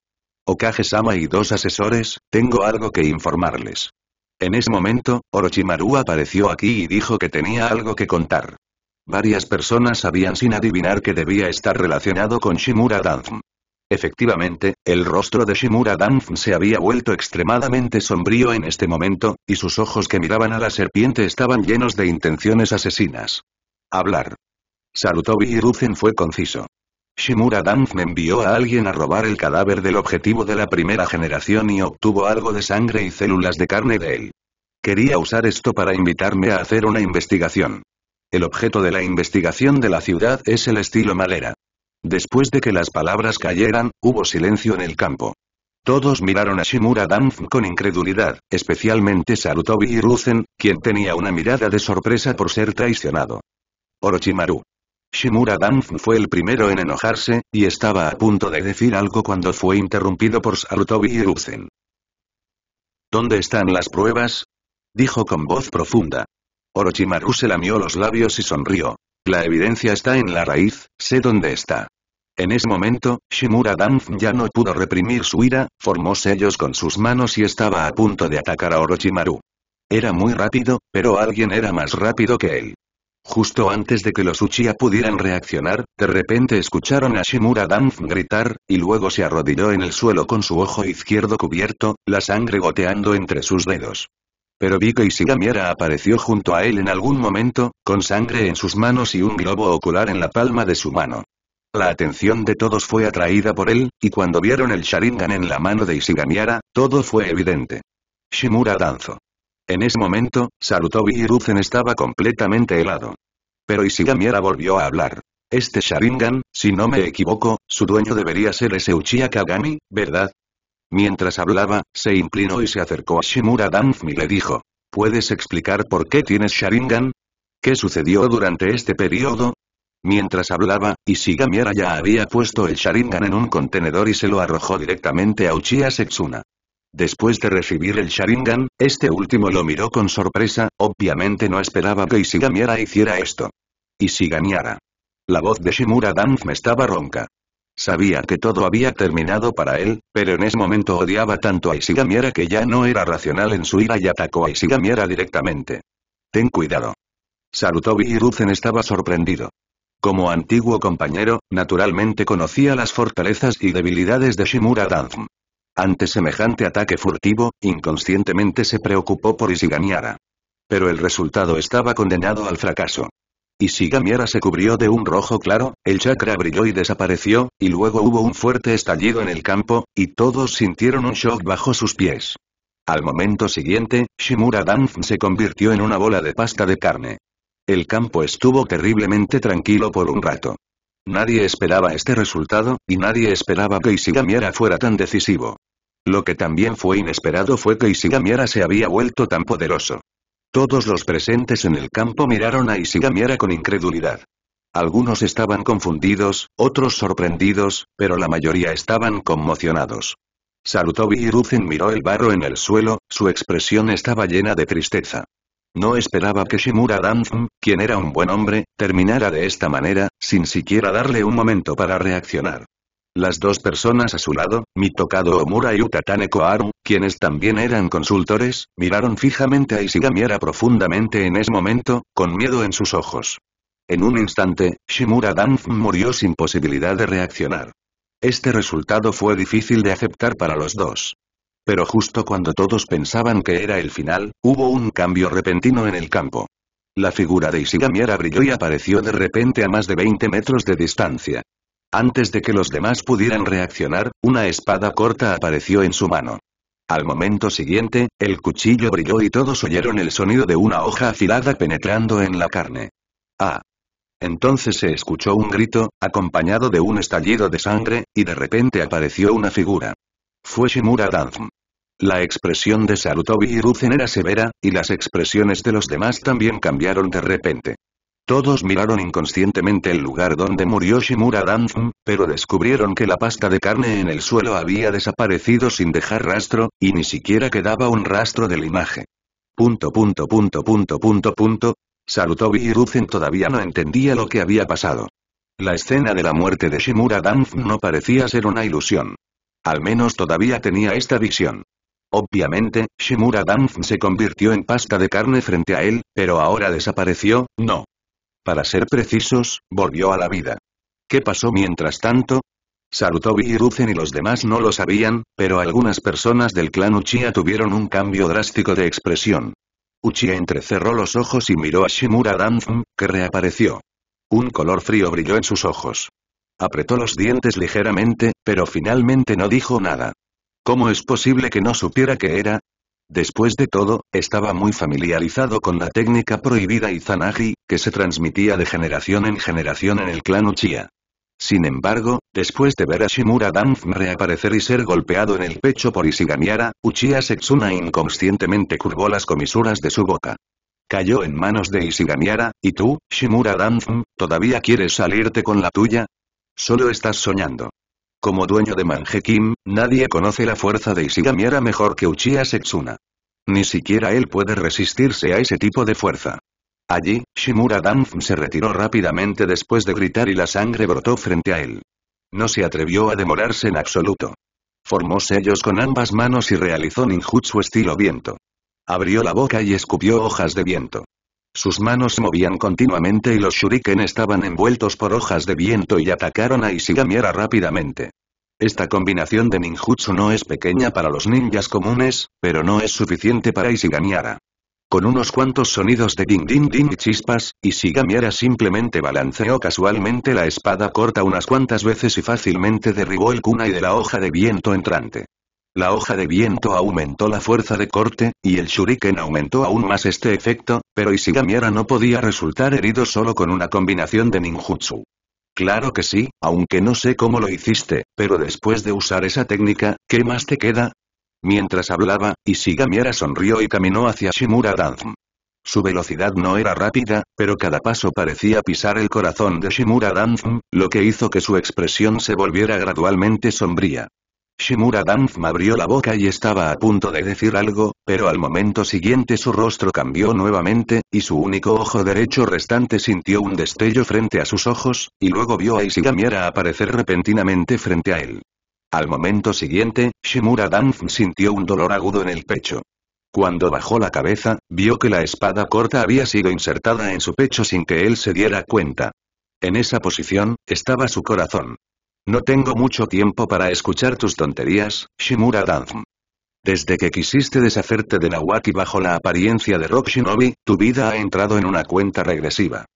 Okage-sama y dos asesores, tengo algo que informarles. En ese momento, Orochimaru apareció aquí y dijo que tenía algo que contar. Varias personas sabían sin adivinar que debía estar relacionado con Shimura Danzum. Efectivamente, el rostro de Shimura Danf se había vuelto extremadamente sombrío en este momento, y sus ojos que miraban a la serpiente estaban llenos de intenciones asesinas. Hablar. Sarutobi Hiruzen fue conciso. Shimura me envió a alguien a robar el cadáver del objetivo de la primera generación y obtuvo algo de sangre y células de carne de él. Quería usar esto para invitarme a hacer una investigación. El objeto de la investigación de la ciudad es el estilo madera. Después de que las palabras cayeran, hubo silencio en el campo. Todos miraron a Shimura Danf con incredulidad, especialmente Sarutobi y Ruzen, quien tenía una mirada de sorpresa por ser traicionado. Orochimaru. Shimura Danf fue el primero en enojarse, y estaba a punto de decir algo cuando fue interrumpido por Sarutobi y Ruzen. ¿Dónde están las pruebas? Dijo con voz profunda. Orochimaru se lamió los labios y sonrió. La evidencia está en la raíz, sé dónde está. En ese momento, Shimura Danf ya no pudo reprimir su ira, formó sellos con sus manos y estaba a punto de atacar a Orochimaru. Era muy rápido, pero alguien era más rápido que él. Justo antes de que los Uchiha pudieran reaccionar, de repente escucharon a Shimura Danf gritar, y luego se arrodilló en el suelo con su ojo izquierdo cubierto, la sangre goteando entre sus dedos. Pero Vika y apareció junto a él en algún momento, con sangre en sus manos y un globo ocular en la palma de su mano. La atención de todos fue atraída por él, y cuando vieron el Sharingan en la mano de Ishigamiara, todo fue evidente. Shimura Danzo. En ese momento, Sarutobi Hiruzen estaba completamente helado. Pero Ishigamiara volvió a hablar. Este Sharingan, si no me equivoco, su dueño debería ser ese Uchiha Kagami, ¿verdad? Mientras hablaba, se inclinó y se acercó a Shimura Danzo y le dijo. ¿Puedes explicar por qué tienes Sharingan? ¿Qué sucedió durante este periodo? Mientras hablaba, Ishigamiara ya había puesto el Sharingan en un contenedor y se lo arrojó directamente a Uchiha Setsuna. Después de recibir el Sharingan, este último lo miró con sorpresa, obviamente no esperaba que Ishigamiara hiciera esto. Ishigamiara. La voz de Shimura me estaba ronca. Sabía que todo había terminado para él, pero en ese momento odiaba tanto a Ishigamiara que ya no era racional en su ira y atacó a Ishigamiara directamente. Ten cuidado. Sarutobi Hiruzen estaba sorprendido. Como antiguo compañero, naturalmente conocía las fortalezas y debilidades de Shimura Danzm. Ante semejante ataque furtivo, inconscientemente se preocupó por Isiganiara. Pero el resultado estaba condenado al fracaso. Isiganiara se cubrió de un rojo claro, el chakra brilló y desapareció, y luego hubo un fuerte estallido en el campo, y todos sintieron un shock bajo sus pies. Al momento siguiente, Shimura Danzm se convirtió en una bola de pasta de carne. El campo estuvo terriblemente tranquilo por un rato. Nadie esperaba este resultado, y nadie esperaba que Isigamiara fuera tan decisivo. Lo que también fue inesperado fue que Isigamiara se había vuelto tan poderoso. Todos los presentes en el campo miraron a Isigamiara con incredulidad. Algunos estaban confundidos, otros sorprendidos, pero la mayoría estaban conmocionados. Sarutobi y miró el barro en el suelo, su expresión estaba llena de tristeza. No esperaba que Shimura Danfum, quien era un buen hombre, terminara de esta manera, sin siquiera darle un momento para reaccionar. Las dos personas a su lado, Mitokado Omura y Utatane Koharu, quienes también eran consultores, miraron fijamente a era profundamente en ese momento, con miedo en sus ojos. En un instante, Shimura Danfum murió sin posibilidad de reaccionar. Este resultado fue difícil de aceptar para los dos. Pero justo cuando todos pensaban que era el final, hubo un cambio repentino en el campo. La figura de Isigamiara brilló y apareció de repente a más de 20 metros de distancia. Antes de que los demás pudieran reaccionar, una espada corta apareció en su mano. Al momento siguiente, el cuchillo brilló y todos oyeron el sonido de una hoja afilada penetrando en la carne. ¡Ah! Entonces se escuchó un grito, acompañado de un estallido de sangre, y de repente apareció una figura. Fue Shimura Danzm. La expresión de Sarutobi y Ruzen era severa, y las expresiones de los demás también cambiaron de repente. Todos miraron inconscientemente el lugar donde murió Shimura Danzum, pero descubrieron que la pasta de carne en el suelo había desaparecido sin dejar rastro, y ni siquiera quedaba un rastro de linaje. Punto punto punto punto punto punto. Sarutobi y todavía no entendía lo que había pasado. La escena de la muerte de Shimura Danzum no parecía ser una ilusión. Al menos todavía tenía esta visión. Obviamente, Shimura Danf se convirtió en pasta de carne frente a él, pero ahora desapareció, no. Para ser precisos, volvió a la vida. ¿Qué pasó mientras tanto? Sarutobi y y los demás no lo sabían, pero algunas personas del clan Uchiha tuvieron un cambio drástico de expresión. Uchiha entrecerró los ojos y miró a Shimura Danf, que reapareció. Un color frío brilló en sus ojos. Apretó los dientes ligeramente, pero finalmente no dijo nada. ¿Cómo es posible que no supiera qué era? Después de todo, estaba muy familiarizado con la técnica prohibida Izanagi, que se transmitía de generación en generación en el clan Uchiha. Sin embargo, después de ver a Shimura Danf reaparecer y ser golpeado en el pecho por Isigamiara, Uchiha Setsuna inconscientemente curvó las comisuras de su boca. Cayó en manos de Isigamiara, y tú, Shimura Danfm, ¿todavía quieres salirte con la tuya? Solo estás soñando. Como dueño de Manjekim, nadie conoce la fuerza de era mejor que Uchiha Setsuna. Ni siquiera él puede resistirse a ese tipo de fuerza. Allí, Shimura Danf se retiró rápidamente después de gritar y la sangre brotó frente a él. No se atrevió a demorarse en absoluto. Formó sellos con ambas manos y realizó ninjutsu estilo viento. Abrió la boca y escupió hojas de viento. Sus manos se movían continuamente y los shuriken estaban envueltos por hojas de viento y atacaron a Ishigamiara rápidamente. Esta combinación de ninjutsu no es pequeña para los ninjas comunes, pero no es suficiente para Ishigamiara. Con unos cuantos sonidos de ding ding ding y chispas, Ishigamiara simplemente balanceó casualmente la espada corta unas cuantas veces y fácilmente derribó el kunai de la hoja de viento entrante. La hoja de viento aumentó la fuerza de corte, y el shuriken aumentó aún más este efecto, pero Ishigamiara no podía resultar herido solo con una combinación de ninjutsu. Claro que sí, aunque no sé cómo lo hiciste, pero después de usar esa técnica, ¿qué más te queda? Mientras hablaba, Ishigamiara sonrió y caminó hacia Shimura Danzm. Su velocidad no era rápida, pero cada paso parecía pisar el corazón de Shimura Danzm, lo que hizo que su expresión se volviera gradualmente sombría. Shimura Danfm abrió la boca y estaba a punto de decir algo, pero al momento siguiente su rostro cambió nuevamente, y su único ojo derecho restante sintió un destello frente a sus ojos, y luego vio a Isigamiera aparecer repentinamente frente a él. Al momento siguiente, Shimura Danf sintió un dolor agudo en el pecho. Cuando bajó la cabeza, vio que la espada corta había sido insertada en su pecho sin que él se diera cuenta. En esa posición, estaba su corazón. No tengo mucho tiempo para escuchar tus tonterías, Shimura Danzm. Desde que quisiste deshacerte de Nawaki bajo la apariencia de Rock Shinobi, tu vida ha entrado en una cuenta regresiva.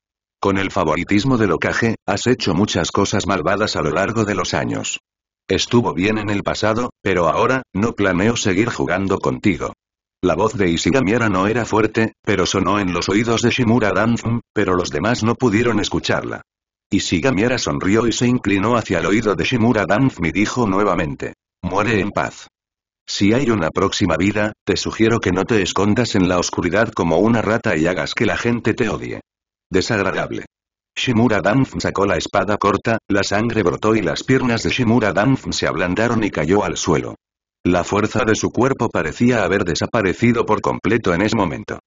Con el favoritismo de locaje, has hecho muchas cosas malvadas a lo largo de los años. Estuvo bien en el pasado, pero ahora, no planeo seguir jugando contigo. La voz de era no era fuerte, pero sonó en los oídos de Shimura Danzm, pero los demás no pudieron escucharla. Y Sigamiera sonrió y se inclinó hacia el oído de Shimura y dijo nuevamente. Muere en paz. Si hay una próxima vida, te sugiero que no te escondas en la oscuridad como una rata y hagas que la gente te odie. Desagradable. Shimura Danf sacó la espada corta, la sangre brotó y las piernas de Shimura Danf se ablandaron y cayó al suelo. La fuerza de su cuerpo parecía haber desaparecido por completo en ese momento.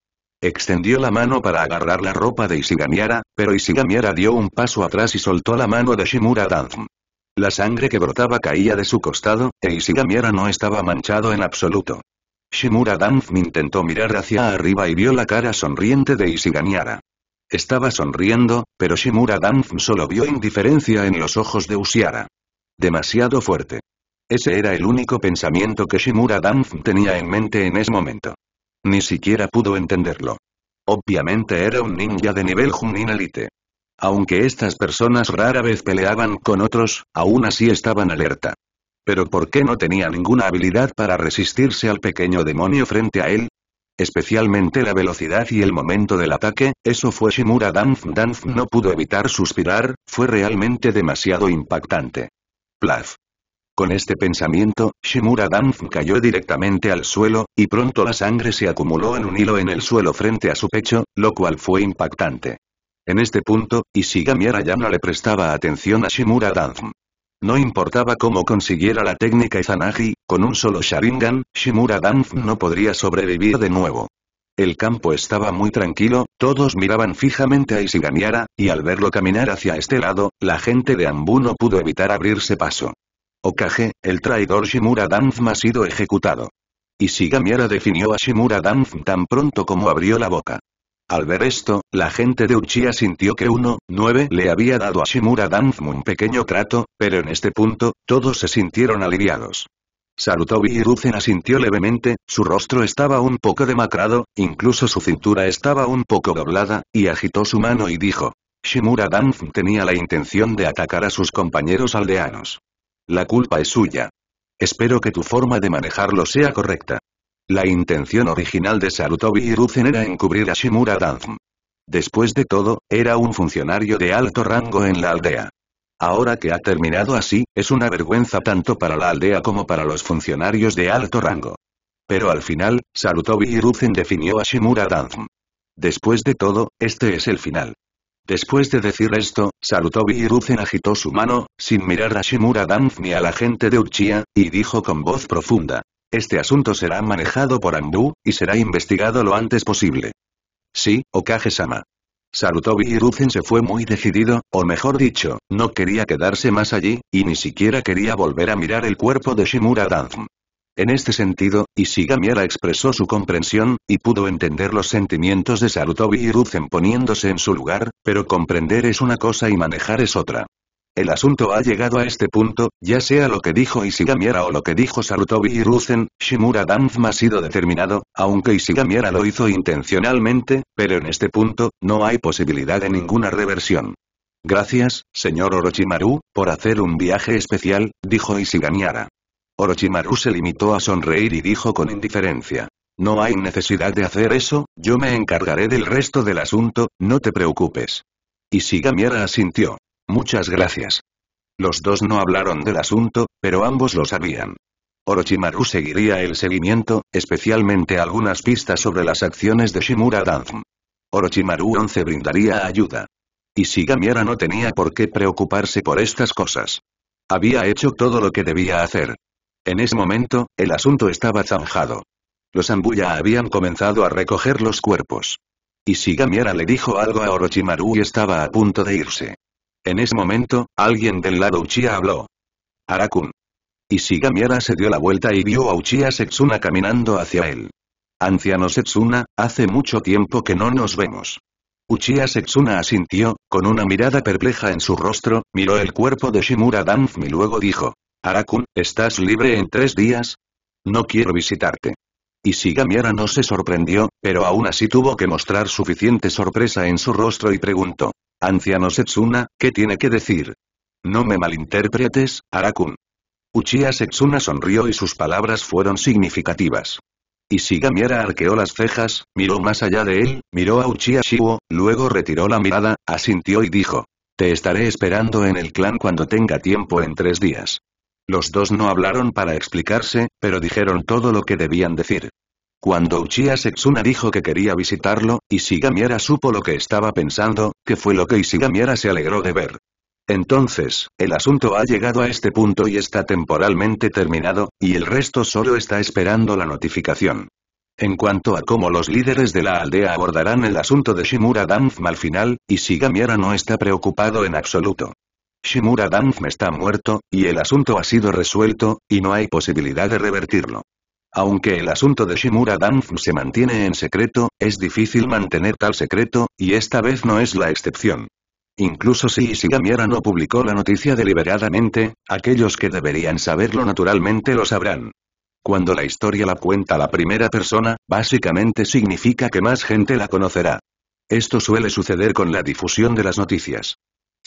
Extendió la mano para agarrar la ropa de Isigamiara, pero Isigamiara dio un paso atrás y soltó la mano de Shimura Danf. La sangre que brotaba caía de su costado, e Isigamiara no estaba manchado en absoluto. Shimura Danf intentó mirar hacia arriba y vio la cara sonriente de Isigamiara. Estaba sonriendo, pero Shimura Danf solo vio indiferencia en los ojos de Usiara. Demasiado fuerte. Ese era el único pensamiento que Shimura Danf tenía en mente en ese momento. Ni siquiera pudo entenderlo. Obviamente era un ninja de nivel Junin Elite. Aunque estas personas rara vez peleaban con otros, aún así estaban alerta. ¿Pero por qué no tenía ninguna habilidad para resistirse al pequeño demonio frente a él? Especialmente la velocidad y el momento del ataque, eso fue Shimura Danf Danf no pudo evitar suspirar, fue realmente demasiado impactante. Plaf. Con este pensamiento, Shimura Danf cayó directamente al suelo, y pronto la sangre se acumuló en un hilo en el suelo frente a su pecho, lo cual fue impactante. En este punto, ya no le prestaba atención a Shimura Danf. No importaba cómo consiguiera la técnica Izanagi, con un solo Sharingan, Shimura Danf no podría sobrevivir de nuevo. El campo estaba muy tranquilo, todos miraban fijamente a Ishigamiara, y al verlo caminar hacia este lado, la gente de Ambu no pudo evitar abrirse paso. Okage, el traidor Shimura Danzma ha sido ejecutado. Y Sigamiera definió a Shimura Danzma tan pronto como abrió la boca. Al ver esto, la gente de Uchiha sintió que uno, 9 le había dado a Shimura Danzma un pequeño trato, pero en este punto, todos se sintieron aliviados. Sarutobi Hiruzen asintió levemente, su rostro estaba un poco demacrado, incluso su cintura estaba un poco doblada, y agitó su mano y dijo. Shimura Danzma tenía la intención de atacar a sus compañeros aldeanos. La culpa es suya. Espero que tu forma de manejarlo sea correcta. La intención original de Sarutobi y era encubrir a Shimura Danzm. Después de todo, era un funcionario de alto rango en la aldea. Ahora que ha terminado así, es una vergüenza tanto para la aldea como para los funcionarios de alto rango. Pero al final, Sarutobi y definió a Shimura Danzm. Después de todo, este es el final. Después de decir esto, Sarutobi Hiruzen agitó su mano, sin mirar a Shimura Danf ni a la gente de Uchiha, y dijo con voz profunda. Este asunto será manejado por Ambu, y será investigado lo antes posible. Sí, Okage-sama. Sarutobi Hiruzen se fue muy decidido, o mejor dicho, no quería quedarse más allí, y ni siquiera quería volver a mirar el cuerpo de Shimura Danf. En este sentido, Ishigamiara expresó su comprensión, y pudo entender los sentimientos de Sarutobi y Ruzen poniéndose en su lugar, pero comprender es una cosa y manejar es otra. El asunto ha llegado a este punto, ya sea lo que dijo Ishigamiara o lo que dijo Sarutobi y Ruzen, Shimura Danzma ha sido determinado, aunque Ishigamiara lo hizo intencionalmente, pero en este punto, no hay posibilidad de ninguna reversión. Gracias, señor Orochimaru, por hacer un viaje especial, dijo Ishigamiara. Orochimaru se limitó a sonreír y dijo con indiferencia. No hay necesidad de hacer eso, yo me encargaré del resto del asunto, no te preocupes. Y sigamiera asintió. Muchas gracias. Los dos no hablaron del asunto, pero ambos lo sabían. Orochimaru seguiría el seguimiento, especialmente algunas pistas sobre las acciones de Shimura Danzm. Orochimaru 11 brindaría ayuda. Y Sigamiera no tenía por qué preocuparse por estas cosas. Había hecho todo lo que debía hacer. En ese momento, el asunto estaba zanjado. Los Ambuya habían comenzado a recoger los cuerpos. Y le dijo algo a Orochimaru y estaba a punto de irse. En ese momento, alguien del lado Uchiha habló. Arakun. Y se dio la vuelta y vio a Uchiha Setsuna caminando hacia él. Anciano Setsuna, hace mucho tiempo que no nos vemos. Uchiha Setsuna asintió, con una mirada perpleja en su rostro, miró el cuerpo de Shimura Danzmi y luego dijo. Arakun, ¿estás libre en tres días? No quiero visitarte. Y sigamiera no se sorprendió, pero aún así tuvo que mostrar suficiente sorpresa en su rostro y preguntó. Anciano Setsuna, ¿qué tiene que decir? No me malinterpretes, Arakun. Uchiha Setsuna sonrió y sus palabras fueron significativas. Y sigamiera arqueó las cejas, miró más allá de él, miró a Uchiha luego retiró la mirada, asintió y dijo. Te estaré esperando en el clan cuando tenga tiempo en tres días. Los dos no hablaron para explicarse, pero dijeron todo lo que debían decir. Cuando Uchiha Setsuna dijo que quería visitarlo, Ishigamiara supo lo que estaba pensando, que fue lo que Ishigamiara se alegró de ver. Entonces, el asunto ha llegado a este punto y está temporalmente terminado, y el resto solo está esperando la notificación. En cuanto a cómo los líderes de la aldea abordarán el asunto de Shimura Danfma al final, Ishigamiara no está preocupado en absoluto. Shimura Danfme está muerto, y el asunto ha sido resuelto, y no hay posibilidad de revertirlo. Aunque el asunto de Shimura Danfm se mantiene en secreto, es difícil mantener tal secreto, y esta vez no es la excepción. Incluso si Isigamiara no publicó la noticia deliberadamente, aquellos que deberían saberlo naturalmente lo sabrán. Cuando la historia la cuenta la primera persona, básicamente significa que más gente la conocerá. Esto suele suceder con la difusión de las noticias.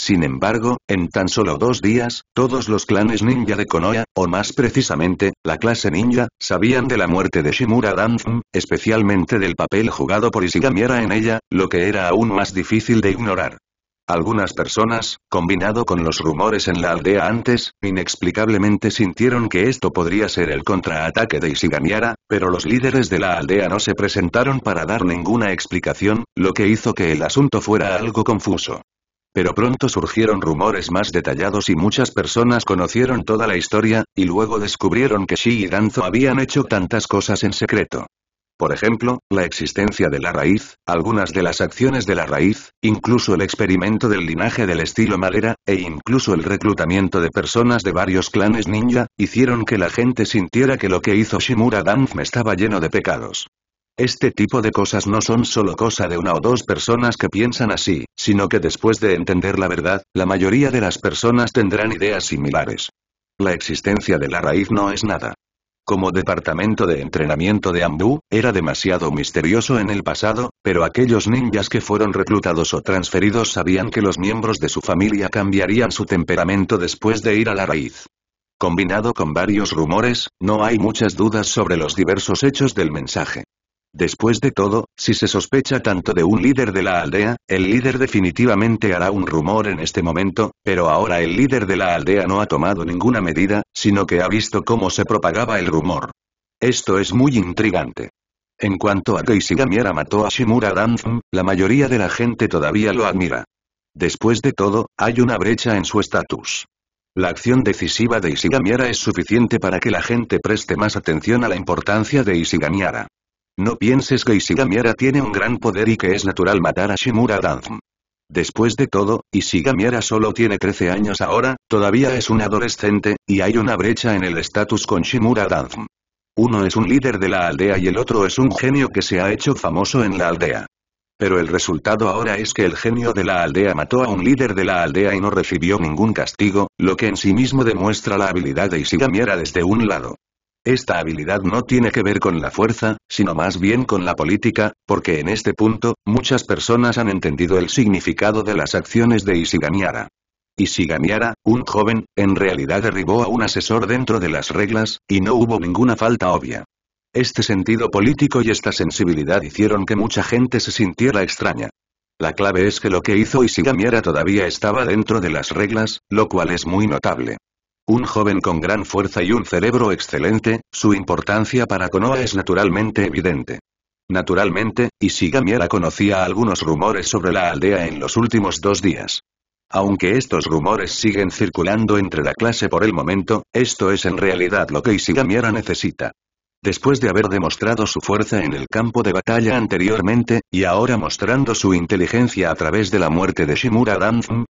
Sin embargo, en tan solo dos días, todos los clanes ninja de Konoha, o más precisamente, la clase ninja, sabían de la muerte de Shimura Danzum, especialmente del papel jugado por Ishigamiara en ella, lo que era aún más difícil de ignorar. Algunas personas, combinado con los rumores en la aldea antes, inexplicablemente sintieron que esto podría ser el contraataque de Isigamiara, pero los líderes de la aldea no se presentaron para dar ninguna explicación, lo que hizo que el asunto fuera algo confuso. Pero pronto surgieron rumores más detallados y muchas personas conocieron toda la historia, y luego descubrieron que Shi y Danzo habían hecho tantas cosas en secreto. Por ejemplo, la existencia de la raíz, algunas de las acciones de la raíz, incluso el experimento del linaje del estilo madera, e incluso el reclutamiento de personas de varios clanes ninja, hicieron que la gente sintiera que lo que hizo Shimura Danzo estaba lleno de pecados. Este tipo de cosas no son solo cosa de una o dos personas que piensan así, sino que después de entender la verdad, la mayoría de las personas tendrán ideas similares. La existencia de la raíz no es nada. Como departamento de entrenamiento de Ambu, era demasiado misterioso en el pasado, pero aquellos ninjas que fueron reclutados o transferidos sabían que los miembros de su familia cambiarían su temperamento después de ir a la raíz. Combinado con varios rumores, no hay muchas dudas sobre los diversos hechos del mensaje. Después de todo, si se sospecha tanto de un líder de la aldea, el líder definitivamente hará un rumor en este momento, pero ahora el líder de la aldea no ha tomado ninguna medida, sino que ha visto cómo se propagaba el rumor. Esto es muy intrigante. En cuanto a que Isigamiara mató a Shimura Danzum, la mayoría de la gente todavía lo admira. Después de todo, hay una brecha en su estatus. La acción decisiva de Isigamiara es suficiente para que la gente preste más atención a la importancia de Isigamiara. No pienses que Ishigamiera tiene un gran poder y que es natural matar a Shimura Danzm. Después de todo, Ishigamiera solo tiene 13 años ahora, todavía es un adolescente, y hay una brecha en el estatus con Shimura Danzm. Uno es un líder de la aldea y el otro es un genio que se ha hecho famoso en la aldea. Pero el resultado ahora es que el genio de la aldea mató a un líder de la aldea y no recibió ningún castigo, lo que en sí mismo demuestra la habilidad de Isigamiera desde un lado. Esta habilidad no tiene que ver con la fuerza, sino más bien con la política, porque en este punto, muchas personas han entendido el significado de las acciones de Isigamiara. Isigamiara, un joven, en realidad derribó a un asesor dentro de las reglas, y no hubo ninguna falta obvia. Este sentido político y esta sensibilidad hicieron que mucha gente se sintiera extraña. La clave es que lo que hizo Isigamiara todavía estaba dentro de las reglas, lo cual es muy notable. Un joven con gran fuerza y un cerebro excelente, su importancia para Konoha es naturalmente evidente. Naturalmente, Isigamiara conocía algunos rumores sobre la aldea en los últimos dos días. Aunque estos rumores siguen circulando entre la clase por el momento, esto es en realidad lo que Ishigamiera necesita. Después de haber demostrado su fuerza en el campo de batalla anteriormente, y ahora mostrando su inteligencia a través de la muerte de Shimura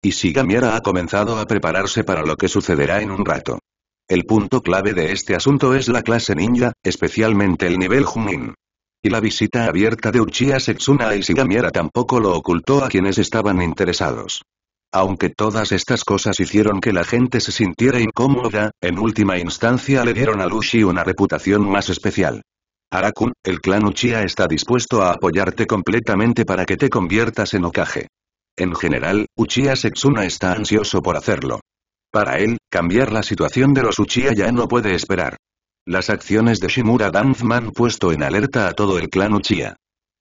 y Ishigamiara ha comenzado a prepararse para lo que sucederá en un rato. El punto clave de este asunto es la clase ninja, especialmente el nivel Jumin. Y la visita abierta de Uchiha Setsuna a Shigamiara tampoco lo ocultó a quienes estaban interesados. Aunque todas estas cosas hicieron que la gente se sintiera incómoda, en última instancia le dieron a Lushi una reputación más especial. Arakun, el clan Uchiha está dispuesto a apoyarte completamente para que te conviertas en Okage. En general, Uchiha Setsuna está ansioso por hacerlo. Para él, cambiar la situación de los Uchiha ya no puede esperar. Las acciones de Shimura Danzman han puesto en alerta a todo el clan Uchiha.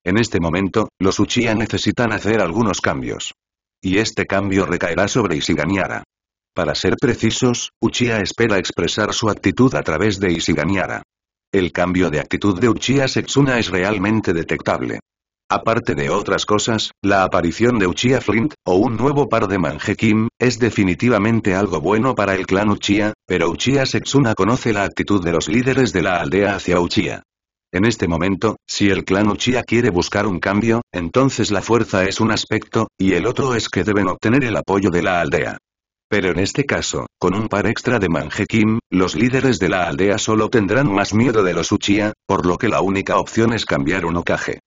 En este momento, los Uchiha necesitan hacer algunos cambios. Y este cambio recaerá sobre Isiganiara. Para ser precisos, Uchiha espera expresar su actitud a través de Isiganiara. El cambio de actitud de Uchiha Setsuna es realmente detectable. Aparte de otras cosas, la aparición de Uchiha Flint, o un nuevo par de Kim, es definitivamente algo bueno para el clan Uchiha, pero Uchiha Setsuna conoce la actitud de los líderes de la aldea hacia Uchiha. En este momento, si el clan Uchiha quiere buscar un cambio, entonces la fuerza es un aspecto, y el otro es que deben obtener el apoyo de la aldea. Pero en este caso, con un par extra de Kim, los líderes de la aldea solo tendrán más miedo de los Uchiha, por lo que la única opción es cambiar un Okage.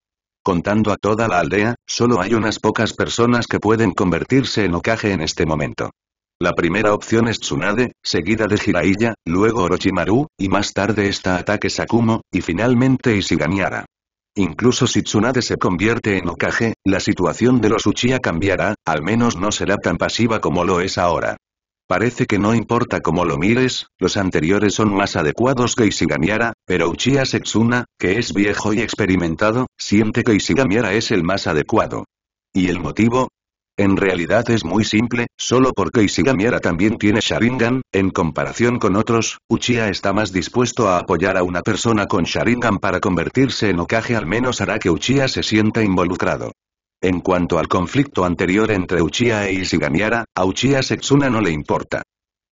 Contando a toda la aldea, solo hay unas pocas personas que pueden convertirse en Okage en este momento. La primera opción es Tsunade, seguida de Jiraiya, luego Orochimaru, y más tarde está ataque Sakumo, y finalmente Ishiganiara. Incluso si Tsunade se convierte en Okage, la situación de los Uchiha cambiará, al menos no será tan pasiva como lo es ahora. Parece que no importa cómo lo mires, los anteriores son más adecuados que Ishiganiara, pero Uchiha Setsuna, que es viejo y experimentado, siente que Isigamiara es el más adecuado. ¿Y el motivo? En realidad es muy simple, solo porque Isigamiara también tiene Sharingan, en comparación con otros, Uchiha está más dispuesto a apoyar a una persona con Sharingan para convertirse en Okage al menos hará que Uchiha se sienta involucrado. En cuanto al conflicto anterior entre Uchiha e Ishigamiara, a Uchiha Setsuna no le importa.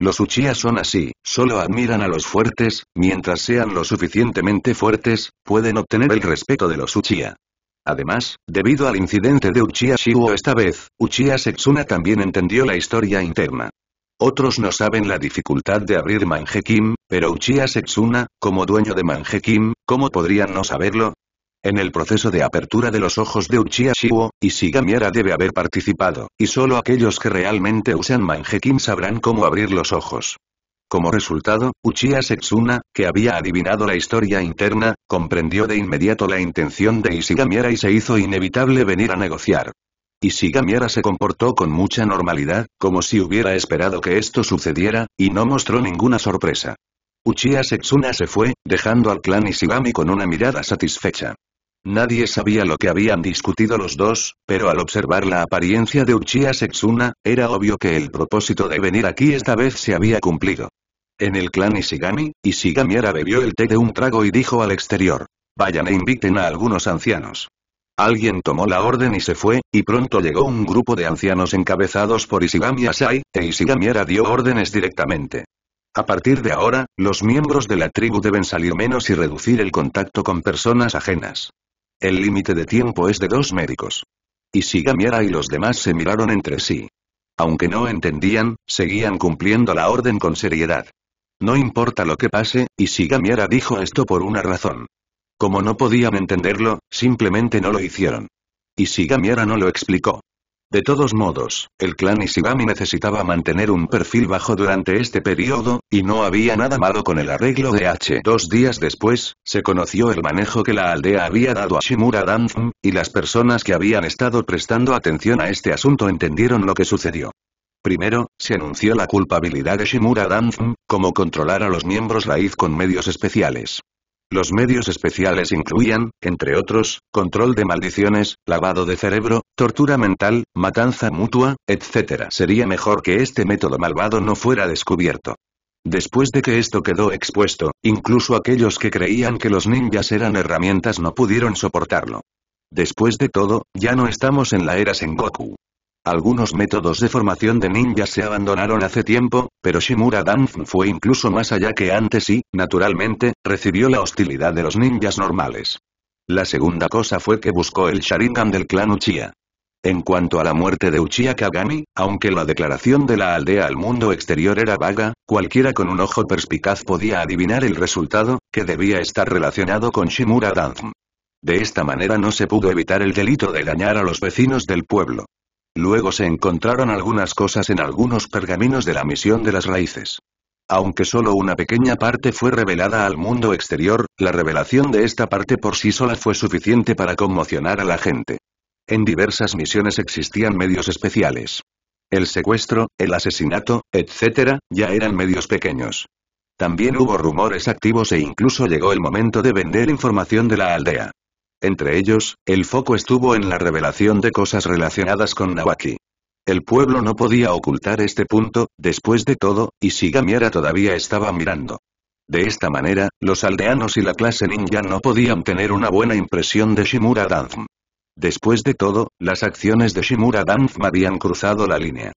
Los Uchiha son así, solo admiran a los fuertes, mientras sean lo suficientemente fuertes, pueden obtener el respeto de los Uchiha. Además, debido al incidente de Uchiha esta vez, Uchiha Setsuna también entendió la historia interna. Otros no saben la dificultad de abrir Manjekim, pero Uchiha Setsuna, como dueño de Manjekim, ¿cómo podrían no saberlo? En el proceso de apertura de los ojos de Uchiha y Ishigamiara debe haber participado, y solo aquellos que realmente usan Manjekim sabrán cómo abrir los ojos. Como resultado, Uchiha Setsuna, que había adivinado la historia interna, comprendió de inmediato la intención de Ishigamiara y se hizo inevitable venir a negociar. Ishigamiara se comportó con mucha normalidad, como si hubiera esperado que esto sucediera, y no mostró ninguna sorpresa. Uchiha Setsuna se fue, dejando al clan Ishigami con una mirada satisfecha. Nadie sabía lo que habían discutido los dos, pero al observar la apariencia de Uchiha Setsuna, era obvio que el propósito de venir aquí esta vez se había cumplido en el clan Ishigami, Ishigami-era bebió el té de un trago y dijo al exterior. Vayan e inviten a algunos ancianos. Alguien tomó la orden y se fue, y pronto llegó un grupo de ancianos encabezados por Ishigami Asai, e Ishigami-era dio órdenes directamente. A partir de ahora, los miembros de la tribu deben salir menos y reducir el contacto con personas ajenas. El límite de tiempo es de dos médicos. Ishigamiara y los demás se miraron entre sí. Aunque no entendían, seguían cumpliendo la orden con seriedad. No importa lo que pase, y dijo esto por una razón. Como no podían entenderlo, simplemente no lo hicieron. Y no lo explicó. De todos modos, el clan Ishigami necesitaba mantener un perfil bajo durante este periodo, y no había nada malo con el arreglo de H. Dos días después, se conoció el manejo que la aldea había dado a Shimura Danzum, y las personas que habían estado prestando atención a este asunto entendieron lo que sucedió. Primero, se anunció la culpabilidad de Shimura Danzum, mm, como controlar a los miembros raíz con medios especiales. Los medios especiales incluían, entre otros, control de maldiciones, lavado de cerebro, tortura mental, matanza mutua, etc. Sería mejor que este método malvado no fuera descubierto. Después de que esto quedó expuesto, incluso aquellos que creían que los ninjas eran herramientas no pudieron soportarlo. Después de todo, ya no estamos en la era Sengoku. Algunos métodos de formación de ninjas se abandonaron hace tiempo, pero Shimura Danzm fue incluso más allá que antes y, naturalmente, recibió la hostilidad de los ninjas normales. La segunda cosa fue que buscó el Sharingan del clan Uchiha. En cuanto a la muerte de Uchiha Kagami, aunque la declaración de la aldea al mundo exterior era vaga, cualquiera con un ojo perspicaz podía adivinar el resultado, que debía estar relacionado con Shimura Danzm. De esta manera no se pudo evitar el delito de dañar a los vecinos del pueblo. Luego se encontraron algunas cosas en algunos pergaminos de la misión de las raíces. Aunque solo una pequeña parte fue revelada al mundo exterior, la revelación de esta parte por sí sola fue suficiente para conmocionar a la gente. En diversas misiones existían medios especiales. El secuestro, el asesinato, etc., ya eran medios pequeños. También hubo rumores activos e incluso llegó el momento de vender información de la aldea. Entre ellos, el foco estuvo en la revelación de cosas relacionadas con Nawaki. El pueblo no podía ocultar este punto, después de todo, y Shigamiara todavía estaba mirando. De esta manera, los aldeanos y la clase ninja no podían tener una buena impresión de Shimura Danzm. Después de todo, las acciones de Shimura Danzm habían cruzado la línea.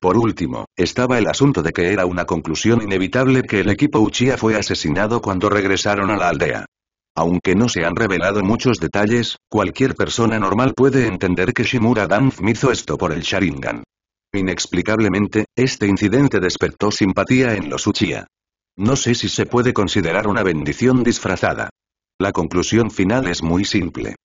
Por último, estaba el asunto de que era una conclusión inevitable que el equipo Uchiha fue asesinado cuando regresaron a la aldea. Aunque no se han revelado muchos detalles, cualquier persona normal puede entender que Shimura Danzm hizo esto por el Sharingan. Inexplicablemente, este incidente despertó simpatía en los Uchiha. No sé si se puede considerar una bendición disfrazada. La conclusión final es muy simple.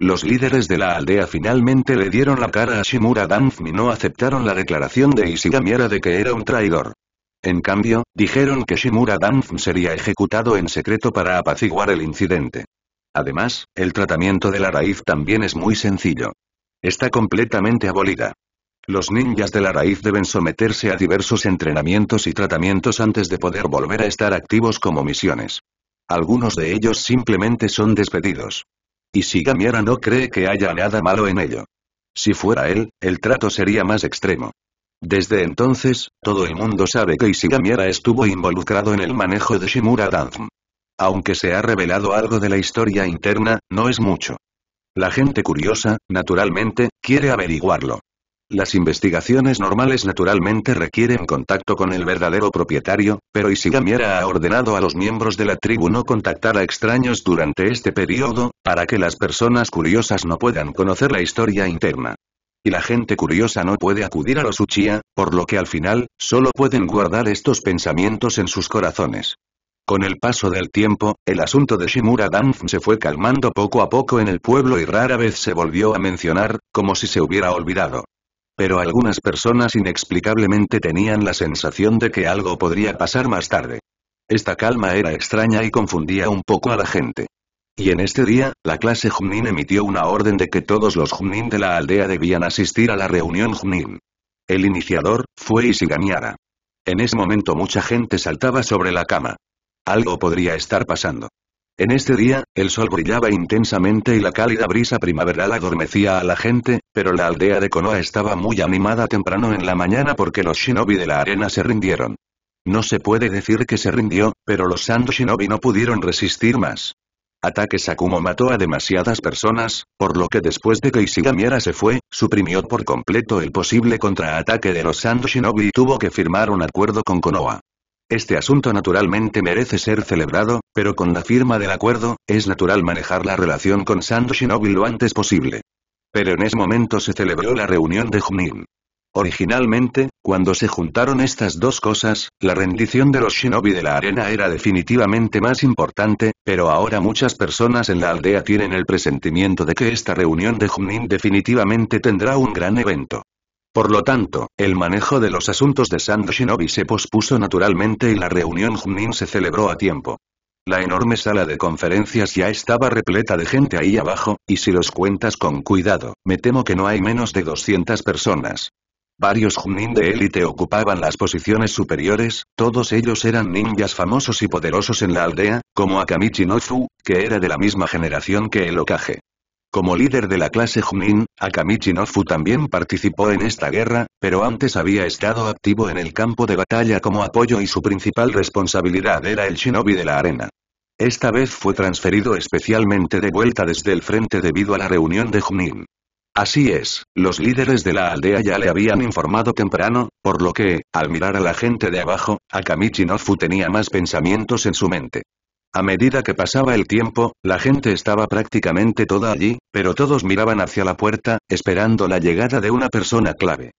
Los líderes de la aldea finalmente le dieron la cara a Shimura Danzmi y no aceptaron la declaración de Ishigamiara de que era un traidor. En cambio, dijeron que Shimura Danf sería ejecutado en secreto para apaciguar el incidente. Además, el tratamiento de la raíz también es muy sencillo. Está completamente abolida. Los ninjas de la raíz deben someterse a diversos entrenamientos y tratamientos antes de poder volver a estar activos como misiones. Algunos de ellos simplemente son despedidos. Y Sigamiera no cree que haya nada malo en ello. Si fuera él, el trato sería más extremo. Desde entonces, todo el mundo sabe que Ishigamiara estuvo involucrado en el manejo de Shimura Danzm. Aunque se ha revelado algo de la historia interna, no es mucho. La gente curiosa, naturalmente, quiere averiguarlo. Las investigaciones normales naturalmente requieren contacto con el verdadero propietario, pero Isigamiera ha ordenado a los miembros de la tribu no contactar a extraños durante este periodo, para que las personas curiosas no puedan conocer la historia interna y la gente curiosa no puede acudir a los Uchiha, por lo que al final, solo pueden guardar estos pensamientos en sus corazones. Con el paso del tiempo, el asunto de Shimura Danf se fue calmando poco a poco en el pueblo y rara vez se volvió a mencionar, como si se hubiera olvidado. Pero algunas personas inexplicablemente tenían la sensación de que algo podría pasar más tarde. Esta calma era extraña y confundía un poco a la gente. Y en este día, la clase Junin emitió una orden de que todos los Junin de la aldea debían asistir a la reunión Junin. El iniciador, fue Isiganiara. En ese momento mucha gente saltaba sobre la cama. Algo podría estar pasando. En este día, el sol brillaba intensamente y la cálida brisa primaveral adormecía a la gente, pero la aldea de Konoha estaba muy animada temprano en la mañana porque los shinobi de la arena se rindieron. No se puede decir que se rindió, pero los Sand Shinobi no pudieron resistir más ataque Sakumo mató a demasiadas personas, por lo que después de que Isigamiara se fue, suprimió por completo el posible contraataque de los Sando Shinobi y tuvo que firmar un acuerdo con Konoha. Este asunto naturalmente merece ser celebrado, pero con la firma del acuerdo, es natural manejar la relación con Sando Shinobi lo antes posible. Pero en ese momento se celebró la reunión de Junin. Originalmente, cuando se juntaron estas dos cosas, la rendición de los shinobi de la arena era definitivamente más importante, pero ahora muchas personas en la aldea tienen el presentimiento de que esta reunión de Junin definitivamente tendrá un gran evento. Por lo tanto, el manejo de los asuntos de Sand Shinobi se pospuso naturalmente y la reunión Junin se celebró a tiempo. La enorme sala de conferencias ya estaba repleta de gente ahí abajo, y si los cuentas con cuidado, me temo que no hay menos de 200 personas. Varios Junin de élite ocupaban las posiciones superiores, todos ellos eran ninjas famosos y poderosos en la aldea, como Akamichi Nofu, que era de la misma generación que el Okage. Como líder de la clase Junin, Akamichi Nozu también participó en esta guerra, pero antes había estado activo en el campo de batalla como apoyo y su principal responsabilidad era el shinobi de la arena. Esta vez fue transferido especialmente de vuelta desde el frente debido a la reunión de Junin. Así es, los líderes de la aldea ya le habían informado temprano, por lo que, al mirar a la gente de abajo, Akamichi Nofu tenía más pensamientos en su mente. A medida que pasaba el tiempo, la gente estaba prácticamente toda allí, pero todos miraban hacia la puerta, esperando la llegada de una persona clave.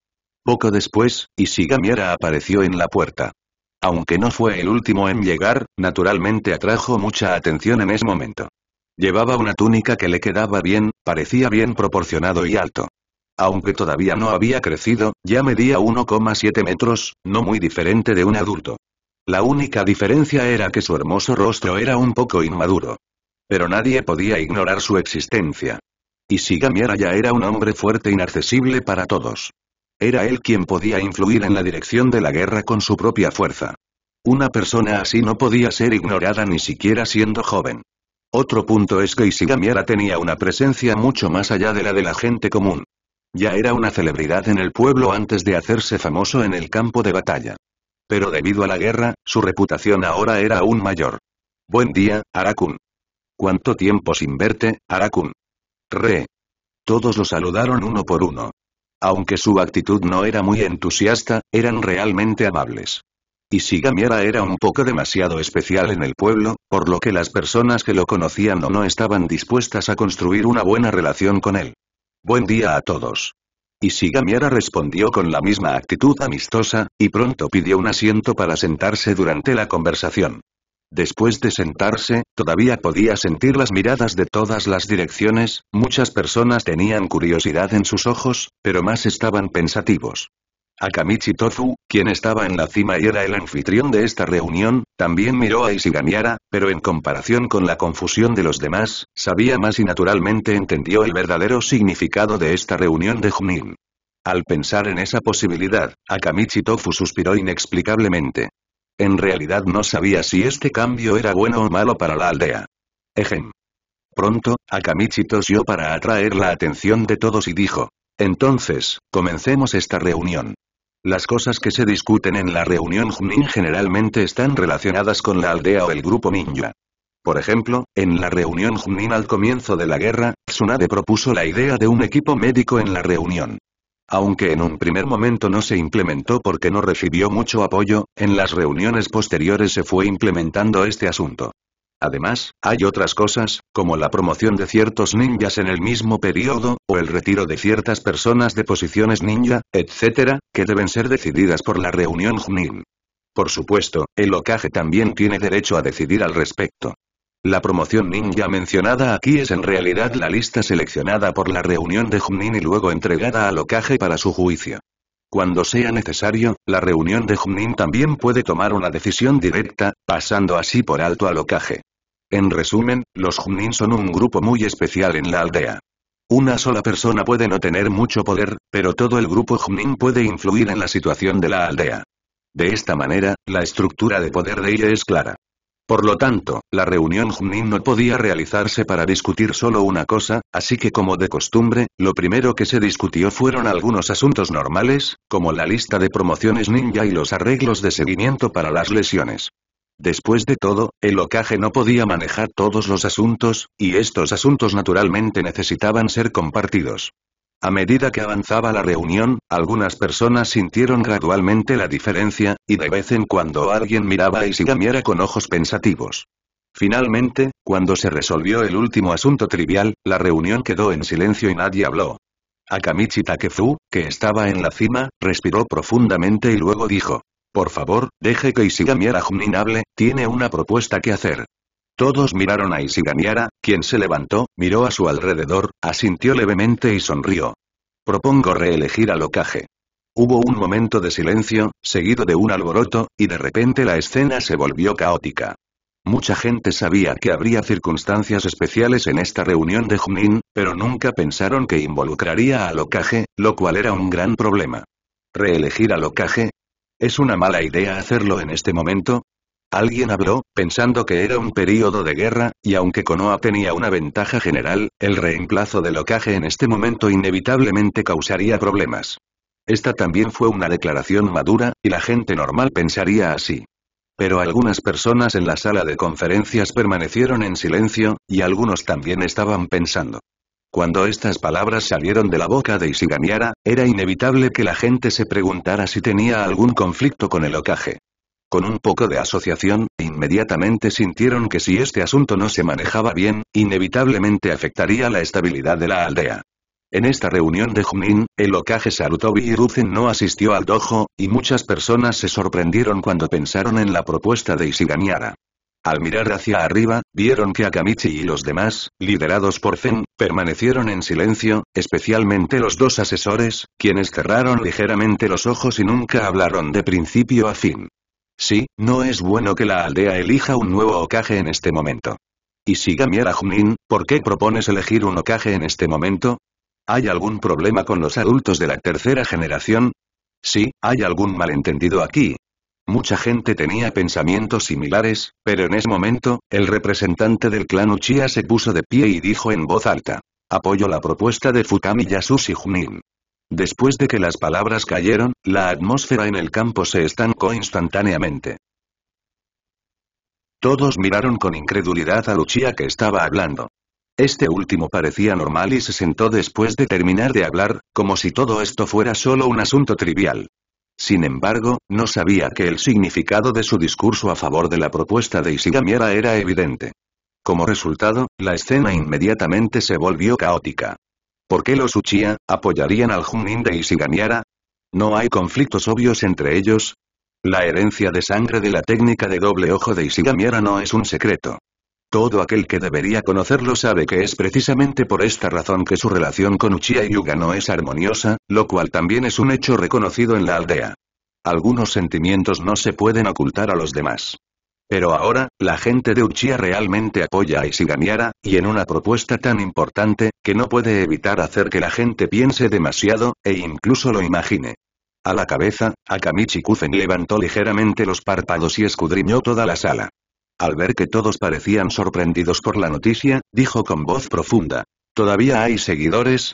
Poco después, Ishigamiera apareció en la puerta. Aunque no fue el último en llegar, naturalmente atrajo mucha atención en ese momento. Llevaba una túnica que le quedaba bien, parecía bien proporcionado y alto. Aunque todavía no había crecido, ya medía 1,7 metros, no muy diferente de un adulto. La única diferencia era que su hermoso rostro era un poco inmaduro. Pero nadie podía ignorar su existencia. Y Gamiera ya era un hombre fuerte e inaccesible para todos. Era él quien podía influir en la dirección de la guerra con su propia fuerza. Una persona así no podía ser ignorada ni siquiera siendo joven. Otro punto es que Isigamiara tenía una presencia mucho más allá de la de la gente común. Ya era una celebridad en el pueblo antes de hacerse famoso en el campo de batalla. Pero debido a la guerra, su reputación ahora era aún mayor. Buen día, Arakun. ¿Cuánto tiempo sin verte, Arakun? Re. Todos lo saludaron uno por uno. Aunque su actitud no era muy entusiasta, eran realmente amables y Gamiera era un poco demasiado especial en el pueblo, por lo que las personas que lo conocían o no estaban dispuestas a construir una buena relación con él. Buen día a todos. Y sigamiera respondió con la misma actitud amistosa, y pronto pidió un asiento para sentarse durante la conversación. Después de sentarse, todavía podía sentir las miradas de todas las direcciones, muchas personas tenían curiosidad en sus ojos, pero más estaban pensativos. Akamichi Tofu, quien estaba en la cima y era el anfitrión de esta reunión, también miró a Isiganiara, pero en comparación con la confusión de los demás, sabía más y naturalmente entendió el verdadero significado de esta reunión de Junin. Al pensar en esa posibilidad, Akamichi Tofu suspiró inexplicablemente. En realidad no sabía si este cambio era bueno o malo para la aldea. Ejem. Pronto, Akamichi tosió para atraer la atención de todos y dijo. Entonces, comencemos esta reunión. Las cosas que se discuten en la reunión Junin generalmente están relacionadas con la aldea o el grupo ninja. Por ejemplo, en la reunión Junin al comienzo de la guerra, Tsunade propuso la idea de un equipo médico en la reunión. Aunque en un primer momento no se implementó porque no recibió mucho apoyo, en las reuniones posteriores se fue implementando este asunto. Además, hay otras cosas, como la promoción de ciertos ninjas en el mismo periodo, o el retiro de ciertas personas de posiciones ninja, etc., que deben ser decididas por la reunión Junin. Por supuesto, el Okage también tiene derecho a decidir al respecto. La promoción ninja mencionada aquí es en realidad la lista seleccionada por la reunión de Junin y luego entregada al Okage para su juicio. Cuando sea necesario, la reunión de Junin también puede tomar una decisión directa, pasando así por alto al Okage. En resumen, los Junin son un grupo muy especial en la aldea. Una sola persona puede no tener mucho poder, pero todo el grupo Junin puede influir en la situación de la aldea. De esta manera, la estructura de poder de ella es clara. Por lo tanto, la reunión Junin no podía realizarse para discutir solo una cosa, así que como de costumbre, lo primero que se discutió fueron algunos asuntos normales, como la lista de promociones ninja y los arreglos de seguimiento para las lesiones. Después de todo, el ocaje no podía manejar todos los asuntos, y estos asuntos naturalmente necesitaban ser compartidos. A medida que avanzaba la reunión, algunas personas sintieron gradualmente la diferencia, y de vez en cuando alguien miraba y se llamara con ojos pensativos. Finalmente, cuando se resolvió el último asunto trivial, la reunión quedó en silencio y nadie habló. Akamichi Takezu, que estaba en la cima, respiró profundamente y luego dijo. Por favor, deje que Isigamiara Junin hable, tiene una propuesta que hacer. Todos miraron a Isigamiara, quien se levantó, miró a su alrededor, asintió levemente y sonrió. Propongo reelegir a Locaje». Hubo un momento de silencio, seguido de un alboroto, y de repente la escena se volvió caótica. Mucha gente sabía que habría circunstancias especiales en esta reunión de Junin, pero nunca pensaron que involucraría a Locaje, lo cual era un gran problema. Reelegir a Locaje?» ¿Es una mala idea hacerlo en este momento? Alguien habló, pensando que era un período de guerra, y aunque Konoa tenía una ventaja general, el reemplazo de ocaje en este momento inevitablemente causaría problemas. Esta también fue una declaración madura, y la gente normal pensaría así. Pero algunas personas en la sala de conferencias permanecieron en silencio, y algunos también estaban pensando. Cuando estas palabras salieron de la boca de Isiganiara, era inevitable que la gente se preguntara si tenía algún conflicto con el ocaje. Con un poco de asociación, inmediatamente sintieron que si este asunto no se manejaba bien, inevitablemente afectaría la estabilidad de la aldea. En esta reunión de Junín, el Okage Sarutobi Hiruzen no asistió al dojo, y muchas personas se sorprendieron cuando pensaron en la propuesta de Isiganiara. Al mirar hacia arriba, vieron que Akamichi y los demás, liderados por Zen, permanecieron en silencio, especialmente los dos asesores, quienes cerraron ligeramente los ojos y nunca hablaron de principio a fin. Sí, no es bueno que la aldea elija un nuevo Okage en este momento. Y si Gamiara Junin, ¿por qué propones elegir un Okage en este momento? ¿Hay algún problema con los adultos de la tercera generación? Sí, hay algún malentendido aquí, Mucha gente tenía pensamientos similares, pero en ese momento, el representante del clan Uchiha se puso de pie y dijo en voz alta. Apoyo la propuesta de Fukami Yasushi Junin. Después de que las palabras cayeron, la atmósfera en el campo se estancó instantáneamente. Todos miraron con incredulidad a Uchia que estaba hablando. Este último parecía normal y se sentó después de terminar de hablar, como si todo esto fuera solo un asunto trivial. Sin embargo, no sabía que el significado de su discurso a favor de la propuesta de Isigamiara era evidente. Como resultado, la escena inmediatamente se volvió caótica. ¿Por qué los Uchiha apoyarían al Junin de Isigamiara? ¿No hay conflictos obvios entre ellos? La herencia de sangre de la técnica de doble ojo de Isigamiara no es un secreto. Todo aquel que debería conocerlo sabe que es precisamente por esta razón que su relación con Uchiha y Yuga no es armoniosa, lo cual también es un hecho reconocido en la aldea. Algunos sentimientos no se pueden ocultar a los demás. Pero ahora, la gente de Uchiha realmente apoya a Isiganiara, y en una propuesta tan importante, que no puede evitar hacer que la gente piense demasiado, e incluso lo imagine. A la cabeza, Akamichi Kuzen levantó ligeramente los párpados y escudriñó toda la sala. Al ver que todos parecían sorprendidos por la noticia, dijo con voz profunda. ¿Todavía hay seguidores?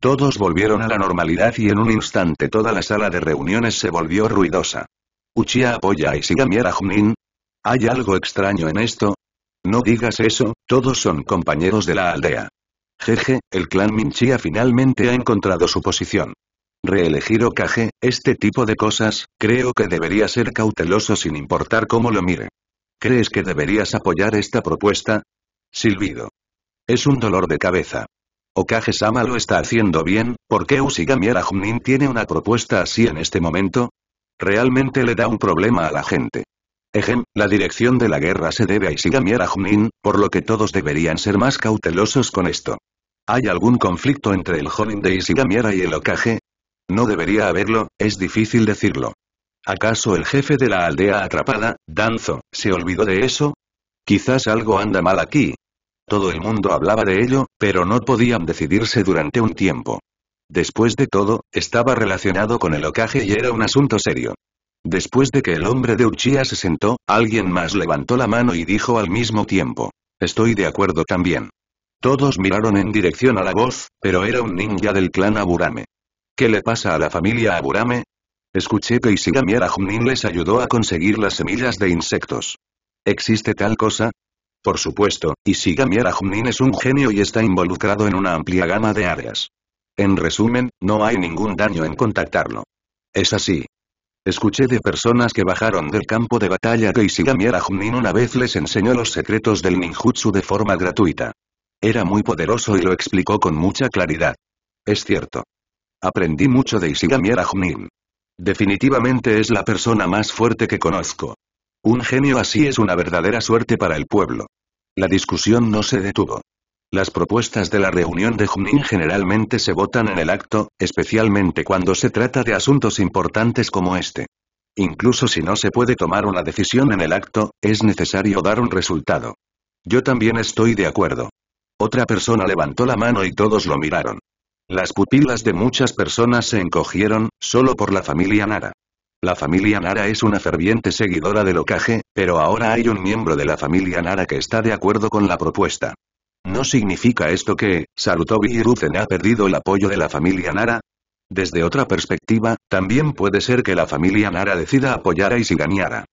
Todos volvieron a la normalidad y en un instante toda la sala de reuniones se volvió ruidosa. Uchiha apoya a Ishigami ¿Hay algo extraño en esto? No digas eso, todos son compañeros de la aldea. Jeje, el clan Minchia finalmente ha encontrado su posición. Reelegir Okage, este tipo de cosas, creo que debería ser cauteloso sin importar cómo lo mire. ¿Crees que deberías apoyar esta propuesta? Silbido. Es un dolor de cabeza. Okage-sama lo está haciendo bien, ¿por qué Ushigami tiene una propuesta así en este momento? Realmente le da un problema a la gente. Ejem, la dirección de la guerra se debe a Ishigami Arajunin, por lo que todos deberían ser más cautelosos con esto. ¿Hay algún conflicto entre el joven de Ishigamiara y el Okage? No debería haberlo, es difícil decirlo. ¿Acaso el jefe de la aldea atrapada, Danzo, se olvidó de eso? Quizás algo anda mal aquí. Todo el mundo hablaba de ello, pero no podían decidirse durante un tiempo. Después de todo, estaba relacionado con el ocaje y era un asunto serio. Después de que el hombre de Uchiha se sentó, alguien más levantó la mano y dijo al mismo tiempo. Estoy de acuerdo también. Todos miraron en dirección a la voz, pero era un ninja del clan Aburame. ¿Qué le pasa a la familia Aburame? Escuché que Ishigami Arajumnin les ayudó a conseguir las semillas de insectos. ¿Existe tal cosa? Por supuesto, Ishigami Arajumnin es un genio y está involucrado en una amplia gama de áreas. En resumen, no hay ningún daño en contactarlo. Es así. Escuché de personas que bajaron del campo de batalla que Ishigami Arajumnin una vez les enseñó los secretos del ninjutsu de forma gratuita. Era muy poderoso y lo explicó con mucha claridad. Es cierto. Aprendí mucho de Ishigami Definitivamente es la persona más fuerte que conozco. Un genio así es una verdadera suerte para el pueblo. La discusión no se detuvo. Las propuestas de la reunión de Junín generalmente se votan en el acto, especialmente cuando se trata de asuntos importantes como este. Incluso si no se puede tomar una decisión en el acto, es necesario dar un resultado. Yo también estoy de acuerdo. Otra persona levantó la mano y todos lo miraron. Las pupilas de muchas personas se encogieron, solo por la familia Nara. La familia Nara es una ferviente seguidora de locaje pero ahora hay un miembro de la familia Nara que está de acuerdo con la propuesta. ¿No significa esto que, Sarutobi y ha perdido el apoyo de la familia Nara? Desde otra perspectiva, también puede ser que la familia Nara decida apoyar a Isiganiara.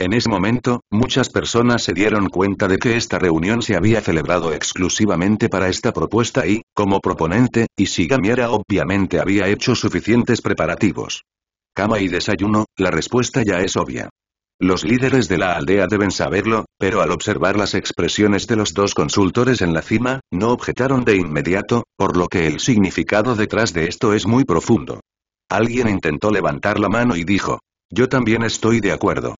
En ese momento, muchas personas se dieron cuenta de que esta reunión se había celebrado exclusivamente para esta propuesta y, como proponente, Gamiera obviamente había hecho suficientes preparativos. Cama y desayuno, la respuesta ya es obvia. Los líderes de la aldea deben saberlo, pero al observar las expresiones de los dos consultores en la cima, no objetaron de inmediato, por lo que el significado detrás de esto es muy profundo. Alguien intentó levantar la mano y dijo, yo también estoy de acuerdo.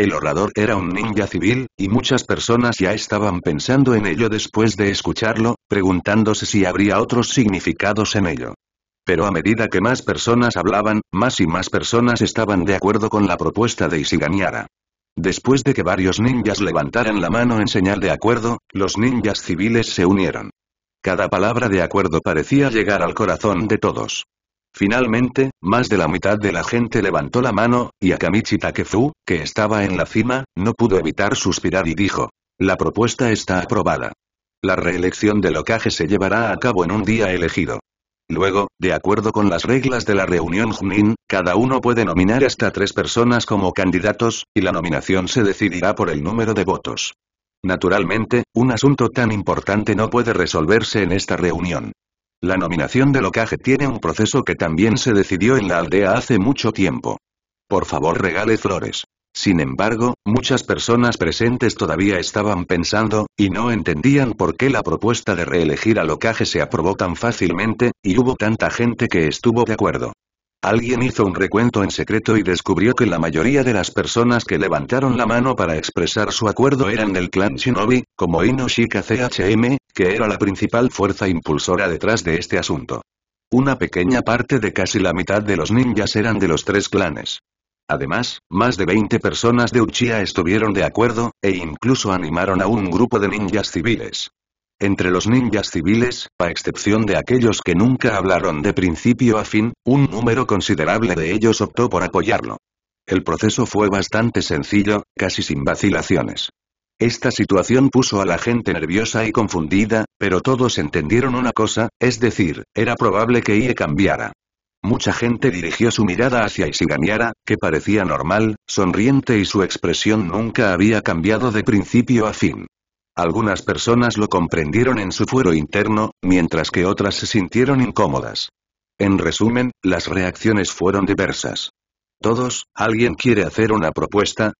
El orador era un ninja civil, y muchas personas ya estaban pensando en ello después de escucharlo, preguntándose si habría otros significados en ello. Pero a medida que más personas hablaban, más y más personas estaban de acuerdo con la propuesta de Isiganiara. Después de que varios ninjas levantaran la mano en señal de acuerdo, los ninjas civiles se unieron. Cada palabra de acuerdo parecía llegar al corazón de todos. Finalmente, más de la mitad de la gente levantó la mano, y Akamichi Takezu, que estaba en la cima, no pudo evitar suspirar y dijo. La propuesta está aprobada. La reelección del ocaje se llevará a cabo en un día elegido. Luego, de acuerdo con las reglas de la reunión Junin, cada uno puede nominar hasta tres personas como candidatos, y la nominación se decidirá por el número de votos. Naturalmente, un asunto tan importante no puede resolverse en esta reunión. La nominación de Locaje tiene un proceso que también se decidió en la aldea hace mucho tiempo. Por favor regale flores. Sin embargo, muchas personas presentes todavía estaban pensando, y no entendían por qué la propuesta de reelegir a Locaje se aprobó tan fácilmente, y hubo tanta gente que estuvo de acuerdo. Alguien hizo un recuento en secreto y descubrió que la mayoría de las personas que levantaron la mano para expresar su acuerdo eran del clan Shinobi, como Inoshika CHM, que era la principal fuerza impulsora detrás de este asunto. Una pequeña parte de casi la mitad de los ninjas eran de los tres clanes. Además, más de 20 personas de Uchiha estuvieron de acuerdo, e incluso animaron a un grupo de ninjas civiles. Entre los ninjas civiles, a excepción de aquellos que nunca hablaron de principio a fin, un número considerable de ellos optó por apoyarlo. El proceso fue bastante sencillo, casi sin vacilaciones. Esta situación puso a la gente nerviosa y confundida, pero todos entendieron una cosa, es decir, era probable que IE cambiara. Mucha gente dirigió su mirada hacia Isiganiara, que parecía normal, sonriente y su expresión nunca había cambiado de principio a fin. Algunas personas lo comprendieron en su fuero interno, mientras que otras se sintieron incómodas. En resumen, las reacciones fueron diversas. Todos, ¿alguien quiere hacer una propuesta?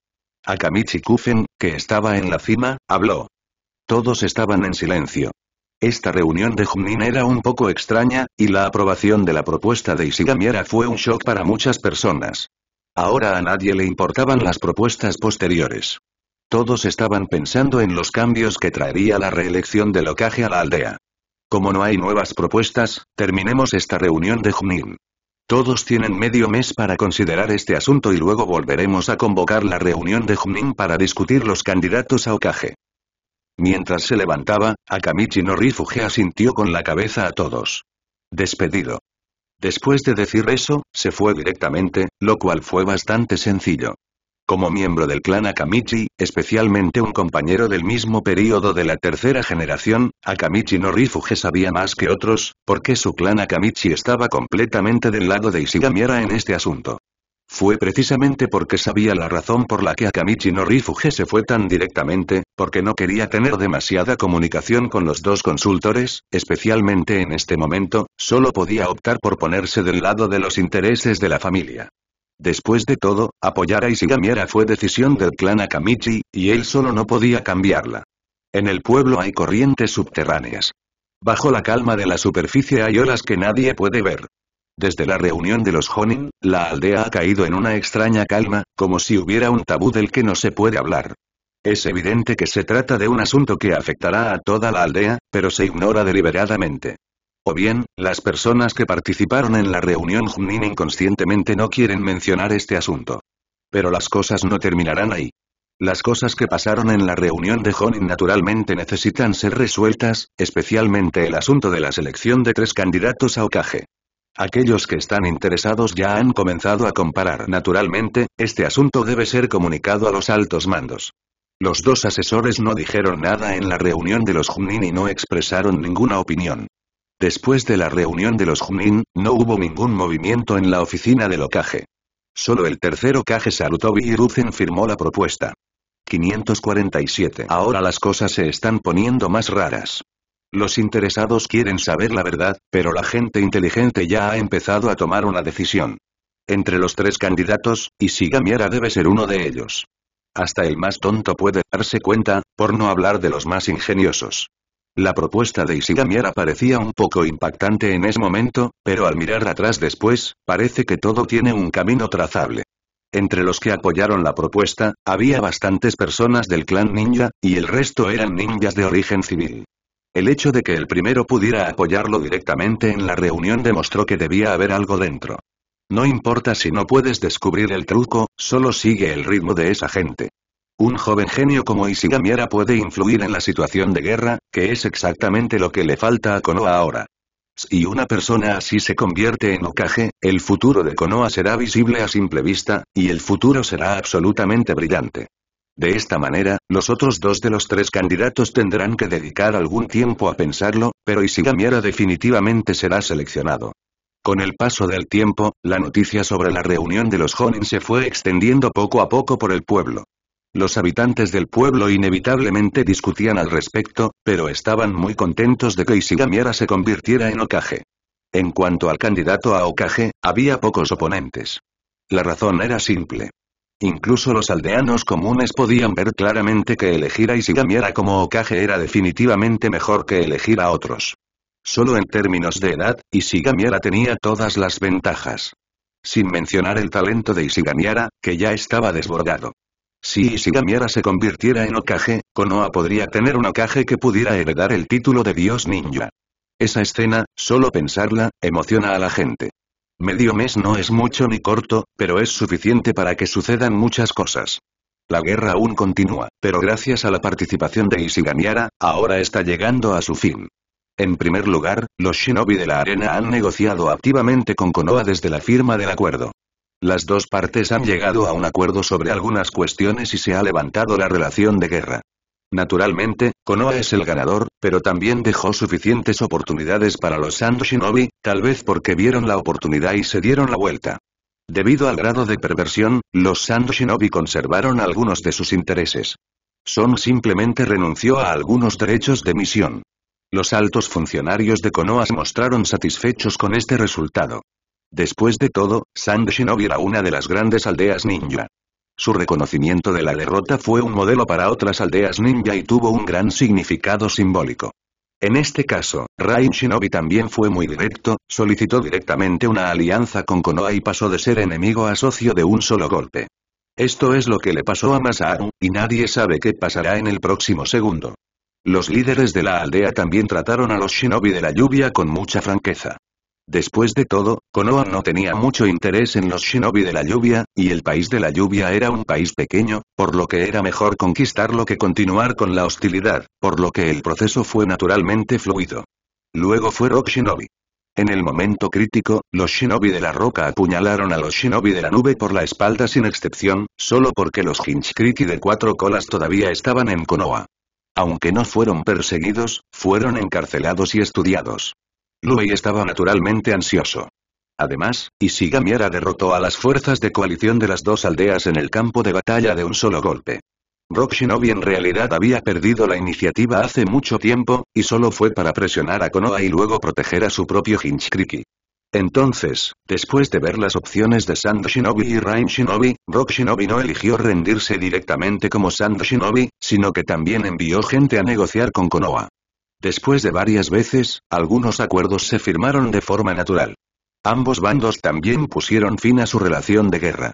Akamichi Kufen, que estaba en la cima, habló. Todos estaban en silencio. Esta reunión de Junin era un poco extraña, y la aprobación de la propuesta de Isigamiera fue un shock para muchas personas. Ahora a nadie le importaban las propuestas posteriores. Todos estaban pensando en los cambios que traería la reelección del Ocaje a la aldea. Como no hay nuevas propuestas, terminemos esta reunión de Junín. Todos tienen medio mes para considerar este asunto y luego volveremos a convocar la reunión de Junín para discutir los candidatos a Okage. Mientras se levantaba, Akamichi no Rifuge asintió con la cabeza a todos. Despedido. Después de decir eso, se fue directamente, lo cual fue bastante sencillo. Como miembro del clan Akamichi, especialmente un compañero del mismo período de la tercera generación, Akamichi no Rifuge sabía más que otros, porque su clan Akamichi estaba completamente del lado de Ishigamiara en este asunto. Fue precisamente porque sabía la razón por la que Akamichi no Rifuge se fue tan directamente, porque no quería tener demasiada comunicación con los dos consultores, especialmente en este momento, solo podía optar por ponerse del lado de los intereses de la familia. Después de todo, apoyar a Isigamiera fue decisión del clan Akamichi, y él solo no podía cambiarla. En el pueblo hay corrientes subterráneas. Bajo la calma de la superficie hay olas que nadie puede ver. Desde la reunión de los Honin, la aldea ha caído en una extraña calma, como si hubiera un tabú del que no se puede hablar. Es evidente que se trata de un asunto que afectará a toda la aldea, pero se ignora deliberadamente bien, las personas que participaron en la reunión Junin inconscientemente no quieren mencionar este asunto. Pero las cosas no terminarán ahí. Las cosas que pasaron en la reunión de Honin naturalmente necesitan ser resueltas, especialmente el asunto de la selección de tres candidatos a Okage. Aquellos que están interesados ya han comenzado a comparar. Naturalmente, este asunto debe ser comunicado a los altos mandos. Los dos asesores no dijeron nada en la reunión de los Junin y no expresaron ninguna opinión. Después de la reunión de los Junín, no hubo ningún movimiento en la oficina del ocaje. Solo el tercer ocaje Sarutobi y Ruzen firmó la propuesta. 547. Ahora las cosas se están poniendo más raras. Los interesados quieren saber la verdad, pero la gente inteligente ya ha empezado a tomar una decisión. Entre los tres candidatos, Isigamiara debe ser uno de ellos. Hasta el más tonto puede darse cuenta, por no hablar de los más ingeniosos. La propuesta de Isigamiara parecía un poco impactante en ese momento, pero al mirar atrás después, parece que todo tiene un camino trazable. Entre los que apoyaron la propuesta, había bastantes personas del clan ninja, y el resto eran ninjas de origen civil. El hecho de que el primero pudiera apoyarlo directamente en la reunión demostró que debía haber algo dentro. No importa si no puedes descubrir el truco, solo sigue el ritmo de esa gente. Un joven genio como Isigamiara puede influir en la situación de guerra, que es exactamente lo que le falta a Konoha ahora. Si una persona así se convierte en Okage, el futuro de Konoha será visible a simple vista, y el futuro será absolutamente brillante. De esta manera, los otros dos de los tres candidatos tendrán que dedicar algún tiempo a pensarlo, pero Isigamiara definitivamente será seleccionado. Con el paso del tiempo, la noticia sobre la reunión de los Jonin se fue extendiendo poco a poco por el pueblo. Los habitantes del pueblo inevitablemente discutían al respecto, pero estaban muy contentos de que Isigamiara se convirtiera en Okage. En cuanto al candidato a Okage, había pocos oponentes. La razón era simple. Incluso los aldeanos comunes podían ver claramente que elegir a Isigamiara como Okage era definitivamente mejor que elegir a otros. Solo en términos de edad, Isigamiara tenía todas las ventajas. Sin mencionar el talento de Isigamiara, que ya estaba desbordado. Si Ishigamiara se convirtiera en Okage, Konoha podría tener un Okage que pudiera heredar el título de dios ninja. Esa escena, solo pensarla, emociona a la gente. Medio mes no es mucho ni corto, pero es suficiente para que sucedan muchas cosas. La guerra aún continúa, pero gracias a la participación de Ishigamiara, ahora está llegando a su fin. En primer lugar, los shinobi de la arena han negociado activamente con Konoha desde la firma del acuerdo. Las dos partes han llegado a un acuerdo sobre algunas cuestiones y se ha levantado la relación de guerra. Naturalmente, Konoha es el ganador, pero también dejó suficientes oportunidades para los Sand Shinobi, tal vez porque vieron la oportunidad y se dieron la vuelta. Debido al grado de perversión, los Sand Shinobi conservaron algunos de sus intereses. Son simplemente renunció a algunos derechos de misión. Los altos funcionarios de Konoha se mostraron satisfechos con este resultado. Después de todo, Sand Shinobi era una de las grandes aldeas ninja. Su reconocimiento de la derrota fue un modelo para otras aldeas ninja y tuvo un gran significado simbólico. En este caso, Rain Shinobi también fue muy directo, solicitó directamente una alianza con Konoha y pasó de ser enemigo a socio de un solo golpe. Esto es lo que le pasó a Masaru, y nadie sabe qué pasará en el próximo segundo. Los líderes de la aldea también trataron a los shinobi de la lluvia con mucha franqueza. Después de todo, Konoha no tenía mucho interés en los shinobi de la lluvia, y el país de la lluvia era un país pequeño, por lo que era mejor conquistarlo que continuar con la hostilidad, por lo que el proceso fue naturalmente fluido. Luego fue Rock Shinobi. En el momento crítico, los shinobi de la roca apuñalaron a los shinobi de la nube por la espalda sin excepción, solo porque los Hinchkriki de cuatro colas todavía estaban en Konoha. Aunque no fueron perseguidos, fueron encarcelados y estudiados. Lui estaba naturalmente ansioso. Además, Ishigamiara derrotó a las fuerzas de coalición de las dos aldeas en el campo de batalla de un solo golpe. Rock Shinobi en realidad había perdido la iniciativa hace mucho tiempo, y solo fue para presionar a Konoha y luego proteger a su propio Hinchkriki. Entonces, después de ver las opciones de Sand Shinobi y Rain Shinobi, Rock Shinobi no eligió rendirse directamente como Sand Shinobi, sino que también envió gente a negociar con Konoha. Después de varias veces, algunos acuerdos se firmaron de forma natural. Ambos bandos también pusieron fin a su relación de guerra.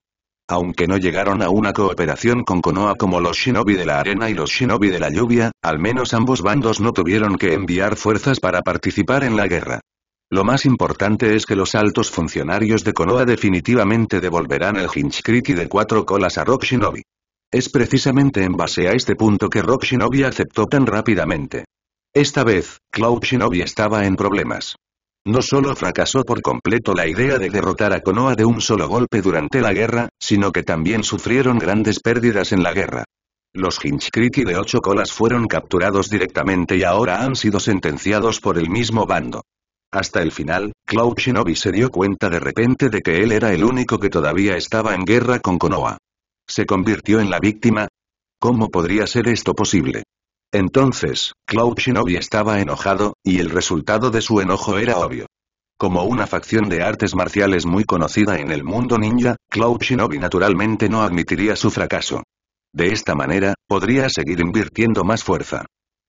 Aunque no llegaron a una cooperación con Konoha como los shinobi de la arena y los shinobi de la lluvia, al menos ambos bandos no tuvieron que enviar fuerzas para participar en la guerra. Lo más importante es que los altos funcionarios de Konoha definitivamente devolverán el Hinchkriti de cuatro colas a Rock Shinobi. Es precisamente en base a este punto que Rock Shinobi aceptó tan rápidamente. Esta vez, Cloud Shinobi estaba en problemas. No solo fracasó por completo la idea de derrotar a Konoha de un solo golpe durante la guerra, sino que también sufrieron grandes pérdidas en la guerra. Los Hinchkriti de ocho colas fueron capturados directamente y ahora han sido sentenciados por el mismo bando. Hasta el final, Cloud Shinobi se dio cuenta de repente de que él era el único que todavía estaba en guerra con Konoha. Se convirtió en la víctima, ¿Cómo podría ser esto posible? Entonces, Cloud Shinobi estaba enojado, y el resultado de su enojo era obvio. Como una facción de artes marciales muy conocida en el mundo ninja, Cloud Shinobi naturalmente no admitiría su fracaso. De esta manera, podría seguir invirtiendo más fuerza.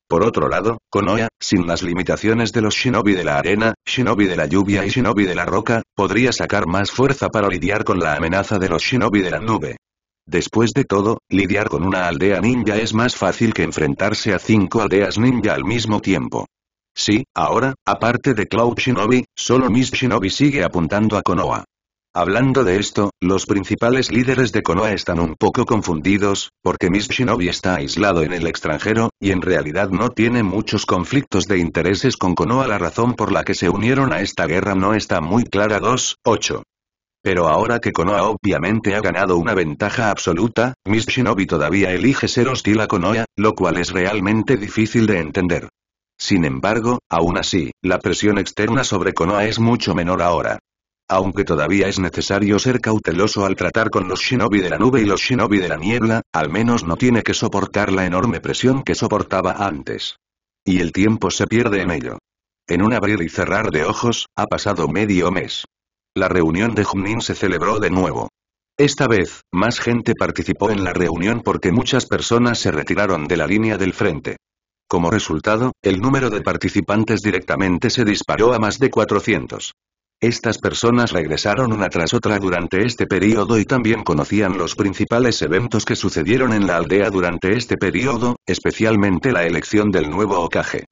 Por otro lado, Konoha, sin las limitaciones de los shinobi de la arena, shinobi de la lluvia y shinobi de la roca, podría sacar más fuerza para lidiar con la amenaza de los shinobi de la nube. Después de todo, lidiar con una aldea ninja es más fácil que enfrentarse a cinco aldeas ninja al mismo tiempo. Sí, ahora, aparte de Cloud Shinobi, solo Miss Shinobi sigue apuntando a Konoha. Hablando de esto, los principales líderes de Konoha están un poco confundidos, porque Miss Shinobi está aislado en el extranjero, y en realidad no tiene muchos conflictos de intereses con Konoha. La razón por la que se unieron a esta guerra no está muy clara. 2.8 pero ahora que Konoha obviamente ha ganado una ventaja absoluta, Miss Shinobi todavía elige ser hostil a Konoha, lo cual es realmente difícil de entender. Sin embargo, aún así, la presión externa sobre Konoha es mucho menor ahora. Aunque todavía es necesario ser cauteloso al tratar con los shinobi de la nube y los shinobi de la niebla, al menos no tiene que soportar la enorme presión que soportaba antes. Y el tiempo se pierde en ello. En un abrir y cerrar de ojos, ha pasado medio mes la reunión de Jumnin se celebró de nuevo. Esta vez, más gente participó en la reunión porque muchas personas se retiraron de la línea del frente. Como resultado, el número de participantes directamente se disparó a más de 400. Estas personas regresaron una tras otra durante este periodo y también conocían los principales eventos que sucedieron en la aldea durante este periodo, especialmente la elección del nuevo ocaje.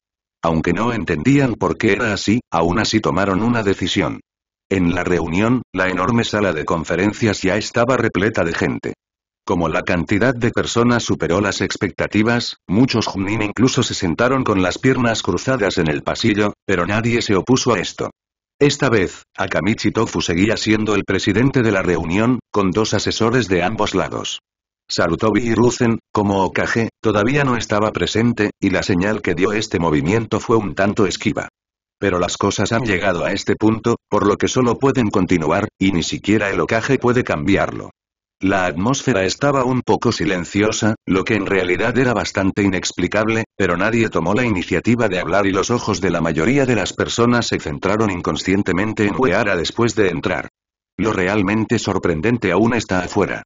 Aunque no entendían por qué era así, aún así tomaron una decisión. En la reunión, la enorme sala de conferencias ya estaba repleta de gente. Como la cantidad de personas superó las expectativas, muchos Junin incluso se sentaron con las piernas cruzadas en el pasillo, pero nadie se opuso a esto. Esta vez, Akamichi Tofu seguía siendo el presidente de la reunión, con dos asesores de ambos lados. Sarutobi y como Okage, todavía no estaba presente, y la señal que dio este movimiento fue un tanto esquiva. Pero las cosas han llegado a este punto, por lo que solo pueden continuar, y ni siquiera el ocaje puede cambiarlo. La atmósfera estaba un poco silenciosa, lo que en realidad era bastante inexplicable, pero nadie tomó la iniciativa de hablar y los ojos de la mayoría de las personas se centraron inconscientemente en Weara después de entrar. Lo realmente sorprendente aún está afuera.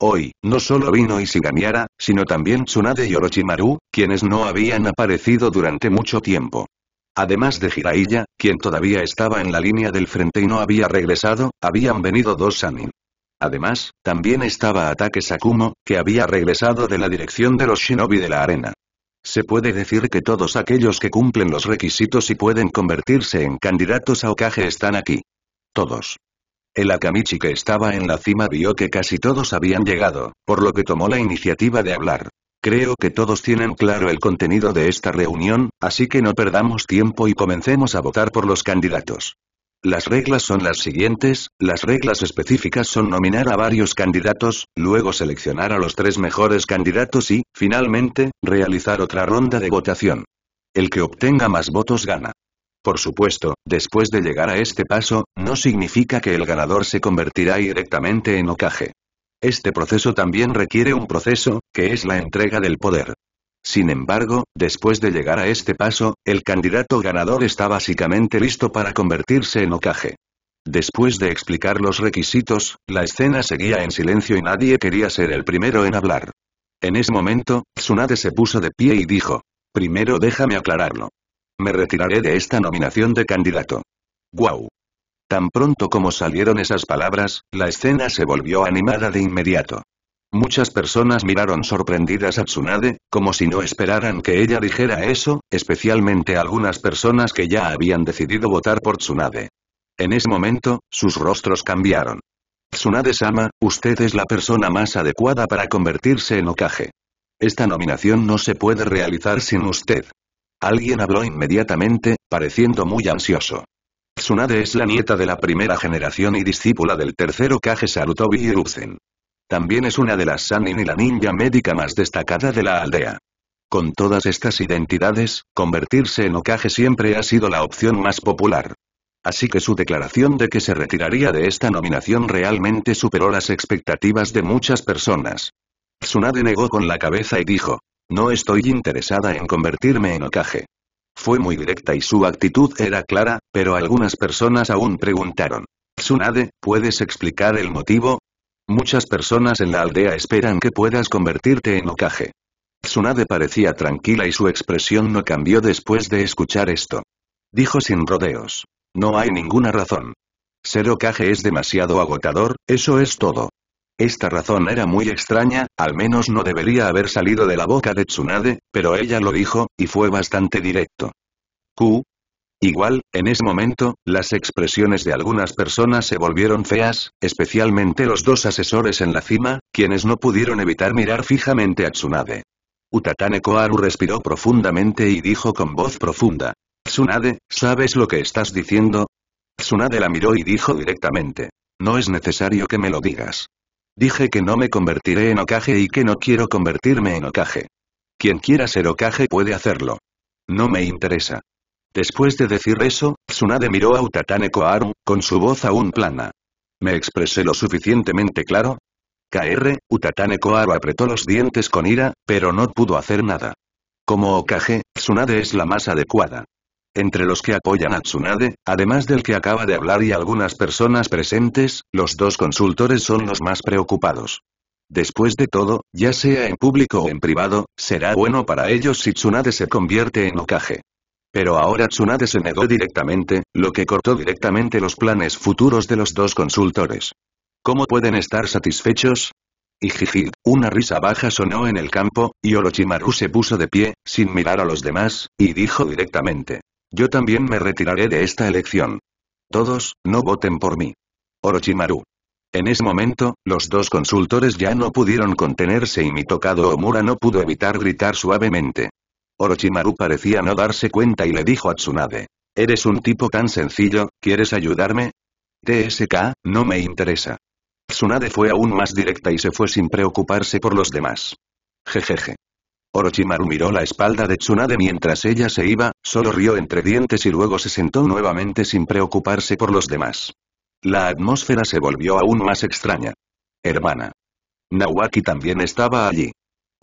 Hoy, no solo vino Isiganiara, sino también Tsunade y Orochimaru, quienes no habían aparecido durante mucho tiempo. Además de Jiraiya, quien todavía estaba en la línea del frente y no había regresado, habían venido dos Sanin. Además, también estaba Ataque Sakumo, que había regresado de la dirección de los shinobi de la arena. Se puede decir que todos aquellos que cumplen los requisitos y pueden convertirse en candidatos a Okage están aquí. Todos. El Akamichi que estaba en la cima vio que casi todos habían llegado, por lo que tomó la iniciativa de hablar. Creo que todos tienen claro el contenido de esta reunión, así que no perdamos tiempo y comencemos a votar por los candidatos. Las reglas son las siguientes, las reglas específicas son nominar a varios candidatos, luego seleccionar a los tres mejores candidatos y, finalmente, realizar otra ronda de votación. El que obtenga más votos gana. Por supuesto, después de llegar a este paso, no significa que el ganador se convertirá directamente en ocaje. Este proceso también requiere un proceso, que es la entrega del poder. Sin embargo, después de llegar a este paso, el candidato ganador está básicamente listo para convertirse en ocaje. Después de explicar los requisitos, la escena seguía en silencio y nadie quería ser el primero en hablar. En ese momento, Tsunade se puso de pie y dijo, primero déjame aclararlo. Me retiraré de esta nominación de candidato. ¡Guau! Tan pronto como salieron esas palabras, la escena se volvió animada de inmediato. Muchas personas miraron sorprendidas a Tsunade, como si no esperaran que ella dijera eso, especialmente algunas personas que ya habían decidido votar por Tsunade. En ese momento, sus rostros cambiaron. Tsunade-sama, usted es la persona más adecuada para convertirse en Okage. Esta nominación no se puede realizar sin usted. Alguien habló inmediatamente, pareciendo muy ansioso. Tsunade es la nieta de la primera generación y discípula del tercero Kage Sarutobi Hiruzen. También es una de las Sanin y la ninja médica más destacada de la aldea. Con todas estas identidades, convertirse en Okage siempre ha sido la opción más popular. Así que su declaración de que se retiraría de esta nominación realmente superó las expectativas de muchas personas. Tsunade negó con la cabeza y dijo, no estoy interesada en convertirme en Okage. Fue muy directa y su actitud era clara, pero algunas personas aún preguntaron. Tsunade, ¿puedes explicar el motivo? Muchas personas en la aldea esperan que puedas convertirte en Okage. Tsunade parecía tranquila y su expresión no cambió después de escuchar esto. Dijo sin rodeos. No hay ninguna razón. Ser Okage es demasiado agotador, eso es todo. Esta razón era muy extraña, al menos no debería haber salido de la boca de Tsunade, pero ella lo dijo, y fue bastante directo. Q. Igual, en ese momento, las expresiones de algunas personas se volvieron feas, especialmente los dos asesores en la cima, quienes no pudieron evitar mirar fijamente a Tsunade. Utatane Koharu respiró profundamente y dijo con voz profunda. Tsunade, ¿sabes lo que estás diciendo? Tsunade la miró y dijo directamente. No es necesario que me lo digas. Dije que no me convertiré en Okage y que no quiero convertirme en Okage. Quien quiera ser Okage puede hacerlo. No me interesa. Después de decir eso, Tsunade miró a Utatane Koharu, con su voz aún plana. ¿Me expresé lo suficientemente claro? KR, Utatane Koharu apretó los dientes con ira, pero no pudo hacer nada. Como Okage, Tsunade es la más adecuada. Entre los que apoyan a Tsunade, además del que acaba de hablar y algunas personas presentes, los dos consultores son los más preocupados. Después de todo, ya sea en público o en privado, será bueno para ellos si Tsunade se convierte en Okage. Pero ahora Tsunade se negó directamente, lo que cortó directamente los planes futuros de los dos consultores. ¿Cómo pueden estar satisfechos? Y una risa baja sonó en el campo, y Orochimaru se puso de pie, sin mirar a los demás, y dijo directamente. Yo también me retiraré de esta elección. Todos, no voten por mí. Orochimaru. En ese momento, los dos consultores ya no pudieron contenerse y mi tocado Omura no pudo evitar gritar suavemente. Orochimaru parecía no darse cuenta y le dijo a Tsunade. Eres un tipo tan sencillo, ¿quieres ayudarme? TSK, no me interesa. Tsunade fue aún más directa y se fue sin preocuparse por los demás. Jejeje. Orochimaru miró la espalda de Tsunade mientras ella se iba, solo rió entre dientes y luego se sentó nuevamente sin preocuparse por los demás. La atmósfera se volvió aún más extraña. Hermana. Nawaki también estaba allí.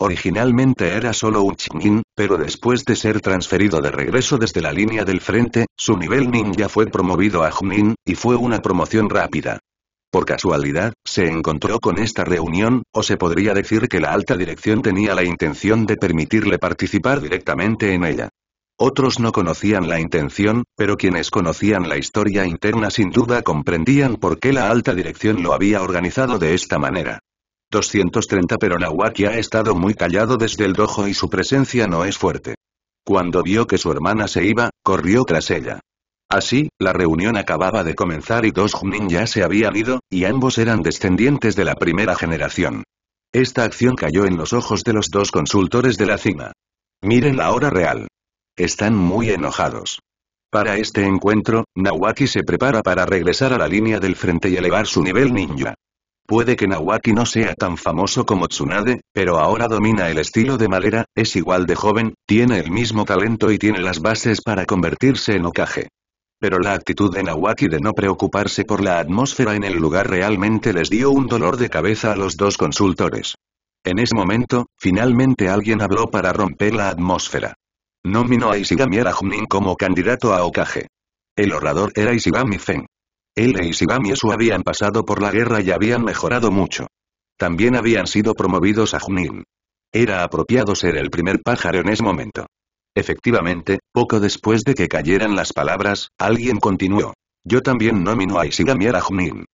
Originalmente era solo un chinin, pero después de ser transferido de regreso desde la línea del frente, su nivel ninja fue promovido a junin, y fue una promoción rápida por casualidad, se encontró con esta reunión, o se podría decir que la alta dirección tenía la intención de permitirle participar directamente en ella. Otros no conocían la intención, pero quienes conocían la historia interna sin duda comprendían por qué la alta dirección lo había organizado de esta manera. 230 Pero Nawaki ha estado muy callado desde el dojo y su presencia no es fuerte. Cuando vio que su hermana se iba, corrió tras ella. Así, la reunión acababa de comenzar y dos ninjas ya se habían ido, y ambos eran descendientes de la primera generación. Esta acción cayó en los ojos de los dos consultores de la cima. Miren la hora real. Están muy enojados. Para este encuentro, Nawaki se prepara para regresar a la línea del frente y elevar su nivel ninja. Puede que Nawaki no sea tan famoso como Tsunade, pero ahora domina el estilo de madera, es igual de joven, tiene el mismo talento y tiene las bases para convertirse en Okage. Pero la actitud de Nawaki de no preocuparse por la atmósfera en el lugar realmente les dio un dolor de cabeza a los dos consultores. En ese momento, finalmente alguien habló para romper la atmósfera. Nominó a Ishigami Junin como candidato a Okage. El orador era Ishigami Feng. Él e Ishigami Su habían pasado por la guerra y habían mejorado mucho. También habían sido promovidos a Junin. Era apropiado ser el primer pájaro en ese momento. Efectivamente, poco después de que cayeran las palabras, alguien continuó. Yo también nomino a Sigamiera Junin.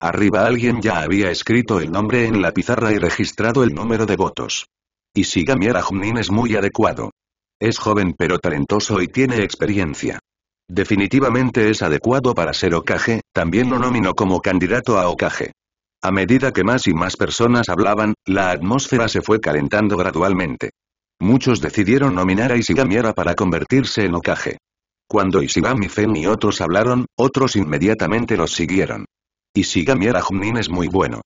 Arriba alguien ya había escrito el nombre en la pizarra y registrado el número de votos. sigamiera Junin es muy adecuado. Es joven pero talentoso y tiene experiencia. Definitivamente es adecuado para ser Okage, también lo nominó como candidato a Okage. A medida que más y más personas hablaban, la atmósfera se fue calentando gradualmente. Muchos decidieron nominar a Ishigamiara para convertirse en Okage. Cuando Ishigami Fen y otros hablaron, otros inmediatamente los siguieron. Ishigamiara Junin es muy bueno.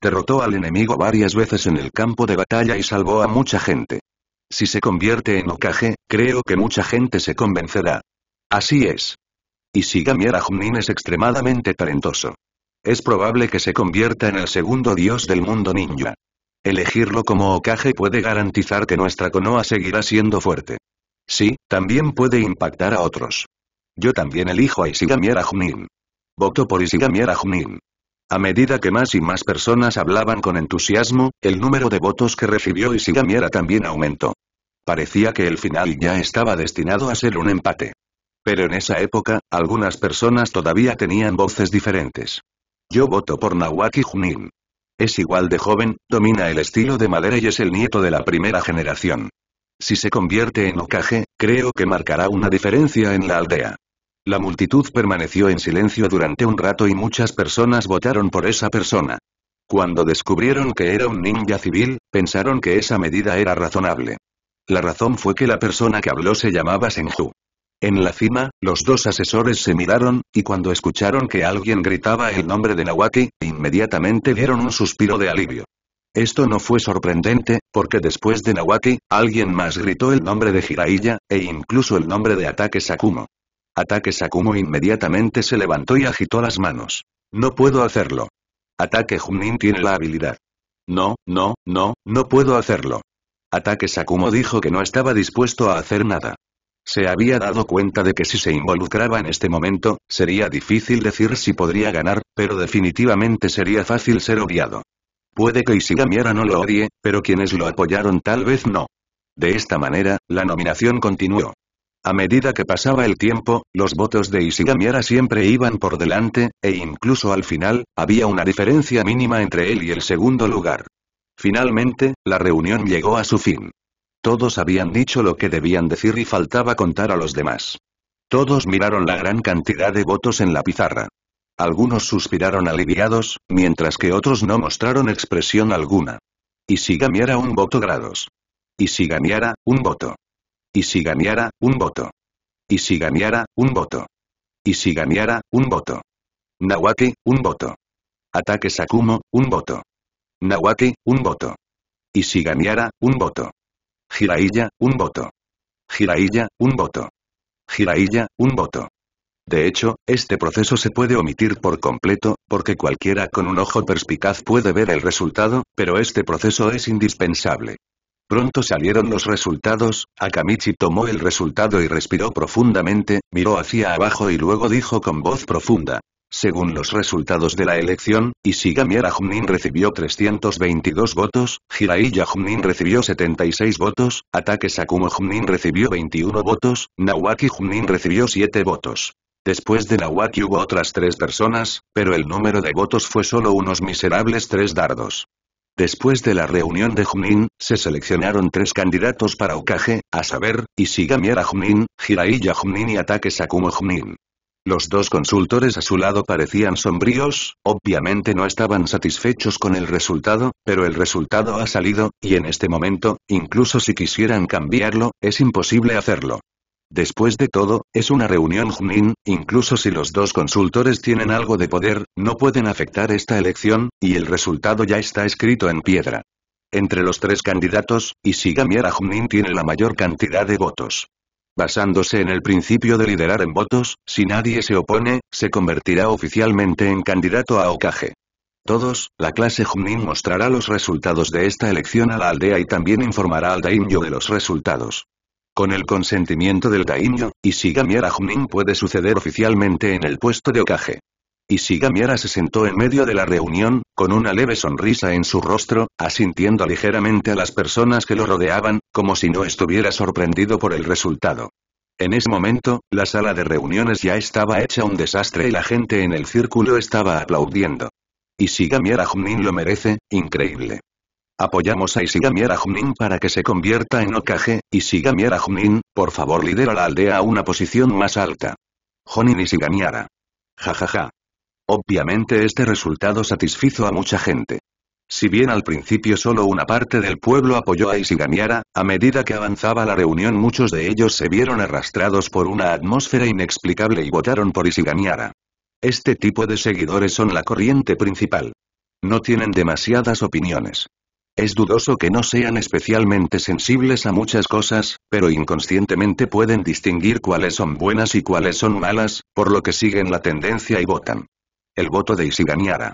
Derrotó al enemigo varias veces en el campo de batalla y salvó a mucha gente. Si se convierte en Okage, creo que mucha gente se convencerá. Así es. Ishigamiara Junin es extremadamente talentoso. Es probable que se convierta en el segundo dios del mundo ninja. Elegirlo como ocaje puede garantizar que nuestra Konoha seguirá siendo fuerte. Sí, también puede impactar a otros. Yo también elijo a Isigami Junin. Voto por Isigami Junin. A medida que más y más personas hablaban con entusiasmo, el número de votos que recibió Isigamiera también aumentó. Parecía que el final ya estaba destinado a ser un empate. Pero en esa época, algunas personas todavía tenían voces diferentes. Yo voto por Nawaki Junin. Es igual de joven, domina el estilo de madera y es el nieto de la primera generación. Si se convierte en Okage, creo que marcará una diferencia en la aldea. La multitud permaneció en silencio durante un rato y muchas personas votaron por esa persona. Cuando descubrieron que era un ninja civil, pensaron que esa medida era razonable. La razón fue que la persona que habló se llamaba Senju. En la cima, los dos asesores se miraron, y cuando escucharon que alguien gritaba el nombre de Nawaki, inmediatamente dieron un suspiro de alivio. Esto no fue sorprendente, porque después de Nawaki, alguien más gritó el nombre de Jiraiya, e incluso el nombre de Ataque Sakumo. Ataque Sakumo inmediatamente se levantó y agitó las manos. No puedo hacerlo. Ataque Junin tiene la habilidad. No, no, no, no puedo hacerlo. Ataque Sakumo dijo que no estaba dispuesto a hacer nada. Se había dado cuenta de que si se involucraba en este momento, sería difícil decir si podría ganar, pero definitivamente sería fácil ser odiado. Puede que Isigamiara no lo odie, pero quienes lo apoyaron tal vez no. De esta manera, la nominación continuó. A medida que pasaba el tiempo, los votos de Isigamiara siempre iban por delante, e incluso al final, había una diferencia mínima entre él y el segundo lugar. Finalmente, la reunión llegó a su fin. Todos habían dicho lo que debían decir y faltaba contar a los demás. Todos miraron la gran cantidad de votos en la pizarra. Algunos suspiraron aliviados, mientras que otros no mostraron expresión alguna. ¿Y si ganara un voto grados? ¿Y si ganara, un voto? ¿Y si ganara, un voto? ¿Y si ganara, un voto? ¿Y si ganara, un voto? Nawaki, un voto. Ataque Sakumo, un voto. Nawaki, un voto. ¿Y si ganara, un voto? Girailla, un voto. Girailla, un voto. Girailla, un voto. De hecho, este proceso se puede omitir por completo, porque cualquiera con un ojo perspicaz puede ver el resultado, pero este proceso es indispensable. Pronto salieron los resultados, Akamichi tomó el resultado y respiró profundamente, miró hacia abajo y luego dijo con voz profunda, según los resultados de la elección, Ishigami Arajumnin recibió 322 votos, Jiraiya Yajumnin recibió 76 votos, Ataque Sakumo Jumnin recibió 21 votos, Nawaki Jumnin recibió 7 votos. Después de Nawaki hubo otras tres personas, pero el número de votos fue solo unos miserables tres dardos. Después de la reunión de Junin, se seleccionaron tres candidatos para Okage, a saber, Ishigami Ajmin, Jiraiya y Ataque Sakumo los dos consultores a su lado parecían sombríos, obviamente no estaban satisfechos con el resultado, pero el resultado ha salido, y en este momento, incluso si quisieran cambiarlo, es imposible hacerlo. Después de todo, es una reunión Junin, incluso si los dos consultores tienen algo de poder, no pueden afectar esta elección, y el resultado ya está escrito en piedra. Entre los tres candidatos, y Gamiera Junin tiene la mayor cantidad de votos. Basándose en el principio de liderar en votos, si nadie se opone, se convertirá oficialmente en candidato a Okage. Todos, la clase Junin mostrará los resultados de esta elección a la aldea y también informará al Daimyo de los resultados. Con el consentimiento del y si Gamiera Junin puede suceder oficialmente en el puesto de Okage sigamiera se sentó en medio de la reunión, con una leve sonrisa en su rostro, asintiendo ligeramente a las personas que lo rodeaban, como si no estuviera sorprendido por el resultado. En ese momento, la sala de reuniones ya estaba hecha un desastre y la gente en el círculo estaba aplaudiendo. sigamiera Junin lo merece, increíble. Apoyamos a sigamiera Junin para que se convierta en y sigamiera Junin, por favor lidera la aldea a una posición más alta. Jonin sigamiera Jajaja. Obviamente este resultado satisfizo a mucha gente. Si bien al principio solo una parte del pueblo apoyó a Isiganiara, a medida que avanzaba la reunión muchos de ellos se vieron arrastrados por una atmósfera inexplicable y votaron por Isiganiara. Este tipo de seguidores son la corriente principal. No tienen demasiadas opiniones. Es dudoso que no sean especialmente sensibles a muchas cosas, pero inconscientemente pueden distinguir cuáles son buenas y cuáles son malas, por lo que siguen la tendencia y votan el voto de Isiganiara.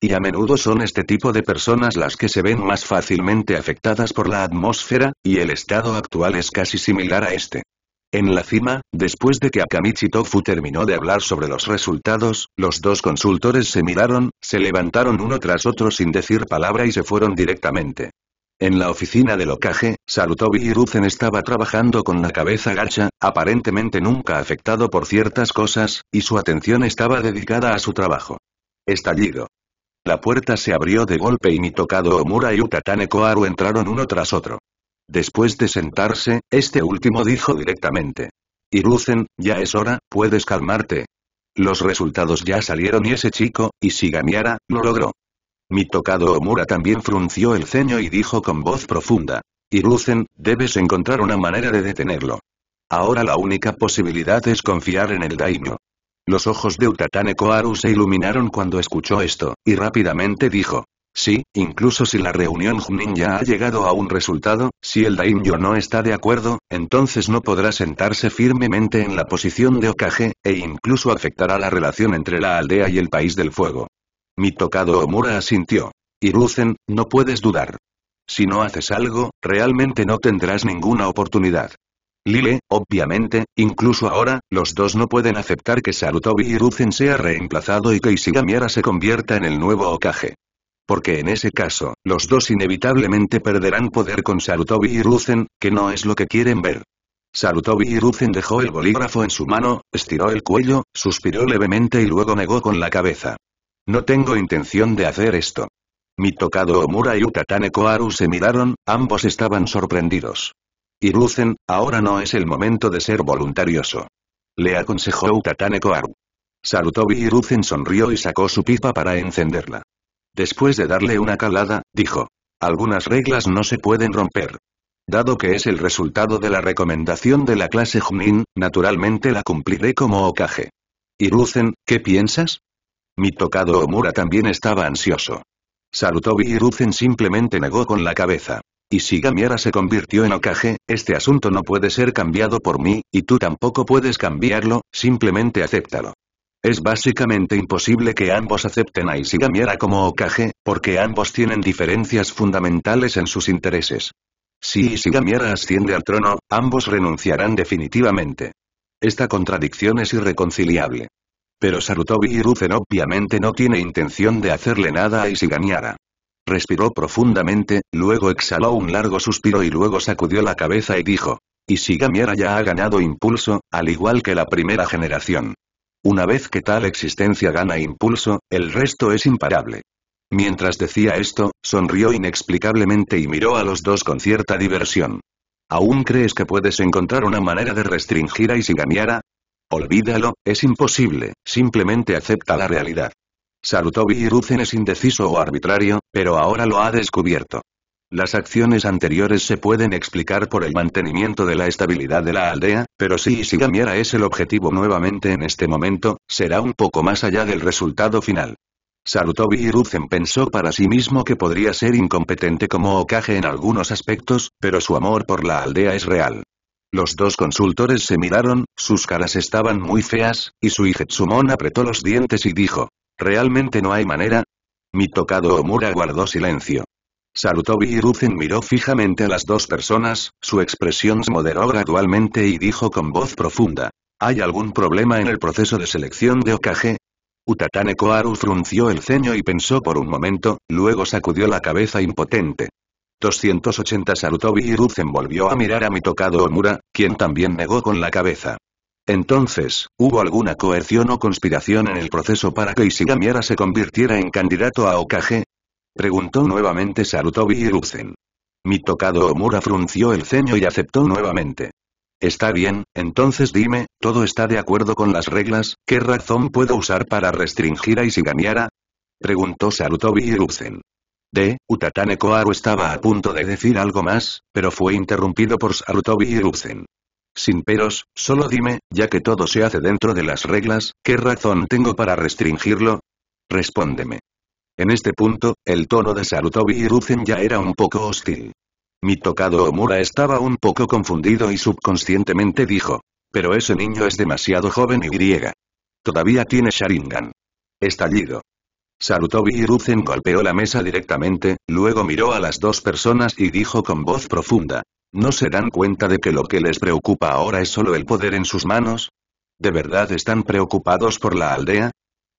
Y a menudo son este tipo de personas las que se ven más fácilmente afectadas por la atmósfera, y el estado actual es casi similar a este. En la cima, después de que Akamichi Tofu terminó de hablar sobre los resultados, los dos consultores se miraron, se levantaron uno tras otro sin decir palabra y se fueron directamente. En la oficina de ocaje, y Hiruzen estaba trabajando con la cabeza gacha, aparentemente nunca afectado por ciertas cosas, y su atención estaba dedicada a su trabajo. Estallido. La puerta se abrió de golpe y tocado Omura y Utatane Koharu entraron uno tras otro. Después de sentarse, este último dijo directamente. Hiruzen, ya es hora, puedes calmarte. Los resultados ya salieron y ese chico, y si ganeara, lo logró. Mi tocado Omura también frunció el ceño y dijo con voz profunda. Iruzen, debes encontrar una manera de detenerlo. Ahora la única posibilidad es confiar en el daimyo. Los ojos de Utatane Koharu se iluminaron cuando escuchó esto, y rápidamente dijo. Sí, incluso si la reunión Junin ya ha llegado a un resultado, si el daimyo no está de acuerdo, entonces no podrá sentarse firmemente en la posición de Okage, e incluso afectará la relación entre la aldea y el País del Fuego. Mi tocado Omura asintió. Iruzen, no puedes dudar. Si no haces algo, realmente no tendrás ninguna oportunidad. Lile, obviamente, incluso ahora, los dos no pueden aceptar que Sarutobi Ruzen sea reemplazado y que Ishigamiara se convierta en el nuevo Okage. Porque en ese caso, los dos inevitablemente perderán poder con Sarutobi Ruzen, que no es lo que quieren ver. Sarutobi Ruzen dejó el bolígrafo en su mano, estiró el cuello, suspiró levemente y luego negó con la cabeza. No tengo intención de hacer esto. Mi tocado Omura y Utatane Koharu se miraron, ambos estaban sorprendidos. Iruzen, ahora no es el momento de ser voluntarioso. Le aconsejó Utatane Koharu. Sarutobi Iruzen sonrió y sacó su pipa para encenderla. Después de darle una calada, dijo. Algunas reglas no se pueden romper. Dado que es el resultado de la recomendación de la clase Junin, naturalmente la cumpliré como Okage. Iruzen, ¿qué piensas? Mi tocado Omura también estaba ansioso. Sarutobi Hiruzen simplemente negó con la cabeza. Y si Gamiera se convirtió en Okage, este asunto no puede ser cambiado por mí, y tú tampoco puedes cambiarlo, simplemente acéptalo. Es básicamente imposible que ambos acepten a Isigamiera como Okage, porque ambos tienen diferencias fundamentales en sus intereses. Si Isigamiera asciende al trono, ambos renunciarán definitivamente. Esta contradicción es irreconciliable. Pero Sarutobi Hiruzen obviamente no tiene intención de hacerle nada a Isiganiara. Respiró profundamente, luego exhaló un largo suspiro y luego sacudió la cabeza y dijo. "Isigamiara ya ha ganado impulso, al igual que la primera generación. Una vez que tal existencia gana impulso, el resto es imparable. Mientras decía esto, sonrió inexplicablemente y miró a los dos con cierta diversión. ¿Aún crees que puedes encontrar una manera de restringir a Isiganiara? Olvídalo, es imposible, simplemente acepta la realidad. Sarutobi Hiruzen es indeciso o arbitrario, pero ahora lo ha descubierto. Las acciones anteriores se pueden explicar por el mantenimiento de la estabilidad de la aldea, pero si miera es el objetivo nuevamente en este momento, será un poco más allá del resultado final. Sarutobi Hiruzen pensó para sí mismo que podría ser incompetente como Okage en algunos aspectos, pero su amor por la aldea es real. Los dos consultores se miraron, sus caras estaban muy feas, y su hijetsumon apretó los dientes y dijo. ¿Realmente no hay manera? Mi tocado Omura guardó silencio. Sarutobi Hiruzen miró fijamente a las dos personas, su expresión se moderó gradualmente y dijo con voz profunda. ¿Hay algún problema en el proceso de selección de Okage? Utatane Koharu frunció el ceño y pensó por un momento, luego sacudió la cabeza impotente. 280 Sarutobi y volvió a mirar a mi Omura, quien también negó con la cabeza. Entonces, ¿hubo alguna coerción o conspiración en el proceso para que Isigamiara se convirtiera en candidato a Okage? Preguntó nuevamente Sarutobi y Mi tocado Omura frunció el ceño y aceptó nuevamente. Está bien, entonces dime, ¿todo está de acuerdo con las reglas? ¿Qué razón puedo usar para restringir a Isigamiara? Preguntó Sarutobi y de Utatane Koharu estaba a punto de decir algo más, pero fue interrumpido por Sarutobi y Sin peros, solo dime, ya que todo se hace dentro de las reglas, ¿qué razón tengo para restringirlo? Respóndeme. En este punto, el tono de Sarutobi y ya era un poco hostil. Mi tocado Omura estaba un poco confundido y subconscientemente dijo. Pero ese niño es demasiado joven y griega. Todavía tiene Sharingan. Estallido. Sarutobi-Hiruzen golpeó la mesa directamente, luego miró a las dos personas y dijo con voz profunda. ¿No se dan cuenta de que lo que les preocupa ahora es solo el poder en sus manos? ¿De verdad están preocupados por la aldea?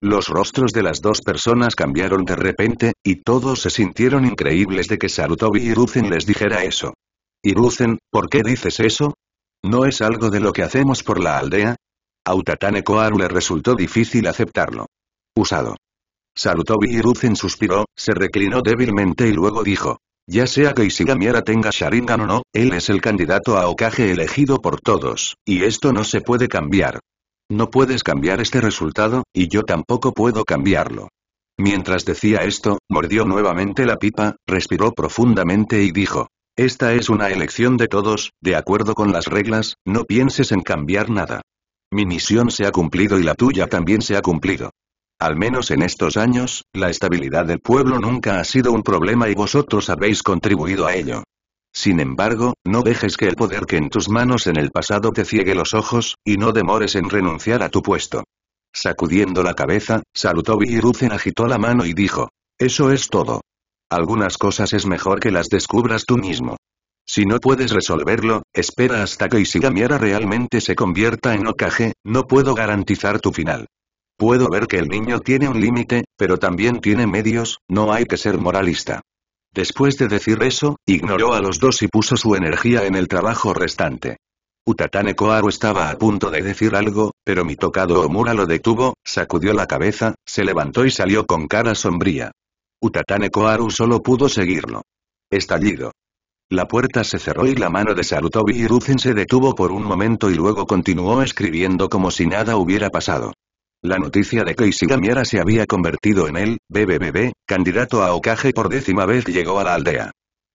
Los rostros de las dos personas cambiaron de repente, y todos se sintieron increíbles de que Sarutobi-Hiruzen les dijera eso. Hiruzen, ¿por qué dices eso? ¿No es algo de lo que hacemos por la aldea? Utatane le resultó difícil aceptarlo. Usado. Salutó suspiró, se reclinó débilmente y luego dijo. Ya sea que Isigamiara tenga Sharingan o no, él es el candidato a Okage elegido por todos, y esto no se puede cambiar. No puedes cambiar este resultado, y yo tampoco puedo cambiarlo. Mientras decía esto, mordió nuevamente la pipa, respiró profundamente y dijo. Esta es una elección de todos, de acuerdo con las reglas, no pienses en cambiar nada. Mi misión se ha cumplido y la tuya también se ha cumplido. Al menos en estos años, la estabilidad del pueblo nunca ha sido un problema y vosotros habéis contribuido a ello. Sin embargo, no dejes que el poder que en tus manos en el pasado te ciegue los ojos, y no demores en renunciar a tu puesto. Sacudiendo la cabeza, y Hiruzen agitó la mano y dijo. Eso es todo. Algunas cosas es mejor que las descubras tú mismo. Si no puedes resolverlo, espera hasta que Isigamiara realmente se convierta en Okage, no puedo garantizar tu final. Puedo ver que el niño tiene un límite, pero también tiene medios, no hay que ser moralista. Después de decir eso, ignoró a los dos y puso su energía en el trabajo restante. Utatane Koaru estaba a punto de decir algo, pero mi tocado Omura lo detuvo, sacudió la cabeza, se levantó y salió con cara sombría. Utatane Koaru solo pudo seguirlo. Estallido. La puerta se cerró y la mano de Sarutobi Hiruzen se detuvo por un momento y luego continuó escribiendo como si nada hubiera pasado. La noticia de que Isidamiara se había convertido en el BBBB, candidato a Okage por décima vez llegó a la aldea.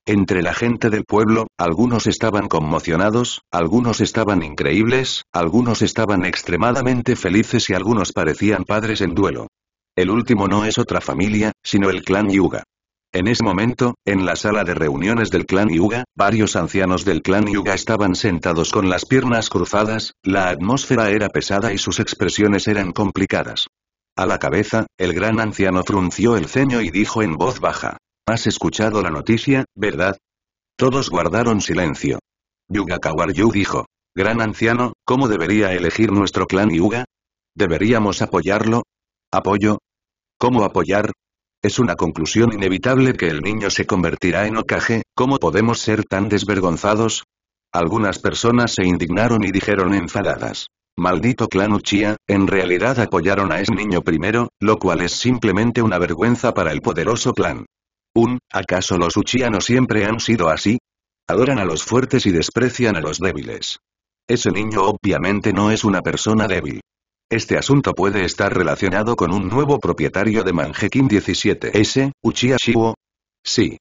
Entre la gente del pueblo, algunos estaban conmocionados, algunos estaban increíbles, algunos estaban extremadamente felices y algunos parecían padres en duelo. El último no es otra familia, sino el clan Yuga. En ese momento, en la sala de reuniones del clan Yuga, varios ancianos del clan Yuga estaban sentados con las piernas cruzadas, la atmósfera era pesada y sus expresiones eran complicadas. A la cabeza, el gran anciano frunció el ceño y dijo en voz baja. ¿Has escuchado la noticia, verdad? Todos guardaron silencio. Yuga Kawaryu dijo. Gran anciano, ¿cómo debería elegir nuestro clan Yuga? ¿Deberíamos apoyarlo? ¿Apoyo? ¿Cómo apoyar? Es una conclusión inevitable que el niño se convertirá en Okage, ¿cómo podemos ser tan desvergonzados? Algunas personas se indignaron y dijeron enfadadas. Maldito clan Uchiha, en realidad apoyaron a ese niño primero, lo cual es simplemente una vergüenza para el poderoso clan. Un, ¿acaso los Uchiha no siempre han sido así? Adoran a los fuertes y desprecian a los débiles. Ese niño obviamente no es una persona débil. Este asunto puede estar relacionado con un nuevo propietario de Manjekin 17S, Uchiha Shiwo. Sí.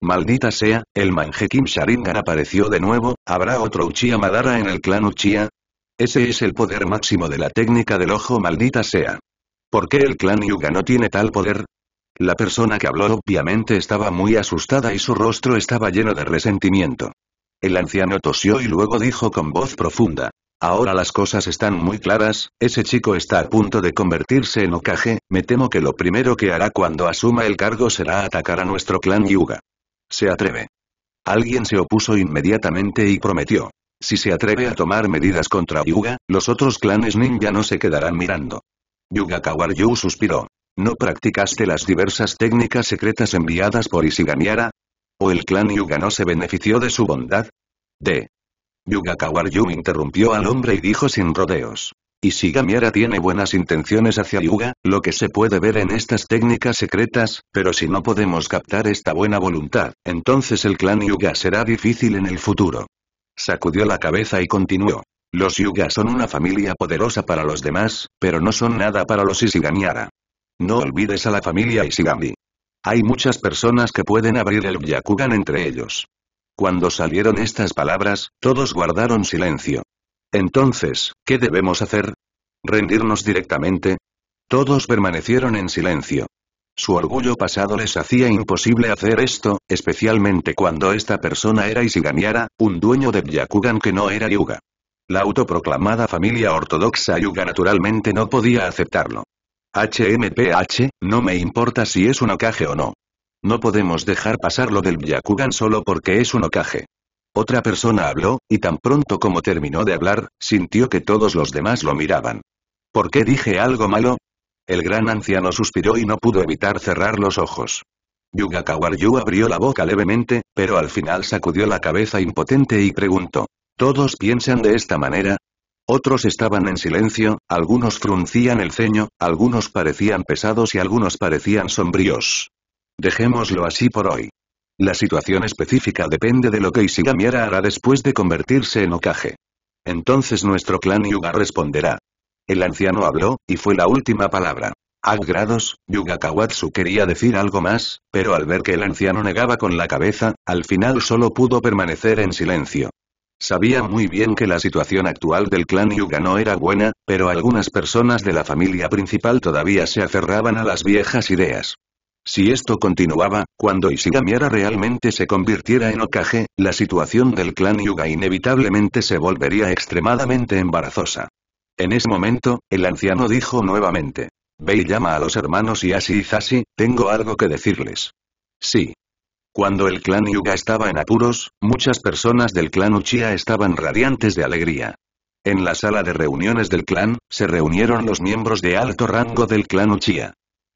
Maldita sea, el Manjekin Sharingan apareció de nuevo, ¿habrá otro Uchiha Madara en el clan Uchiha? Ese es el poder máximo de la técnica del ojo maldita sea. ¿Por qué el clan Yuga no tiene tal poder? La persona que habló obviamente estaba muy asustada y su rostro estaba lleno de resentimiento. El anciano tosió y luego dijo con voz profunda, Ahora las cosas están muy claras, ese chico está a punto de convertirse en Okage, me temo que lo primero que hará cuando asuma el cargo será atacar a nuestro clan Yuga. Se atreve. Alguien se opuso inmediatamente y prometió. Si se atreve a tomar medidas contra Yuga, los otros clanes ninja no se quedarán mirando. Yuga Kawaryu suspiró. ¿No practicaste las diversas técnicas secretas enviadas por Isiganiara? ¿O el clan Yuga no se benefició de su bondad? D. Yuga Kawaryu interrumpió al hombre y dijo sin rodeos. Y tiene buenas intenciones hacia Yuga, lo que se puede ver en estas técnicas secretas, pero si no podemos captar esta buena voluntad, entonces el clan Yuga será difícil en el futuro. Sacudió la cabeza y continuó. Los Yuga son una familia poderosa para los demás, pero no son nada para los Isigamiara. No olvides a la familia Isigami. Hay muchas personas que pueden abrir el Yakugan entre ellos. Cuando salieron estas palabras, todos guardaron silencio. Entonces, ¿qué debemos hacer? ¿Rendirnos directamente? Todos permanecieron en silencio. Su orgullo pasado les hacía imposible hacer esto, especialmente cuando esta persona era Isiganiara, un dueño de Byakugan que no era Yuga. La autoproclamada familia ortodoxa Yuga naturalmente no podía aceptarlo. HMPH, no me importa si es un Okage o no. No podemos dejar pasar lo del Byakugan solo porque es un ocaje. Otra persona habló, y tan pronto como terminó de hablar, sintió que todos los demás lo miraban. ¿Por qué dije algo malo? El gran anciano suspiró y no pudo evitar cerrar los ojos. Yuga abrió la boca levemente, pero al final sacudió la cabeza impotente y preguntó. ¿Todos piensan de esta manera? Otros estaban en silencio, algunos fruncían el ceño, algunos parecían pesados y algunos parecían sombríos. Dejémoslo así por hoy. La situación específica depende de lo que Ishigamiara hará después de convertirse en Okage. Entonces nuestro clan Yuga responderá. El anciano habló, y fue la última palabra. A grados, Yuga Kawatsu quería decir algo más, pero al ver que el anciano negaba con la cabeza, al final solo pudo permanecer en silencio. Sabía muy bien que la situación actual del clan Yuga no era buena, pero algunas personas de la familia principal todavía se aferraban a las viejas ideas. Si esto continuaba, cuando Ishigamiara realmente se convirtiera en Okage, la situación del clan Yuga inevitablemente se volvería extremadamente embarazosa. En ese momento, el anciano dijo nuevamente. Ve y llama a los hermanos y así y Zashi, tengo algo que decirles. Sí. Cuando el clan Yuga estaba en apuros, muchas personas del clan Uchiha estaban radiantes de alegría. En la sala de reuniones del clan, se reunieron los miembros de alto rango del clan Uchiha.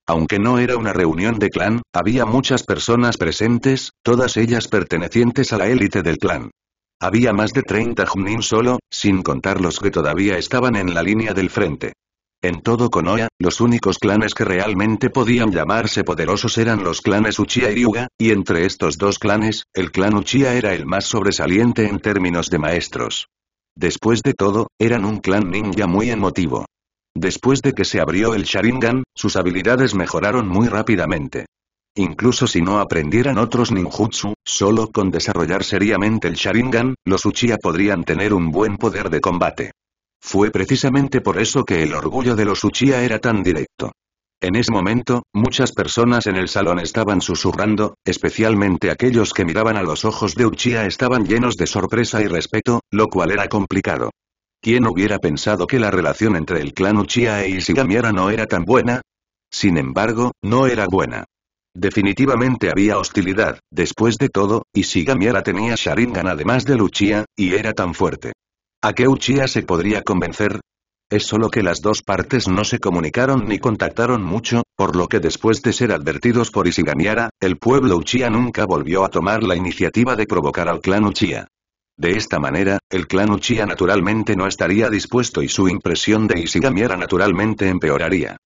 Aunque no era una reunión de clan, había muchas personas presentes, todas ellas pertenecientes a la élite del clan. Había más de 30 Junin solo, sin contar los que todavía estaban en la línea del frente. En todo Konoha, los únicos clanes que realmente podían llamarse poderosos eran los clanes Uchiha y Yuga, y entre estos dos clanes, el clan Uchiha era el más sobresaliente en términos de maestros. Después de todo, eran un clan ninja muy emotivo. Después de que se abrió el Sharingan, sus habilidades mejoraron muy rápidamente. Incluso si no aprendieran otros ninjutsu, solo con desarrollar seriamente el Sharingan, los Uchiha podrían tener un buen poder de combate. Fue precisamente por eso que el orgullo de los Uchiha era tan directo. En ese momento, muchas personas en el salón estaban susurrando, especialmente aquellos que miraban a los ojos de Uchiha estaban llenos de sorpresa y respeto, lo cual era complicado. ¿Quién hubiera pensado que la relación entre el clan Uchiha e Ishigamiara no era tan buena? Sin embargo, no era buena. Definitivamente había hostilidad, después de todo, Ishigamiara tenía Sharingan además de Uchiha, y era tan fuerte. ¿A qué Uchiha se podría convencer? Es solo que las dos partes no se comunicaron ni contactaron mucho, por lo que después de ser advertidos por Ishigamiara, el pueblo Uchiha nunca volvió a tomar la iniciativa de provocar al clan Uchiha. De esta manera, el clan Uchiha naturalmente no estaría dispuesto y su impresión de era naturalmente empeoraría.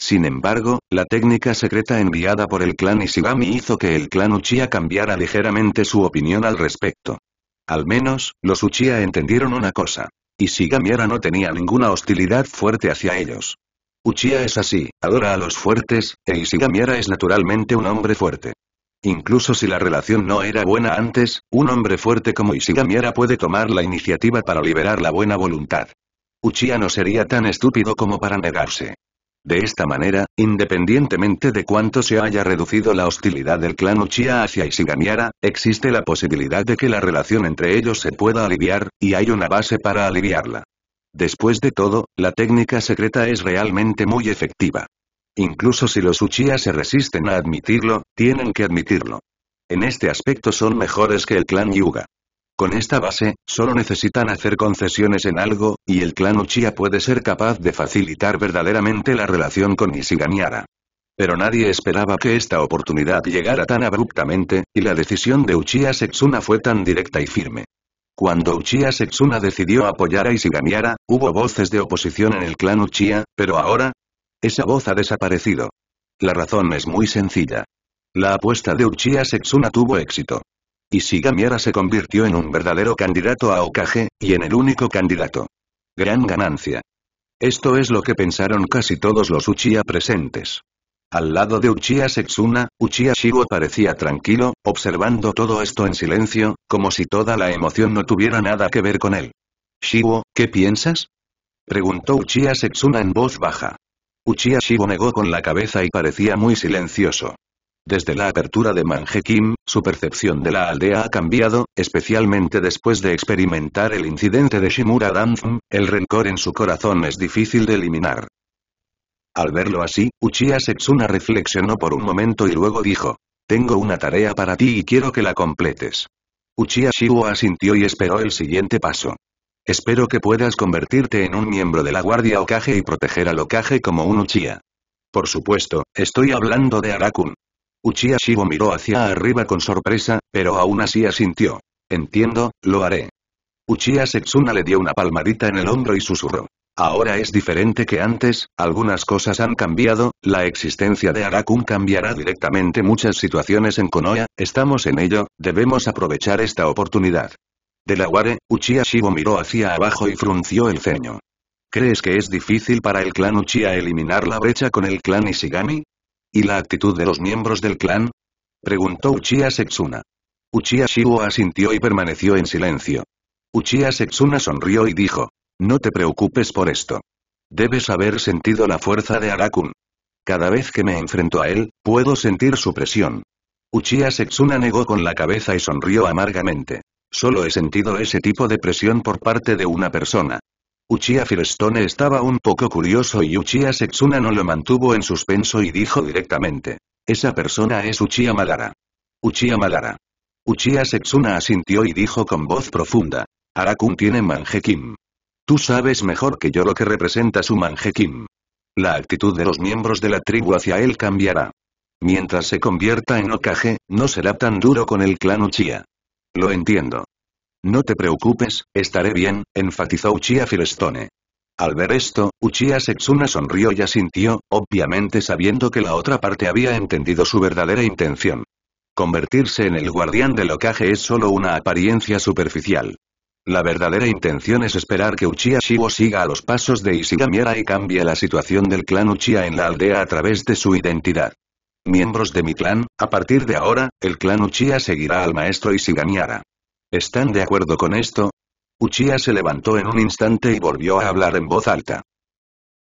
Sin embargo, la técnica secreta enviada por el clan Ishigami hizo que el clan Uchiha cambiara ligeramente su opinión al respecto. Al menos, los Uchiha entendieron una cosa. era no tenía ninguna hostilidad fuerte hacia ellos. Uchiha es así, adora a los fuertes, e Ishigamira es naturalmente un hombre fuerte. Incluso si la relación no era buena antes, un hombre fuerte como Isigamiara puede tomar la iniciativa para liberar la buena voluntad. Uchiha no sería tan estúpido como para negarse. De esta manera, independientemente de cuánto se haya reducido la hostilidad del clan Uchiha hacia Ishigamiara, existe la posibilidad de que la relación entre ellos se pueda aliviar, y hay una base para aliviarla. Después de todo, la técnica secreta es realmente muy efectiva. Incluso si los Uchiha se resisten a admitirlo, tienen que admitirlo. En este aspecto son mejores que el clan Yuga. Con esta base, solo necesitan hacer concesiones en algo, y el clan Uchiha puede ser capaz de facilitar verdaderamente la relación con Isigamiara. Pero nadie esperaba que esta oportunidad llegara tan abruptamente, y la decisión de Uchiha Setsuna fue tan directa y firme. Cuando Uchiha Setsuna decidió apoyar a Isigamiara, hubo voces de oposición en el clan Uchiha, pero ahora, esa voz ha desaparecido. La razón es muy sencilla. La apuesta de Uchiha Setsuna tuvo éxito. Y Miara se convirtió en un verdadero candidato a Okage, y en el único candidato. Gran ganancia. Esto es lo que pensaron casi todos los Uchiha presentes. Al lado de Uchiha Setsuna, Uchiha Shiro parecía tranquilo, observando todo esto en silencio, como si toda la emoción no tuviera nada que ver con él. Shiro, ¿qué piensas? Preguntó Uchiha Setsuna en voz baja. Uchiha negó con la cabeza y parecía muy silencioso. Desde la apertura de Manje Kim, su percepción de la aldea ha cambiado, especialmente después de experimentar el incidente de Shimura Danzm, el rencor en su corazón es difícil de eliminar. Al verlo así, Uchiha Setsuna reflexionó por un momento y luego dijo, «Tengo una tarea para ti y quiero que la completes». Uchiha asintió y esperó el siguiente paso. Espero que puedas convertirte en un miembro de la Guardia Okage y proteger al Okage como un Uchiha. Por supuesto, estoy hablando de Arakun. Uchiha Shibo miró hacia arriba con sorpresa, pero aún así asintió. Entiendo, lo haré. Uchiha Setsuna le dio una palmadita en el hombro y susurró. Ahora es diferente que antes, algunas cosas han cambiado, la existencia de Arakun cambiará directamente muchas situaciones en Konoha, estamos en ello, debemos aprovechar esta oportunidad. De la Uchiha Shibo miró hacia abajo y frunció el ceño. ¿Crees que es difícil para el clan Uchiha eliminar la brecha con el clan Ishigami? ¿Y la actitud de los miembros del clan? Preguntó Uchiha Setsuna. Uchiha asintió y permaneció en silencio. Uchiha Setsuna sonrió y dijo. No te preocupes por esto. Debes haber sentido la fuerza de Arakun. Cada vez que me enfrento a él, puedo sentir su presión. Uchiha Setsuna negó con la cabeza y sonrió amargamente. Solo he sentido ese tipo de presión por parte de una persona. Uchiha Firestone estaba un poco curioso y Uchiha Setsuna no lo mantuvo en suspenso y dijo directamente. Esa persona es Uchiha Madara. Uchiha Madara. Uchiha Setsuna asintió y dijo con voz profunda. Arakun tiene Manjekim. Tú sabes mejor que yo lo que representa su Manjekim. La actitud de los miembros de la tribu hacia él cambiará. Mientras se convierta en Okage, no será tan duro con el clan Uchiha. Lo entiendo. No te preocupes, estaré bien, enfatizó Uchiha Filestone. Al ver esto, Uchiha Setsuna sonrió y asintió, obviamente sabiendo que la otra parte había entendido su verdadera intención. Convertirse en el guardián del ocaje es solo una apariencia superficial. La verdadera intención es esperar que Uchiha Shibo siga a los pasos de Ishigamiara y cambie la situación del clan Uchiha en la aldea a través de su identidad. Miembros de mi clan, a partir de ahora, el clan Uchiha seguirá al maestro y ganeará. ¿Están de acuerdo con esto? Uchiha se levantó en un instante y volvió a hablar en voz alta.